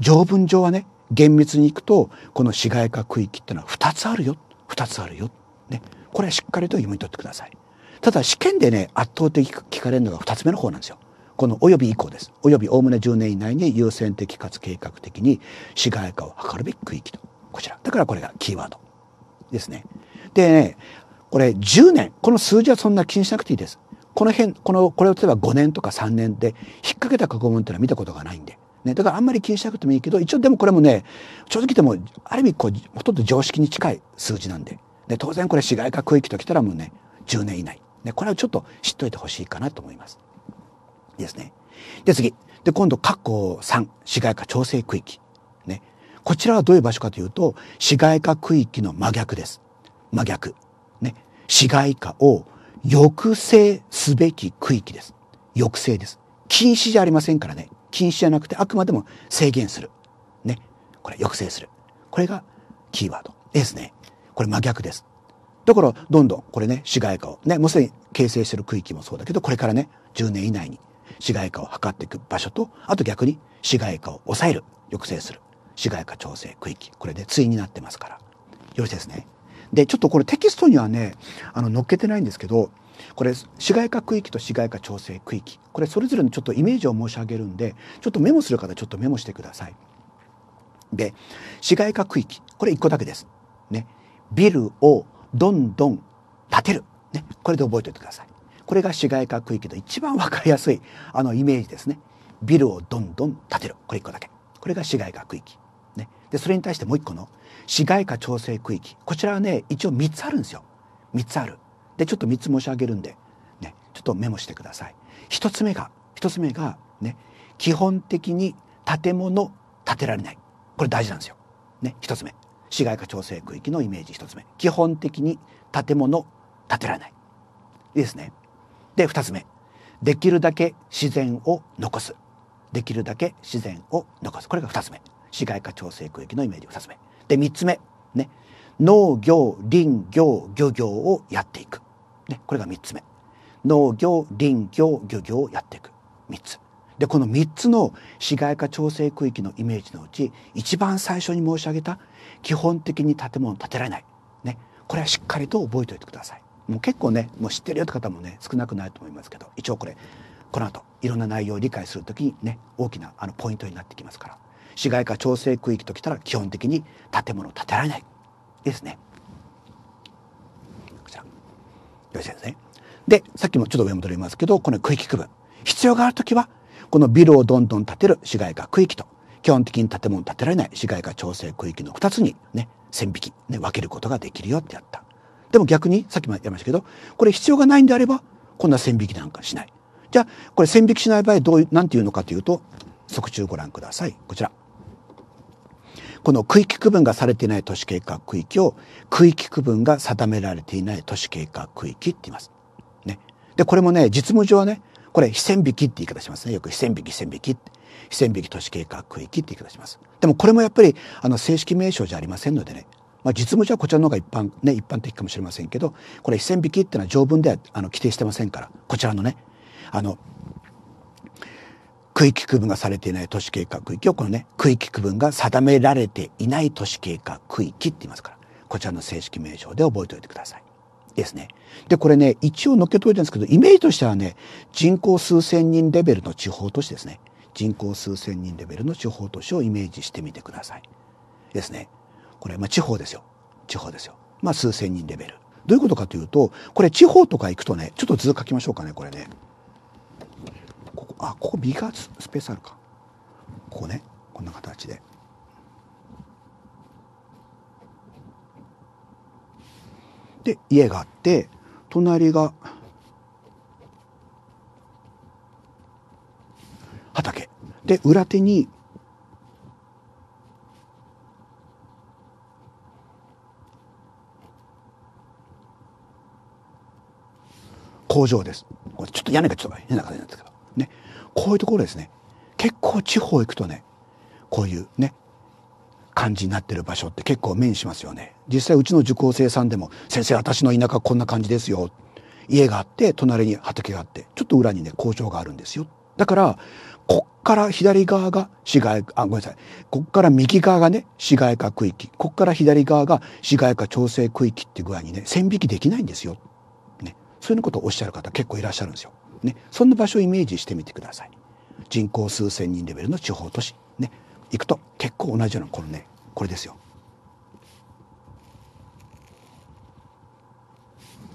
条文上はね厳密にいくとこの市街化区域ってのは2つあるよ2つあるよ、ね、これはしっかりと読み取ってくださいただ試験でね圧倒的聞かれるのが2つ目の方なんですよこの及び以降です及びおおむね10年以内に優先的かつ計画的に市街化を図るべき区域とこちらだからこれがキーワードですねでねこれ10年この数字はそんな気にしなくていいですこの辺このこれを例えば5年とか3年で引っ掛けた過去問っていうのは見たことがないんで。ね、だからあんまり気にしなくてもいいけど一応でもこれもね正直でもある意味こうほとんど常識に近い数字なんでで当然これ市街化区域ときたらもうね10年以内、ね、これはちょっと知っといてほしいかなと思います。ですね。で次で今度括弧3市街化調整区域、ね、こちらはどういう場所かというと市街化区域の真逆です。真逆。ね、市街化を抑制すべき区域です。抑制です。禁止じゃありませんからね。禁止じゃなくて、あくまでも制限する。ね。これ、抑制する。これがキーワードですね。これ真逆です。だから、どんどん、これね、市街化を、ね、もうすでに形成してる区域もそうだけど、これからね、10年以内に市街化を図っていく場所と、あと逆に市街化を抑える、抑制する、市街化調整区域。これで対になってますから。よろしいですね。でちょっとこれテキストにはねあの載っけてないんですけどこれ市街化区域と市街化調整区域これそれぞれのちょっとイメージを申し上げるんでちょっとメモする方ちょっとメモしてください。で市街化区域これ1個だけです。ね、ビルをどんどん建てる、ね、これで覚えておいてください。これが市街化区域の一番わかりやすいあのイメージですね。ビルをどんどん建てるこれ1個だけこれが市街化区域、ね、でそれに対してもう1個の市街化調整区域こちらはね一応3つあるんですよ3つあるでちょっと3つ申し上げるんでねちょっとメモしてください1つ目が1つ目がね基本的に建物建てられないこれ大事なんですよね1つ目市街化調整区域のイメージ1つ目基本的に建物建てられないいいですねで2つ目できるだけ自然を残すできるだけ自然を残すこれが2つ目市街化調整区域のイメージ2つ目で、3つ目。ね。農業、林業、漁業をやっていく。ね。これが3つ目。農業、林業、漁業をやっていく。3つ。で、この3つの市街化調整区域のイメージのうち、一番最初に申し上げた、基本的に建物建てられない。ね。これはしっかりと覚えておいてください。もう結構ね、もう知ってるよって方もね、少なくないと思いますけど、一応これ、この後、いろんな内容を理解するときにね、大きなあのポイントになってきますから。市街化調整区域ときたら基本的に建物建てられないですね。こちら。よいですね。で、さっきもちょっと上戻りますけど、この区域区分。必要がある時は、このビルをどんどん建てる市街化区域と、基本的に建物建てられない市街化調整区域の2つにね、線引き、ね、分けることができるよってやった。でも逆に、さっきもやりましたけど、これ必要がないんであれば、こんな線引きなんかしない。じゃあ、これ線引きしない場合、どういう、なんていうのかというと、側中ご覧ください。こちら。この区域区分がされていない都市計画区域を区域区分が定められていない都市計画区域って言います。ね。で、これもね、実務上はね、これ、非線引きって言い方しますね。よく非線引き、非線引き非線引き都市計画区域って言い方します。でもこれもやっぱり、あの、正式名称じゃありませんのでね。まあ、実務上はこちらの方が一般、ね、一般的かもしれませんけど、これ、非線引きっていうのは条文ではあの規定してませんから、こちらのね、あの、区域区分がされていない都市計画区域をこのね区域区分が定められていない都市計画区域って言いますからこちらの正式名称で覚えておいてください。ですね。でこれね一応乗っけといたんですけどイメージとしてはね人口数千人レベルの地方都市ですね。人口数千人レベルの地方都市をイメージしてみてください。ですね。これ、まあ、地方ですよ。地方ですよ。まあ数千人レベル。どういうことかというとこれ地方とか行くとねちょっと図書きましょうかねこれね。あここ右側スペースあるかここねこんな形で。で家があって隣が畑で裏手に工場です。これちょっと屋根がちょっと変な形なんですけど。こういうところですね結構地方行くとねこういうね感じになってる場所って結構目にしますよね実際うちの受講生さんでも「先生私の田舎こんな感じですよ」家があって隣に畑があってちょっと裏にね工場があるんですよだからこっから左側が市街あごめんなさいこっから右側がね市街化区域こっから左側が市街化調整区域って具合にね線引きできないんですよ、ね、そういうことをおっしゃる方結構いらっしゃるんですよ。ね、そんな場所をイメージしてみてください人口数千人レベルの地方都市ね行くと結構同じようなこのねこれですよ。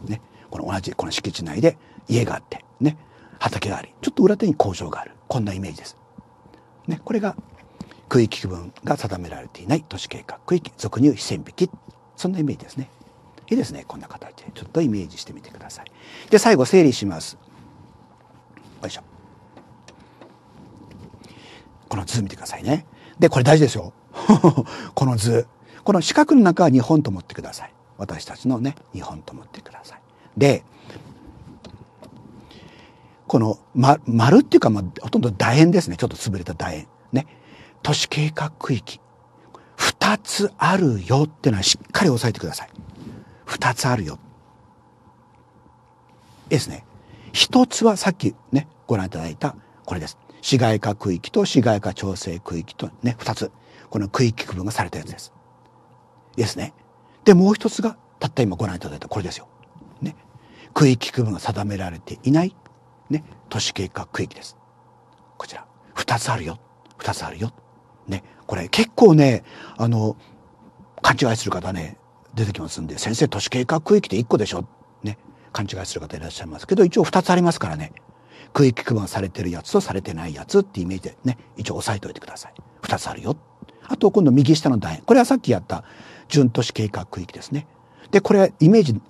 ねこの同じこの敷地内で家があってね畑がありちょっと裏手に工場があるこんなイメージです。ねこれが区域区分が定められていない都市計画区域俗入非線引きそんなイメージですね。いいですねこんな形でちょっとイメージしてみてください。で最後整理します。この図見てくださいね。で、これ大事ですよ。この図。この四角の中は日本と思ってください。私たちのね、日本と思ってください。で、この、ま、丸っていうか、まあ、ほとんど楕円ですね。ちょっと潰れた楕円。ね。都市計画区域。二つあるよっていうのはしっかり押さえてください。二つあるよ。ですね。一つはさっきね、ご覧いただいたこれです。市街化区域と市街化調整区域とね、二つ、この区域区分がされたやつです。ですね。で、もう一つが、たった今ご覧いただいたこれですよ。ね。区域区分が定められていない、ね、都市計画区域です。こちら。二つあるよ。二つあるよ。ね。これ結構ね、あの、勘違いする方ね、出てきますんで、先生、都市計画区域って一個でしょね。勘違いする方いらっしゃいますけど、一応二つありますからね。区域区分されてるやつとされてないやつってイメージでね、一応押さえておいてください。二つあるよ。あと、今度右下の楕円。これはさっきやった準都市計画区域ですね。で、これ、イメージ、ど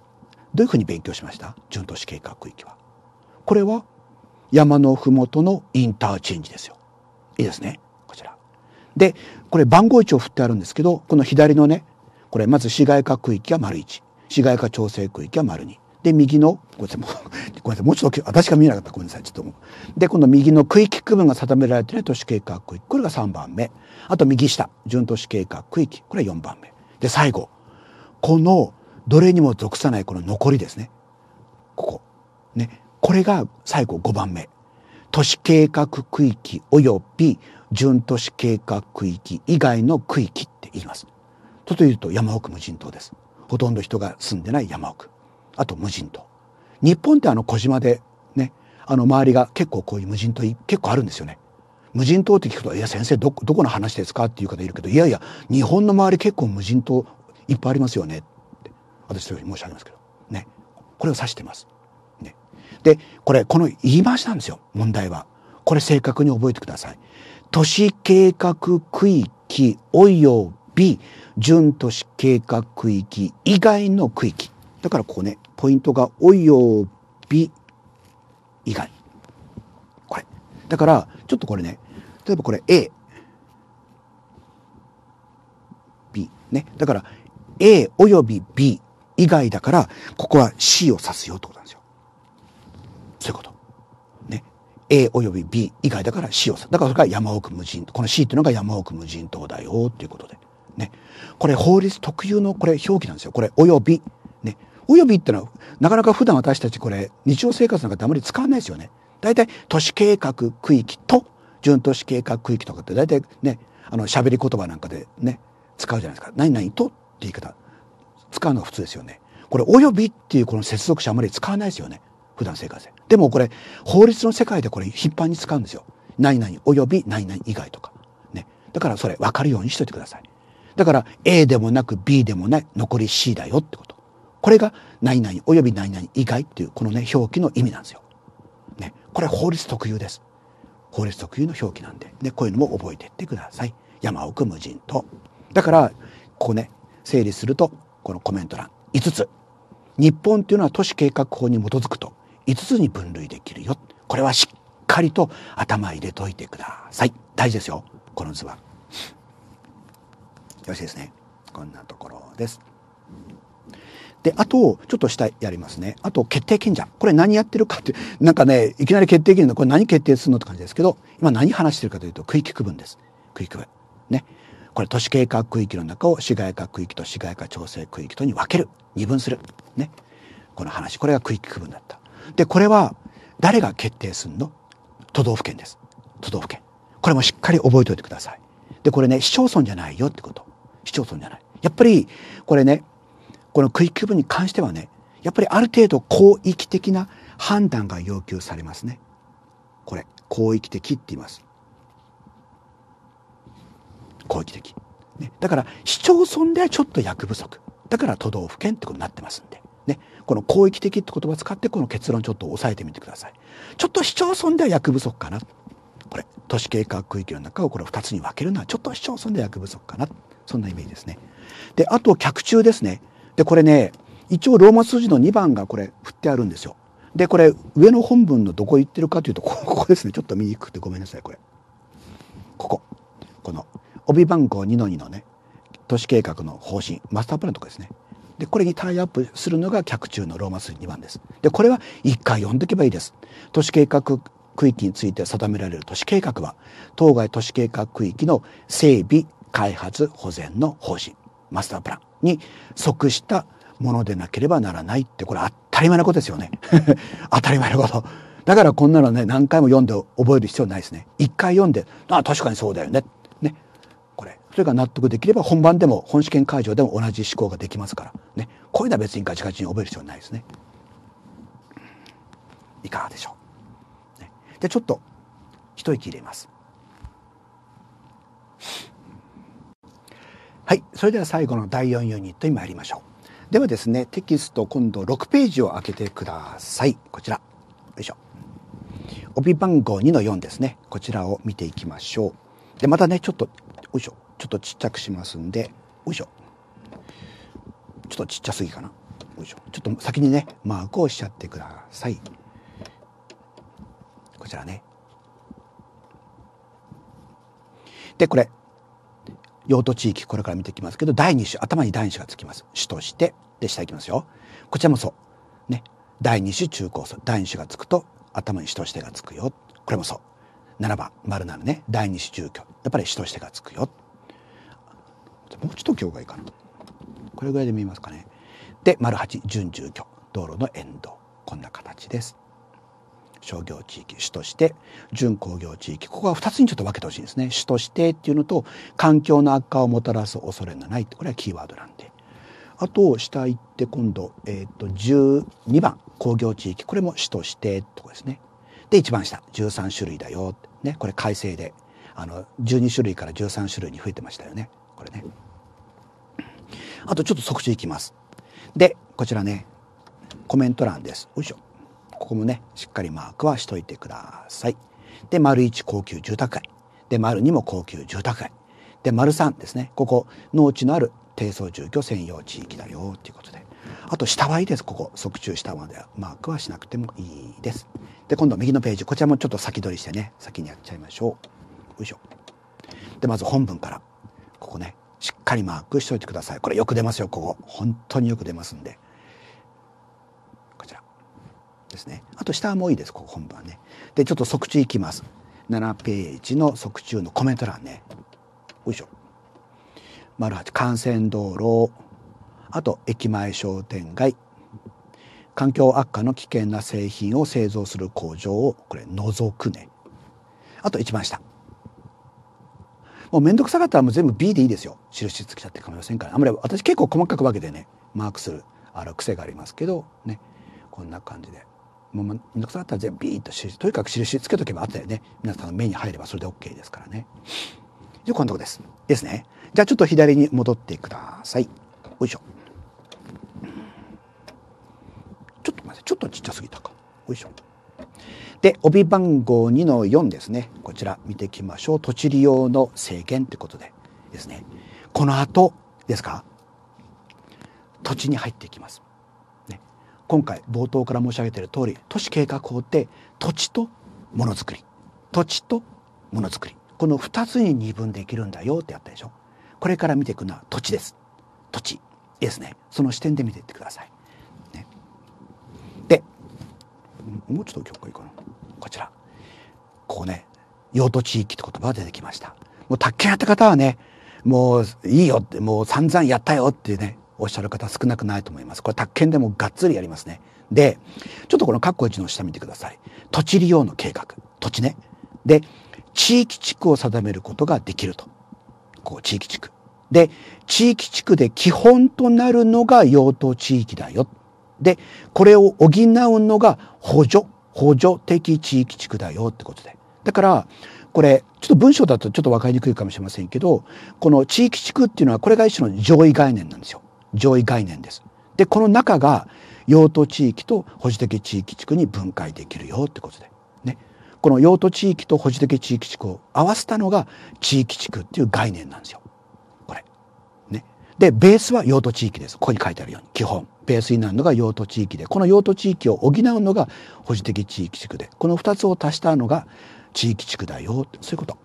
ういうふうに勉強しました準都市計画区域は。これは、山のふもとのインターチェンジですよ。いいですね。こちら。で、これ番号1を振ってあるんですけど、この左のね、これまず市街化区域は丸1、市街化調整区域は丸2、で右のごめんなさいも ごめんなさいもうちょっと私が見えなかったごめんなさいちょっとで今度右の区域区分が定められている都市計画区域これが3番目あと右下準都市計画区域これは4番目で最後このどれにも属さないこの残りですねここねこれが最後5番目都市計画区域及び準都市計画区域以外の区域って言います。とというと山奥無人島です。ほとんど人が住んでない山奥。あと無人島日本ってあの小島でねあの周りが結構こういう無人島結構あるんですよね無人島って聞くと「いや先生どどこの話ですか?」っていう方いるけど「いやいや日本の周り結構無人島いっぱいありますよね」って私そういうふうに申し上げますけどねこれを指してます。ね、でこれこの言い回しなんですよ問題は。これ正確に覚えてください。都市計画区域及び準都市計画区域以外の区域。だからここね、ポイントが及び以外。これ。だから、ちょっとこれね、例えばこれ A、B。ね。だから、A および B 以外だから、ここは C を指すよってことなんですよ。そういうこと。ね。A よび B 以外だから C を指す。だからそれが山奥無人島。この C っていうのが山奥無人島だよっていうことで。ね。これ法律特有のこれ表記なんですよ。これ、及びおよびってのは、なかなか普段私たちこれ、日常生活なんかってあまり使わないですよね。大体、都市計画区域と、準都市計画区域とかって大体ね、あの、喋り言葉なんかでね、使うじゃないですか。何々とって言い方、使うのが普通ですよね。これ、およびっていうこの接続詞あまり使わないですよね。普段生活で。でもこれ、法律の世界でこれ、頻繁に使うんですよ。何々および何々以外とか。ね。だからそれ、分かるようにしといてください。だから、A でもなく B でもない、残り C だよってこと。これが何々および何々以外っていうこのね表記の意味なんですよ。ね、これ法律特有です。法律特有の表記なんでね。こういうのも覚えていってください。山奥無人島。だからここね整理するとこのコメント欄5つ日本っていうのは都市計画法に基づくと5つに分類できるよこれはしっかりと頭入れといてください大事ですよこの図はよろしいですねこんなところですで、あと、ちょっと下やりますね。あと、決定権者。これ何やってるかって、なんかね、いきなり決定権者、これ何決定するのって感じですけど、今何話してるかというと、区域区分です。区域区分。ね。これ都市計画区域の中を市街化区域と市街化調整区域とに分ける。二分する。ね。この話。これが区域区分だった。で、これは誰が決定するの都道府県です。都道府県。これもしっかり覚えておいてください。で、これね、市町村じゃないよってこと。市町村じゃない。やっぱり、これね、この区域区分に関してはねやっぱりある程度広域的な判断が要求されますね。これ広域的って言います。広域的。ね、だから市町村ではちょっと役不足だから都道府県ってことになってますんで、ね、この広域的って言葉を使ってこの結論ちょっと押さえてみてくださいちょっと市町村では役不足かなこれ都市計画区域の中をこれ2つに分けるのはちょっと市町村では役不足かなそんなイメージですねであと客中ですねでこれね一応ローマ数字の2番がこれ振ってあるんですよ。でこれ上の本文のどこ行ってるかというと ここですねちょっと見にくくてごめんなさいこれ。こここの帯番号2の2のね都市計画の方針マスタープランのとこですね。でこれにタイアップするのが客中のローマ数字2番です。でこれは1回読んでおけばいいです。都市計画区域について定められる都市計画は当該都市計画区域の整備開発保全の方針マスタープランに即したものでなければならないってこれ 当たり前のことですよね当たり前のことだからこんなのね何回も読んで覚える必要ないですね一回読んでああ確かにそうだよねねこれそれが納得できれば本番でも本試験会場でも同じ思考ができますからねこういうのは別にガチガチに覚える必要ないですねいかがでしょう、ね、でちょっと一息入れますはいそれでは最後の第4ユニットに参りましょうではですねテキスト今度6ページを開けてくださいこちらよいしょ帯番号2の4ですねこちらを見ていきましょうでまたねちょっとよいしょちょっとちっちゃくしますんでよいしょちょっとちっちゃすぎかなよいしょちょっと先にねマークをしちゃってくださいこちらねでこれ用途地域これから見ていきますけど第2種頭に第2種がつきます種としてで下いきますよこちらもそうね第2種中高層第2種がつくと頭に種としてがつくよこれもそう7番丸なるね第2種住居やっぱり種としてがつくよもうちょっと境がいいかなこれぐらいで見えますかねで丸8準住居道路の沿道こんな形です商業地域主として準工業地域ここは2つにちょっと分けてほしいんですね主としてっていうのと環境の悪化をもたらす恐れがないってこれはキーワードなんであと下行って今度、えー、と12番工業地域これも主としてとこですねで一番下13種類だよ、ね、これ改正であの12種類から13種類に増えてましたよねこれねあとちょっと即時いきますでこちらねコメント欄ですよいしょここもね、しっかりマークはしといてください。で、丸1高級住宅街。で、丸2も高級住宅街。で、丸3ですね。ここ、農地のある低層住居専用地域だよっていうことで。あと下はいいです。ここ、側中下まではマークはしなくてもいいです。で、今度右のページ、こちらもちょっと先取りしてね、先にやっちゃいましょう。よいしょ。で、まず本文から。ここね、しっかりマークしといてください。これよく出ますよ、ここ。本当によく出ますんで。ですねあと下もいいですここ本番ねでちょっと測中いきます7ページの測中のコメント欄ねよいしょ丸8幹線道路あと駅前商店街環境悪化の危険な製品を製造する工場をこれ除くねあと一番下もう面倒くさかったらもう全部 B でいいですよ印つきちゃって構いませんからあんまり私結構細かく分けてねマークするあら癖がありますけどねこんな感じでもうめんどくさかったら全部ビーッと印とにかく印つけとけばあったよね皆さんの目に入ればそれで OK ですからねじゃこのとこですですねじゃあちょっと左に戻ってくださいよいしょちょっと待ってちょっとちっちゃすぎたかよいしょで帯番号2の4ですねこちら見ていきましょう土地利用の制限ということでですねこの後ですか土地に入っていきます今回冒頭から申し上げている通り都市計画法って土地とものづくり土地とものづくりこの2つに二分できるんだよってやったでしょこれから見ていくのは土地です土地ですねその視点で見ていってください、ね、でもうちょっと曲がいいかなこちらここね用途地域って言葉が出てきましたもう宅建やった方はねもういいよってもう散々やったよっていうねおっしゃる方少なくないと思います。これ、宅建でもがっつりやりますね。で、ちょっとこの括弧1の下見てください。土地利用の計画。土地ね。で、地域地区を定めることができると。こう、地域地区。で、地域地区で基本となるのが用途地域だよ。で、これを補うのが補助、補助的地域地区だよってことで。だから、これ、ちょっと文章だとちょっとわかりにくいかもしれませんけど、この地域地区っていうのはこれが一種の上位概念なんですよ。上位概念です。でこの中が用途地域と保持的地域地区に分解できるよってことで、ね、この用途地域と保持的地域地区を合わせたのが地域地区っていう概念なんですよ。これ。ね、でベースは用途地域です。ここに書いてあるように基本。ベースになるのが用途地域でこの用途地域を補うのが保持的地域地区でこの2つを足したのが地域地区だよって。そういうこと。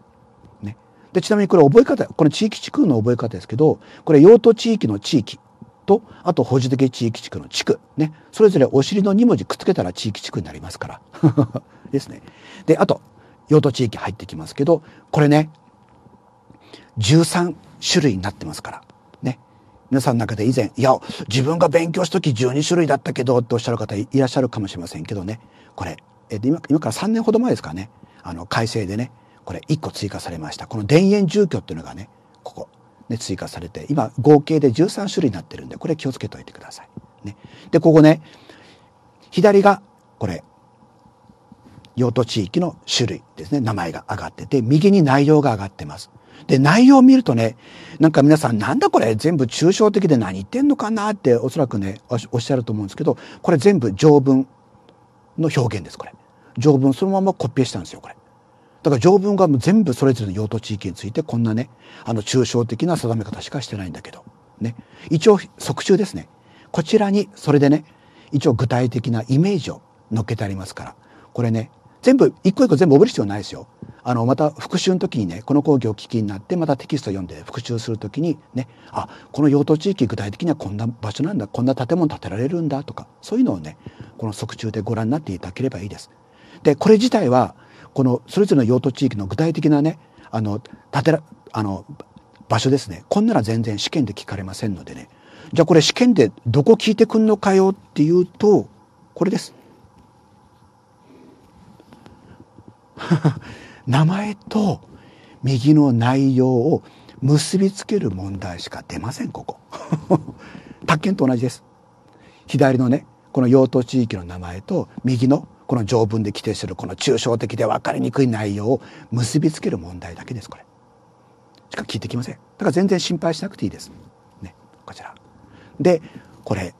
ね、でちなみにこれ覚え方この地域地区の覚え方ですけどこれ用途地域の地域とあと保持的地域地区の地区ねそれぞれお尻の2文字くっつけたら地域地区になりますから ですねであと用途地域入ってきますけどこれね13種類になってますからね皆さんの中で以前いや自分が勉強した時12種類だったけどっておっしゃる方いらっしゃるかもしれませんけどねこれえ今今から3年ほど前ですかねあの改正でねこれ1個追加されましたこの田園住居っていうのがねここね、追加されて、今合計で13種類になってるんで、これ気をつけておいてください。ね。で、ここね、左がこれ、用途地域の種類ですね。名前が上がってて、右に内容が上がってます。で、内容を見るとね、なんか皆さん、なんだこれ全部抽象的で何言ってんのかなっておそらくね、おっしゃると思うんですけど、これ全部条文の表現です、これ。条文そのままコピーしたんですよ、これ。だから条文が全部それぞれの用途地域についてこんなね、あの抽象的な定め方しかしてないんだけど、ね。一応、即中ですね。こちらに、それでね、一応具体的なイメージを乗っけてありますから、これね、全部、一個一個全部覚える必要ないですよ。あの、また復習の時にね、この講義を聞きになって、またテキスト読んで復習する時にね、あ、この用途地域具体的にはこんな場所なんだ、こんな建物建てられるんだとか、そういうのをね、この即中でご覧になっていただければいいです。で、これ自体は、このそれぞれの用途地域の具体的なねあの建てらあの場所ですねこんなの全然試験で聞かれませんのでねじゃあこれ試験でどこ聞いてくんのかよっていうとこれです。名前と右の内容を結びつける問題しか出ませんここ 宅建と同じです左のねこの用途地域の名前と右のこの条文で規定するこの抽象的で分かりにくい内容を結びつける問題だけですこれしか聞いてきませんだから全然心配しなくていいですねこちらでこれ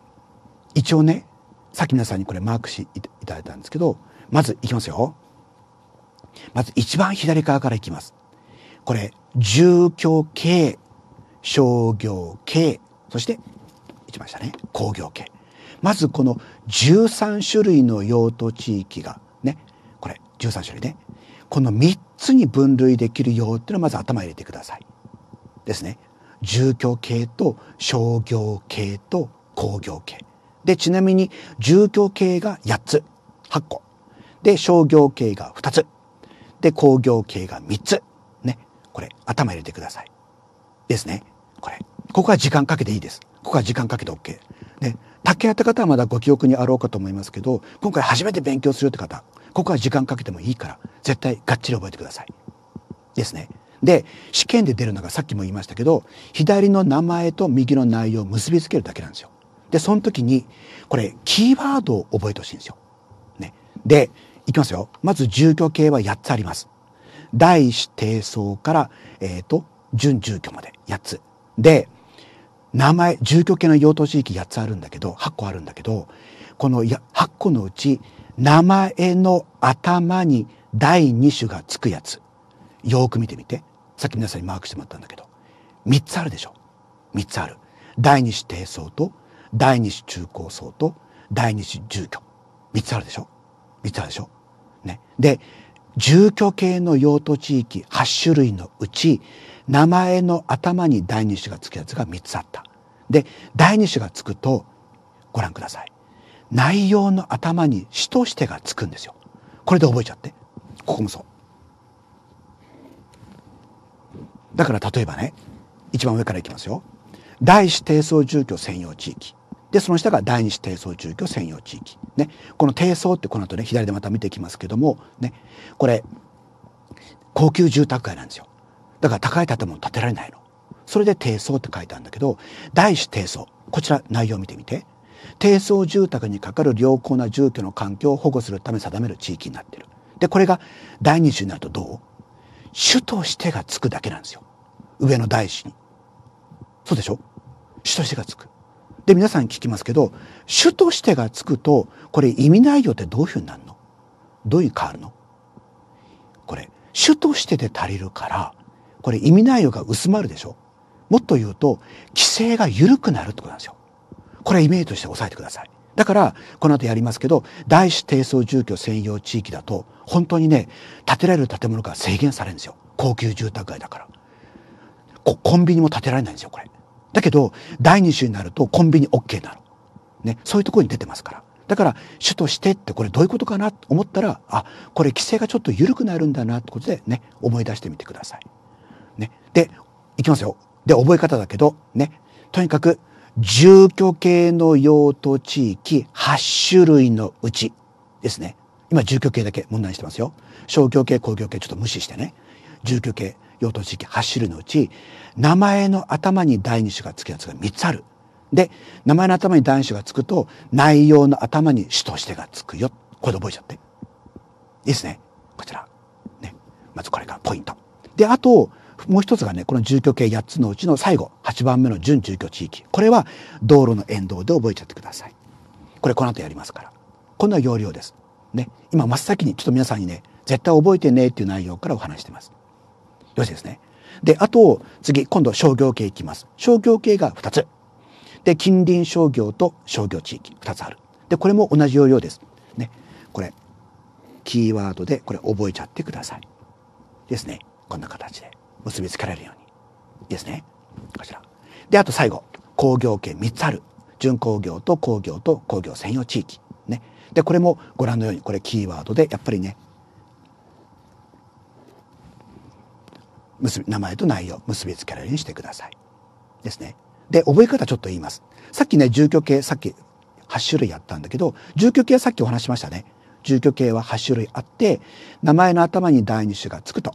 一応ねさっき皆さんにこれマークしていただいたんですけどまずいきますよまず一番左側からいきますこれ住居系商業系そして一番下ね工業系まずこの13種類の用途地域がねこれ13種類ねこの3つに分類できる用っていうのをまず頭入れてください。ですね。住居系と商業系と工業系。でちなみに住居系が8つ8個。で商業系が2つ。で工業系が3つ。ね。これ頭入れてください。ですね。これ。ここは時間かけていいです。ここは時間かけて OK。竹やった方はまだご記憶にあろうかと思いますけど今回初めて勉強するって方ここは時間かけてもいいから絶対がっちり覚えてください。ですね。で試験で出るのがさっきも言いましたけど左の名前と右の内容を結びつけるだけなんですよ。でその時にこれキーワードを覚えてほしいんですよ。ね、でいきますよ。まず住居系は8つあります。第一定層から、えーと、と準住居まで8つ。で名前住居系の用途地域8つあるんだけど8個あるんだけどこの8個のうち名前の頭に第2種がつくやつよく見てみてさっき皆さんにマークしてもらったんだけど3つあるでしょ3つある第2種低層と第2種中高層と第2種住居3つあるでしょ3つあるでしょねで住居系の用途地域8種類のうち名前の頭に第二子がつくやつが3つあった。で第二子がつくとご覧ください。内容の頭に詩としてがつくんですよ。これで覚えちゃって。ここもそう。だから例えばね、一番上からいきますよ。第一低層住居専用地域。で、その下が第二子低層住居専用地域。ね。この低層ってこの後ね、左でまた見ていきますけども、ね。これ、高級住宅街なんですよ。だから高い建物建てられないの。それで低層って書いたんだけど、第し低層。こちら内容を見てみて。低層住宅にかかる良好な住居の環境を保護するため定める地域になってる。で、これが第二種になるとどう主としてがつくだけなんですよ。上の大師に。そうでしょ主としてがつく。で、皆さん聞きますけど、主としてがつくと、これ意味内容ってどういうふうになるのどういう変わるのこれ、主としてで足りるから、これ意味内容が薄まるでしょもっと言うと規制が緩くなるってことなんですよこれイメージとして押さえてくださいだからこの後やりますけど大子低層住居専用地域だと本当にね建てられる建物が制限されるんですよ高級住宅街だからコンビニも建てられないんですよこれだけど第2種になるとコンビニ OK なの、ね、そういうところに出てますからだから主としてってこれどういうことかなと思ったらあこれ規制がちょっと緩くなるんだなってことでね思い出してみてください。ね。で、いきますよ。で、覚え方だけど、ね。とにかく、住居系の用途地域8種類のうちですね。今、住居系だけ問題してますよ。商業系、工業系、ちょっと無視してね。住居系、用途地域8種類のうち、名前の頭に第2種が付くやつが3つある。で、名前の頭に第2種が付くと、内容の頭に主としてが付くよ。これで覚えちゃって。いいですね。こちら。ね。まずこれがポイント。で、あと、もう一つがねこの住居系8つのうちの最後8番目の準住居地域これは道路の沿道で覚えちゃってくださいこれこの後やりますからこんな要領ですね今真っ先にちょっと皆さんにね絶対覚えてねっていう内容からお話してますよろしいですねであと次今度商業系いきます商業系が2つで近隣商業と商業地域2つあるでこれも同じ要領ですねこれキーワードでこれ覚えちゃってくださいですねこんな形で結びつかれるように。ですね。こちら。で、あと最後。工業圏3つある。準工業と工業と工業専用地域。ね。で、これもご覧のように、これキーワードで、やっぱりね、結び、名前と内容、結びつけられるようにしてください。ですね。で、覚え方ちょっと言います。さっきね、住居系、さっき8種類あったんだけど、住居系はさっきお話しましたね。住居系は8種類あって、名前の頭に第2種がつくと。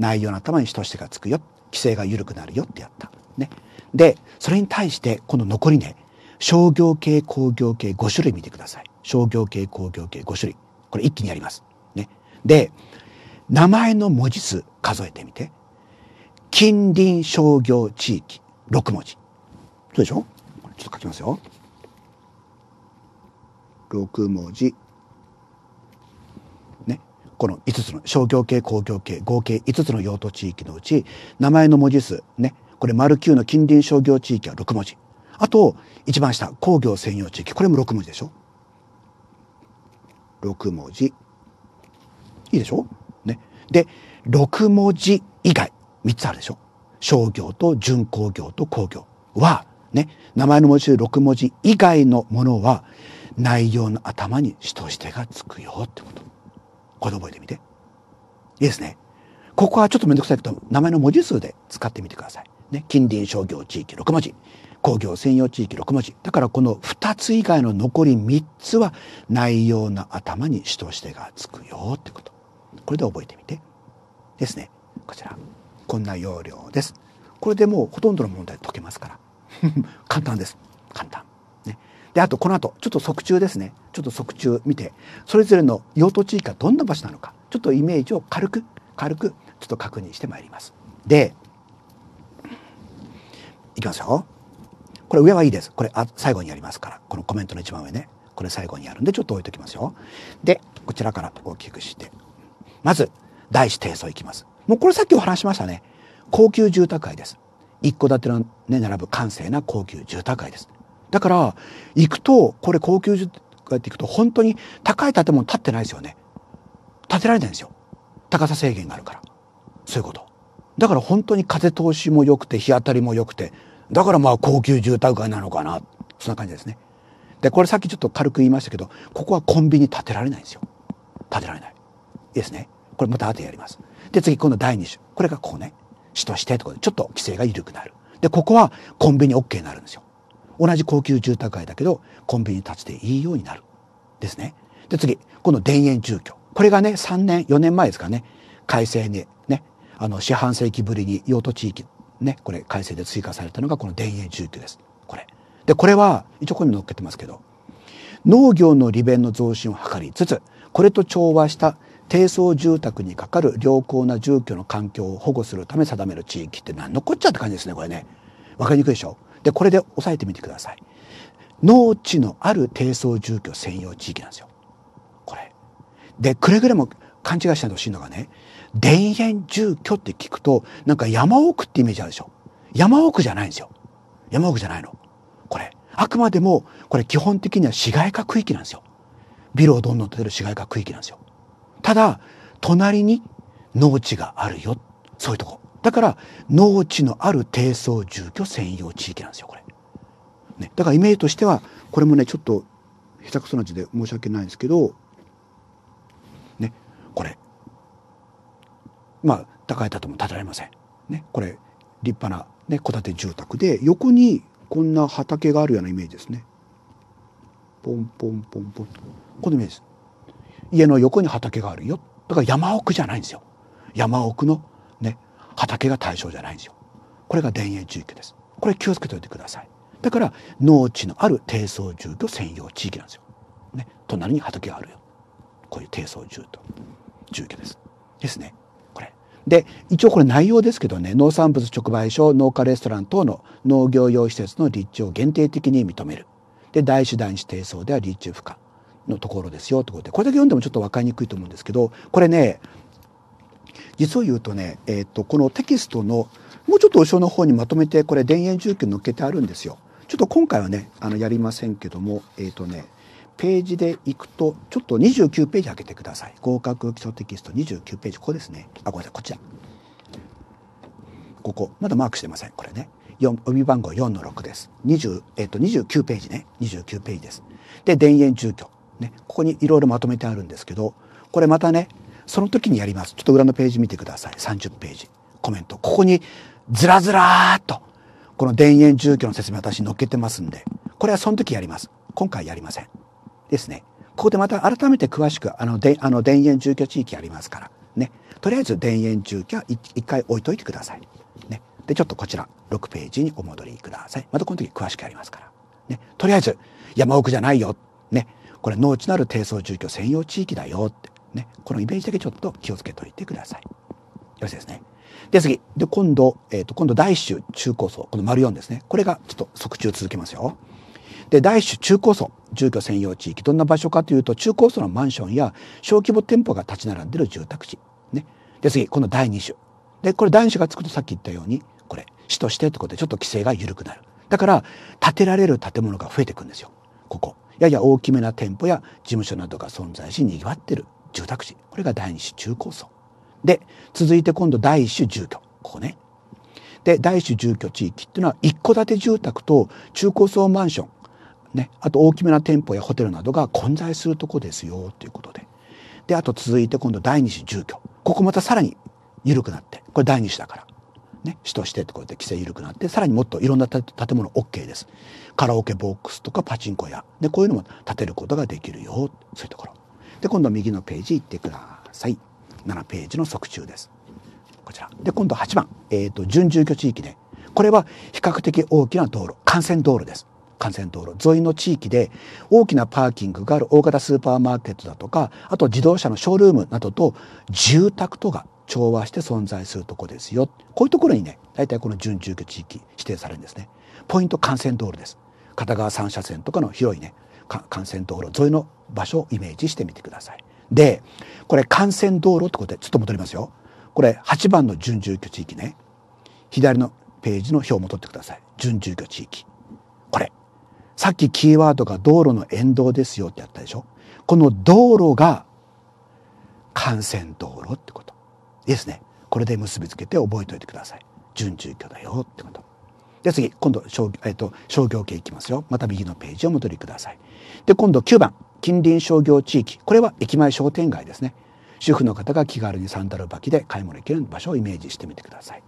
内容の頭に等しがつくよ規制が緩くなるよってやった。ね、でそれに対してこの残りね商業系工業系5種類見てください商業系工業系5種類これ一気にやります。ね、で名前の文字数数えてみて近隣商業地域6文字そうでしょちょっと書きますよ6文字この5つの商業系工業系合計5つの用途地域のうち名前の文字数ねこれ丸9の近隣商業地域は6文字あと一番下工業専用地域これも6文字でしょ6文字いいでしょねで6文字以外3つあるでしょ商業と準工業と工業はね名前の文字数6文字以外のものは内容の頭に人としてがつくよってこと。これ覚えてみて。いいですね。ここはちょっとめんどくさいけど、名前の文字数で使ってみてください。ね、近隣商業地域6文字、工業専用地域6文字。だからこの2つ以外の残り3つは内容の頭に主としてがつくよってこと。これで覚えてみて。ですね。こちら。こんな要領です。これでもうほとんどの問題解けますから。簡単です。簡単。であとこの後ちょっと側中ですねちょっと側中見てそれぞれの用途地域がどんな場所なのかちょっとイメージを軽く軽くちょっと確認してまいります。でいきますよ。これ上はいいです。これあ最後にやりますからこのコメントの一番上ねこれ最後にやるんでちょっと置いときますよ。でこちらから大きくしてまず第一低層いきます。もうこれさっきお話しましたね。高級住宅街です。一戸建ての、ね、並ぶ閑静な高級住宅街です。だから行くとこれ高級住宅って行くと本当に高い建物建ってないですよね建てられないんですよ高さ制限があるからそういうことだから本当に風通しも良くて日当たりも良くてだからまあ高級住宅街なのかなそんな感じですねでこれさっきちょっと軽く言いましたけどここはコンビニ建てられないんですよ建てられないいいですねこれまた後でやりますで次今度第2種これがこうね市としてとかでちょっと規制が緩くなるでここはコンビニ OK になるんですよ同じ高級住宅街だけどコンビニ立ちでいいようになるですね。で次この田園住居これがね3年4年前ですかね改正にねあの四半世紀ぶりに用途地域ねこれ改正で追加されたのがこの田園住居ですこれ。でこれは一応ここに載っけてますけど農業の利便の増進を図りつつこれと調和した低層住宅にかかる良好な住居の環境を保護するため定める地域って何のこっちゃって感じですねこれね。わかりにくいでしょで、これで押さえてみてください。農地のある低層住居専用地域なんですよ。これ。で、くれぐれも勘違いしないでほしいのがね、田園住居って聞くと、なんか山奥ってイメージあるでしょ。山奥じゃないんですよ。山奥じゃないの。これ。あくまでも、これ基本的には市街化区域なんですよ。ビルをどんどん建てる市街化区域なんですよ。ただ、隣に農地があるよ。そういうとこ。だから農地のある低層住居専用地域なんですよこれ、ね、だからイメージとしてはこれもねちょっと下手くそな字で申し訳ないんですけどねこれまあ高い建物建てられませんねこれ立派なね戸建て住宅で横にこんな畑があるようなイメージですねポンポンポンポンこのイメージです家の横に畑があるよだから山奥じゃないんですよ山奥の畑が対象じゃないんですよ。これが田園住居です。これ気をつけておいてください。だから農地のある低層住居専用地域なんですよ。ね、隣に畑があるよ。こういう低層住と住居です。ですね。これ。で、一応これ内容ですけどね、農産物直売所、農家レストラン等の農業用施設の立地を限定的に認める。で、大四第一低層では立地不可のところですよってことで、これだけ読んでもちょっと分かりにくいと思うんですけど、これね、実を言うとね、えーと、このテキストのもうちょっと後ろの方にまとめてこれ田園住居に載っけてあるんですよ。ちょっと今回はねあのやりませんけどもえっ、ー、とねページでいくとちょっと29ページ開けてください。合格基礎テキスト29ページここですね。あごめんなさいこちら。ここまだマークしてませんこれね。帯番号4の6です。20えっ、ー、と29ページね29ページです。で田園住居ねここにいろいろまとめてあるんですけどこれまたねその時にやります。ちょっと裏のページ見てください。30ページ。コメント。ここにずらずらーっと、この田園住居の説明私載っけてますんで、これはその時やります。今回やりません。ですね。ここでまた改めて詳しく、あの、であの田園住居地域ありますから、ね。とりあえず田園住居は一回置いといてください。ね。で、ちょっとこちら、6ページにお戻りください。またこの時詳しくやりますから。ね。とりあえず、山奥じゃないよ。ね。これ農地のある低層住居専用地域だよって。ね、このイメージだけちょっと気をつけておいてください。よろしいですね。で、次。で、今度、えっ、ー、と、今度、第1種中高層。この丸4ですね。これが、ちょっと、即中続けますよ。で、第1種中高層。住居専用地域。どんな場所かというと、中高層のマンションや、小規模店舗が立ち並んでる住宅地。ね。で、次。今度、第2種。で、これ、第2種がつくと、さっき言ったように、これ、市としてってことで、ちょっと規制が緩くなる。だから、建てられる建物が増えていくんですよ。ここ。やや大きめな店舗や事務所などが存在し、賑わってる住宅地これが第2種中高層で続いて今度第1種住居ここねで第1種住居地域っていうのは一戸建て住宅と中高層マンションね、あと大きめな店舗やホテルなどが混在するとこですよということでであと続いて今度第2種住居ここまたさらに緩くなってこれ第2種だからね、市としてってこうやって規制緩くなってさらにもっといろんな建物 OK ですカラオケボックスとかパチンコ屋でこういうのも建てることができるよそういうところで、今度右のページ行ってください。7ページの側中です。こちら。で、今度8番。えっ、ー、と、準住居地域で、ね。これは比較的大きな道路、幹線道路です。幹線道路沿いの地域で大きなパーキングがある大型スーパーマーケットだとかあと自動車のショールームなどと住宅とが調和して存在するとこですよこういうところにね大体この準住居地域指定されるんですねポイント幹線道路です片側3車線とかの広いね幹線道路沿いの場所をイメージしてみてください。でこれ幹線道路ってことでちょっと戻りますよ。これ8番の準住居地域ね左のページの表も取ってください準住居地域これさっきキーワードが道路の沿道ですよってやったでしょこの道路が幹線道路ってこといいですねこれで結びつけて覚えておいてください準住居だよってことで次今度商,、えーと、商業系いきますよまた右のページを戻りくださいで今度9番近隣商業地域これは駅前商店街ですね主婦の方が気軽にサンダル履きで買い物行ける場所をイメージしてみてください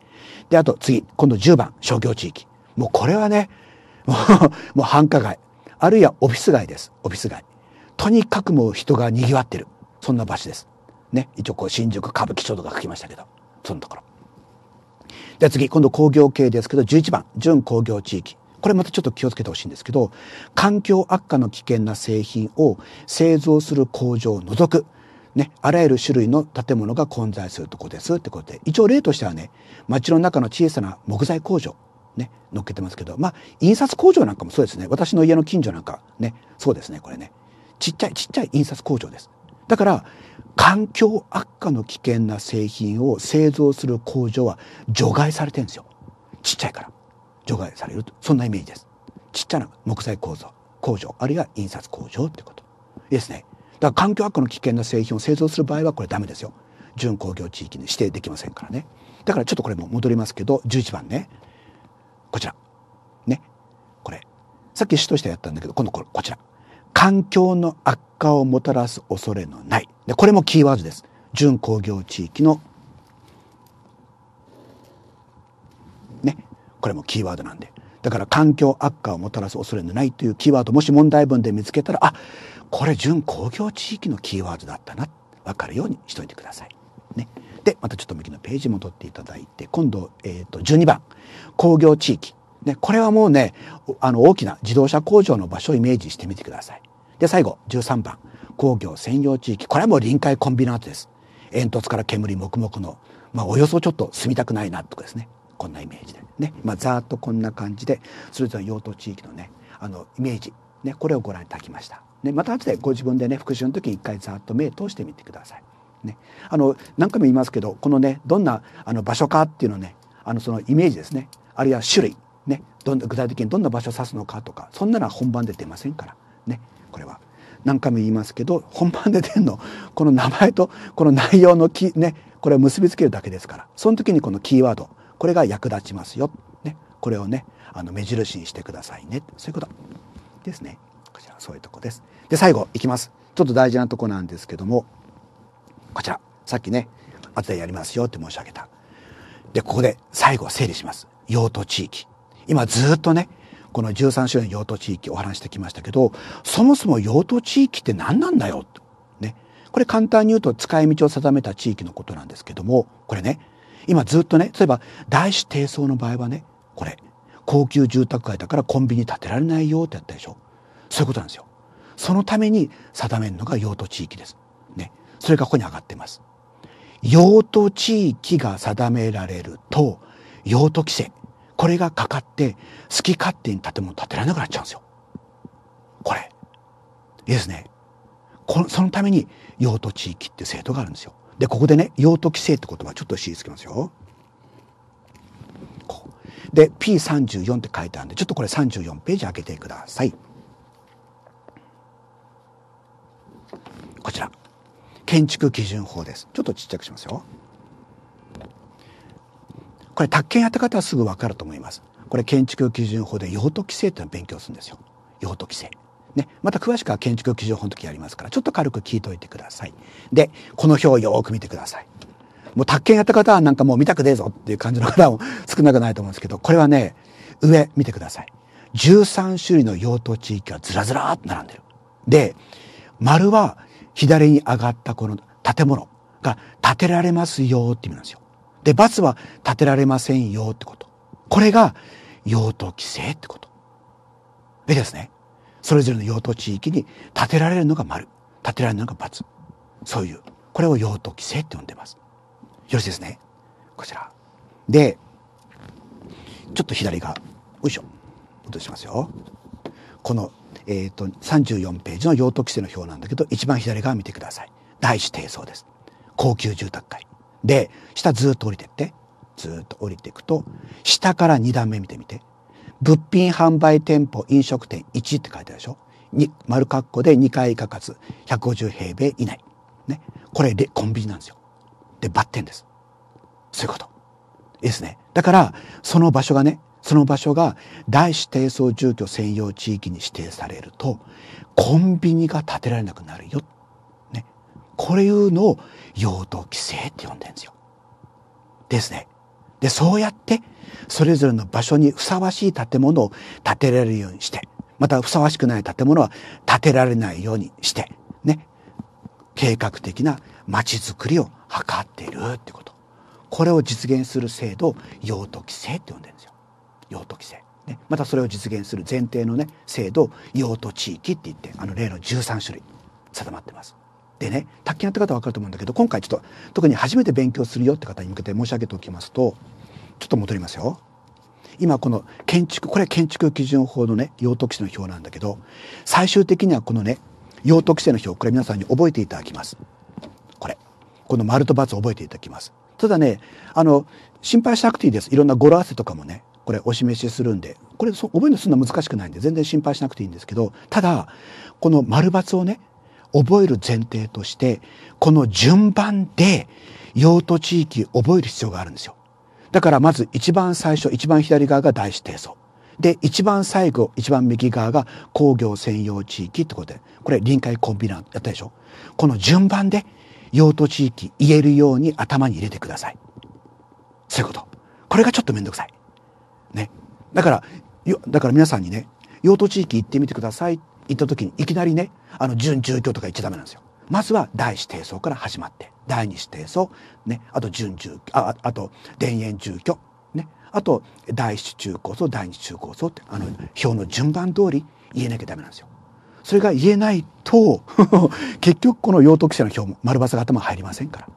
であと次今度10番商業地域もうこれはね もうもう繁華街あるいはオフィス街ですオフィス街とにかくもう人が賑わってるそんな場所ですね一応こう新宿歌舞伎町とか書きましたけどそのところで次今度工業系ですけど11番準工業地域これまたちょっと気をつけてほしいんですけど環境悪化の危険な製品を製造する工場を除くね、あらゆる種類の建物が混在するとこですってことで一応例としてはね街の中の小さな木材工場ね乗っけてますけどまあ印刷工場なんかもそうですね私の家の近所なんかねそうですねこれねちっちゃいちっちゃい印刷工場ですだから環境悪化の危険な製品を製造する工場は除外されてるんですよちっちゃいから除外されるそんなイメージですちっちゃな木材構造工場あるいは印刷工場ってことですねだから環境悪化の危険な製品を製造する場合はこれダメですよ準工業地域に指定できませんからねだからちょっとこれも戻りますけど11番ねこちらねこれさっき主としてやったんだけど今度ここちら環境の悪化をもたらす恐れのない。で、これもキーワードです。準工業地域の、ね、これもキーワードなんで。だから環境悪化をもたらす恐れのないというキーワード、もし問題文で見つけたら、あ、これ準工業地域のキーワードだったな、わかるようにしといてください。ね。で、またちょっと右のページ戻っていただいて、今度、えっ、ー、と、12番、工業地域。ね、これはもうね、あの大きな自動車工場の場所をイメージしてみてください。で、最後、13番、工業専用地域。これはもう臨海コンビナートです。煙突から煙黙々の、まあ、およそちょっと住みたくないなとかですね。こんなイメージで。ね。まあ、ざーっとこんな感じで、それぞれ用途地域のね、あの、イメージ、ね、これをご覧いただきました。ね、また後でご自分でね、復習の時に一回ざーっと目通してみてください。ね、あの何回も言いますけどこのねどんなあの場所かっていうのねあのそのイメージですねあるいは種類どんな具体的にどんな場所を指すのかとかそんなのは本番で出ませんからねこれは。何回も言いますけど本番で出るの この名前とこの内容のき、ね、これを結びつけるだけですからその時にこのキーワードこれが役立ちますよ、ね、これをねあの目印にしてくださいねそういうことですねこちらそういうとこですで最後いきますちょっと大事なとこなんですけどもこちらさっきね後でやりますよって申し上げたでここで最後整理します用途地域今ずっとね、この13種類の用途地域お話してきましたけど、そもそも用途地域って何なんだよと。ね。これ簡単に言うと使い道を定めた地域のことなんですけども、これね、今ずっとね、例えば大師低層の場合はね、これ、高級住宅街だからコンビニ建てられないよってやったでしょ。そういうことなんですよ。そのために定めるのが用途地域です。ね。それがここに上がってます。用途地域が定められると、用途規制。これがかかって好き勝手に建物建てられなくなっちゃうんですよ。これ。いいですね。このそのために用途地域って制度があるんですよ。で、ここでね、用途規制って言葉ちょっと知りつけますよ。こう。で、P34 って書いてあるんで、ちょっとこれ34ページ開けてください。こちら。建築基準法です。ちょっとちっちゃくしますよ。これ宅建やった方はすぐ分かると思いますこれ建築基準法で用途規制というのを勉強するんですよ用途規制ね、また詳しくは建築基準法の時やりますからちょっと軽く聞いといてくださいでこの表をよく見てくださいもう宅建やった方はなんかもう見たくねえぞっていう感じの方も少なくないと思うんですけどこれはね上見てください13種類の用途地域がずらずらーっと並んでるで丸は左に上がったこの建物が建てられますよって意味なんですよで、罰は立てられませんよってこと。これが用途規制ってこと。でですね、それぞれの用途地域に立てられるのが丸、立てられるのが罰。そういう、これを用途規制って呼んでます。よろしいですね。こちら。で、ちょっと左側、よいしょ、落としますよ。この、えっ、ー、と、34ページの用途規制の表なんだけど、一番左側見てください。第一低層です。高級住宅街。で下ずっと降りてってずっと降りていくと下から2段目見てみて物品販売店舗飲食店1って書いてあるでしょに丸括弧で2階以下かつ150平米以内、ね、これコンビニなんですよでバッテンですそういうこといいですねだからその場所がねその場所が大指定層住居専用地域に指定されるとコンビニが建てられなくなるよこれいうのを用途規制って呼んでるんですよ。ですね。で、そうやって、それぞれの場所にふさわしい建物を建てられるようにして、またふさわしくない建物は建てられないようにして、ね。計画的な街づくりを図っているってこと。これを実現する制度を用途規制って呼んでるんですよ。用途規制。ね、またそれを実現する前提のね制度用途地域って言ってあの例の13種類定まってます。でね卓球やった方は分かると思うんだけど今回ちょっと特に初めて勉強するよって方に向けて申し上げておきますとちょっと戻りますよ。今この建築これは建築基準法のね用途規制の表なんだけど最終的にはこのね用途規制の表これ皆さんに覚えていただきます。これこの丸と×を覚えていただきます。ただねあの心配しなくていいですいろんな語呂合わせとかもねこれお示しするんでこれ覚えるのそんな難しくないんで全然心配しなくていいんですけどただこの丸×をね覚える前提として、この順番で用途地域を覚える必要があるんですよ。だからまず一番最初、一番左側が大師提層。で、一番最後、一番右側が工業専用地域ってことで、これ臨海コンビナーやったでしょこの順番で用途地域言えるように頭に入れてください。そういうこと。これがちょっとめんどくさい。ね。だから、だから皆さんにね、用途地域行ってみてくださいって行った時にいきなりねあの準住居とか言っちゃダメなんですよ。まずは第一低層から始まって第二低層、ね、あと準住居ああと田園住居、ね、あと第一中高層第二中高層ってあの表の順番通り言えなきゃダメなんですよ。それが言えないと 結局この要徳者の表も丸バツが頭入りませんから。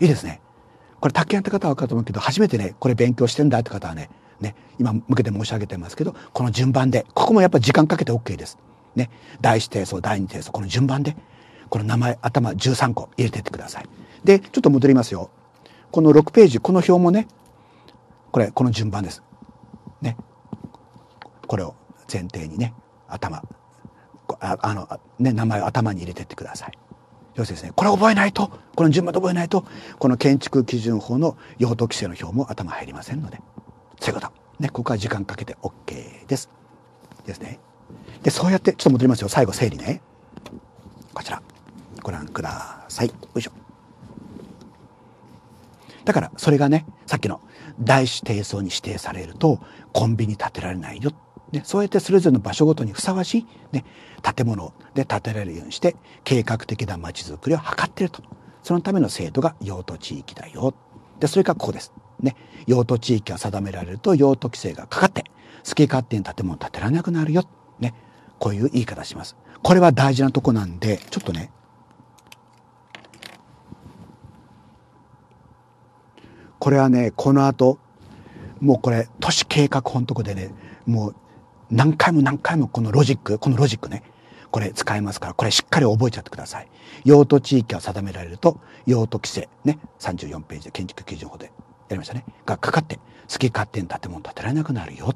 いいですね。これ宅建やった方は分かると思うけど初めてねこれ勉強してんだって方はねね今向けて申し上げてますけどこの順番でここもやっぱ時間かけて OK です。ね、第一定層第二定層この順番でこの名前頭13個入れてってください。でちょっと戻りますよ。この6ページこの表もねこれこの順番です。ね。これを前提にね頭ああの、ね、名前を頭に入れてってください。要するにですねこれ覚えないとこの順番で覚えないとこの建築基準法の用途規制の表も頭入りませんのでそういうこと。ね、ここは時間かけて OK です。ですね。でそうやってちょっと戻りますよ最後整理ねこちらご覧くださいよいしょだからそれがねさっきの大師低層に指定されるとコンビニ建てられないよ、ね、そうやってそれぞれの場所ごとにふさわしい、ね、建物で建てられるようにして計画的なまちづくりを図っているとそのための制度が用途地域だよでそれがここです。ね、用途地域が定められると用途規制がかかって好き勝手に建物を建てられなくなるよね、こういう言い方します。これは大事なとこなんで、ちょっとね、これはね、この後、もうこれ、都市計画法のとこでね、もう何回も何回もこのロジック、このロジックね、これ使えますから、これしっかり覚えちゃってください。用途地域が定められると、用途規制、ね、34ページで建築基準法でやりましたね。がかかって、好き勝手に建物建てられなくなるよ。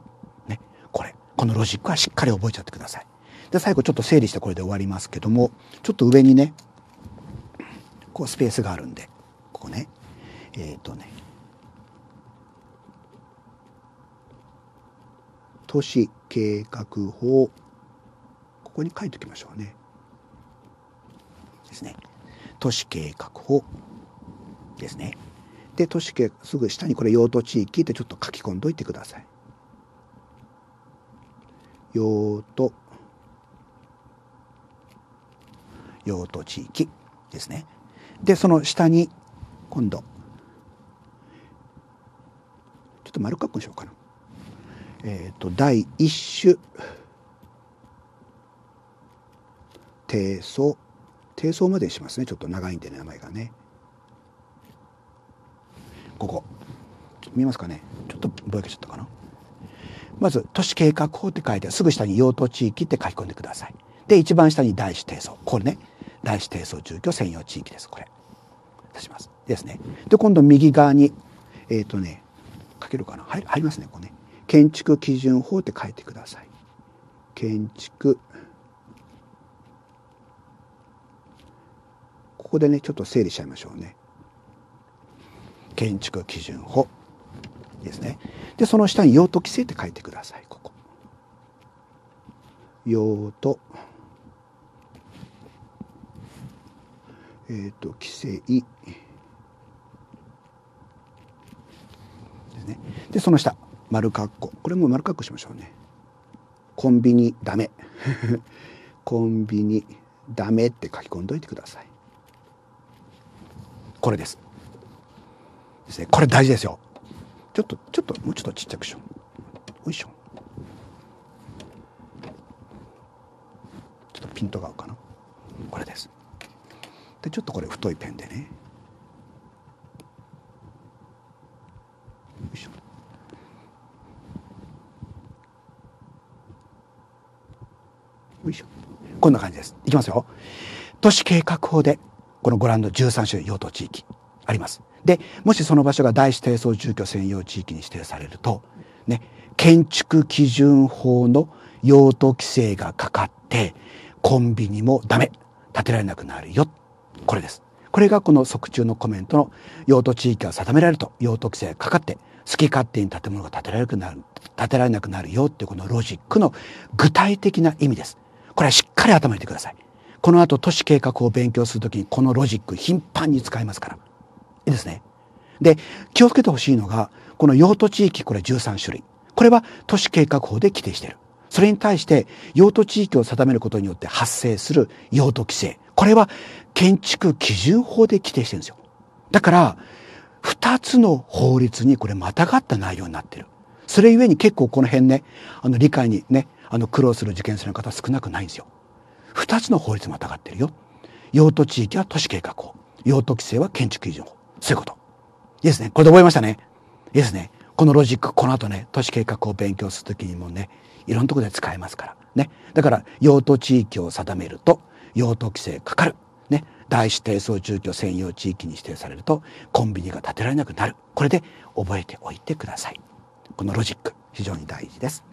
このロジックはしっかり覚えちゃってください。で、最後ちょっと整理してこれで終わりますけども、ちょっと上にね、こうスペースがあるんで、ここね、えっ、ー、とね、都市計画法、ここに書いておきましょうね。ですね。都市計画法ですね。で、都市計、すぐ下にこれ用途地域ってちょっと書き込んどいてください。用途用途地域ですね。でその下に今度ちょっと丸括弧にしようかな。えっ、ー、と第一種低層低層までしますねちょっと長いんでね名前がね。ここ見えますかねちょっとぼやけちゃったかな。まず都市計画法って書いてすぐ下に用途地域って書き込んでください。で一番下に大師定層これね大師定層住居専用地域ですこれ。出しますですね。で今度右側にえっ、ー、とね書けるかな入りますねこうね建築基準法って書いてください。建築ここでねちょっと整理しちゃいましょうね。建築基準法ですね。で、その下に用途規制って書いてください、ここ。用途。えっ、ー、と、規制。でね。で、その下、丸括弧。これも丸括弧しましょうね。コンビニダメ。コンビニダメって書き込んどいてください。これです。ですね。これ大事ですよ。ちょっと、ちょっと、もうちょっとちっちゃくしよう。よいしょ。ちょっとピントが合うかな。これです。で、ちょっとこれ太いペンでね。よいしょ。よいしょ。こんな感じです。いきますよ。都市計画法で、このご覧の13種類用途地域あります。でもしその場所が大指低層住居専用地域に指定されると、ね、建築基準法の用途規制がかかってコンビニもダメ建てられなくなるよこれです。これがこの即中のコメントの用途地域が定められると用途規制がかかって好き勝手に建物が建てられなくなる建てられなくなるよっていうこのロジックの具体的な意味です。これはしっかり頭に入れてください。この後都市計画を勉強するときにこのロジック頻繁に使いますから。いいですね。で、気をつけてほしいのが、この用途地域、これ13種類。これは都市計画法で規定している。それに対して用途地域を定めることによって発生する用途規制。これは建築基準法で規定してるんですよ。だから、二つの法律にこれまたがった内容になってる。それゆえに結構この辺ね、あの理解にね、あの苦労する受験生の方少なくないんですよ。二つの法律またがってるよ。用途地域は都市計画法。用途規制は建築基準法。そういうこと。いいですね。これで覚えましたね。いいですね。このロジック、この後ね、都市計画を勉強するときにもね、いろんなとこで使えますから。ね。だから、用途地域を定めると、用途規制かかる。ね。大指定層住居専用地域に指定されると、コンビニが建てられなくなる。これで覚えておいてください。このロジック、非常に大事です。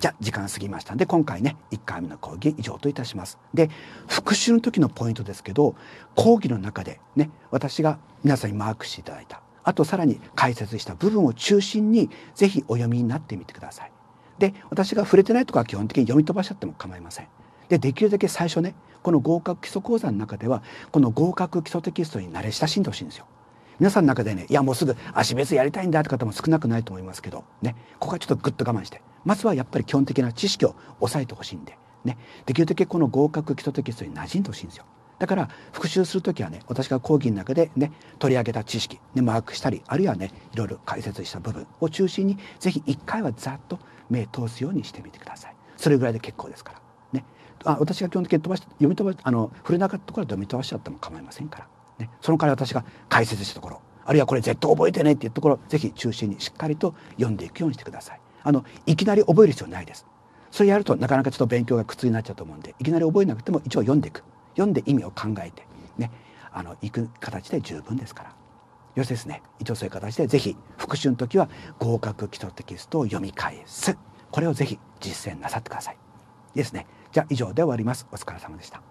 じゃあ時間過ぎましたんで今回ね1回目の講義以上といたします。で復習の時のポイントですけど講義の中でね私が皆さんにマークしていただいたあとさらに解説した部分を中心に是非お読みになってみてください。で私が触れてないとこは基本的に読み飛ばしちゃっても構いません。でできるだけ最初ねこの合格基礎講座の中ではこの合格基礎テキストに慣れ親しんでほしいんですよ。皆さんの中でねいやもうすぐ足別やりたいんだって方も少なくないと思いますけどねここはちょっとぐっと我慢してまずはやっぱり基本的な知識を抑えてほしいんで、ね、できるだけこの合格基礎テキストに馴染んでほしいんですよ。だから復習する時はね私が講義の中でね取り上げた知識、ね、マークしたりあるいはねいろいろ解説した部分を中心に是非一回はざっと目通すようにしてみてください。それぐらいで結構ですから。ね、あ私が基本的に飛ばし読み飛ばしあの触れなかったところは読み飛ばしちゃっても構いませんから、ね、その代わり私が解説したところあるいはこれ絶対覚えてねっていうところぜひ中心にしっかりと読んでいくようにしてください。あのいきなり覚える必要ないです。それやるとなかなかちょっと勉強が苦痛になっちゃうと思うんでいきなり覚えなくても一応読んでいく読んで意味を考えてねあのいく形で十分ですから。よしですね一応そういう形で是非復習の時は合格基礎テキストを読み返すこれを是非実践なさってください。ですねじゃあ以上で終わりますお疲れ様でした。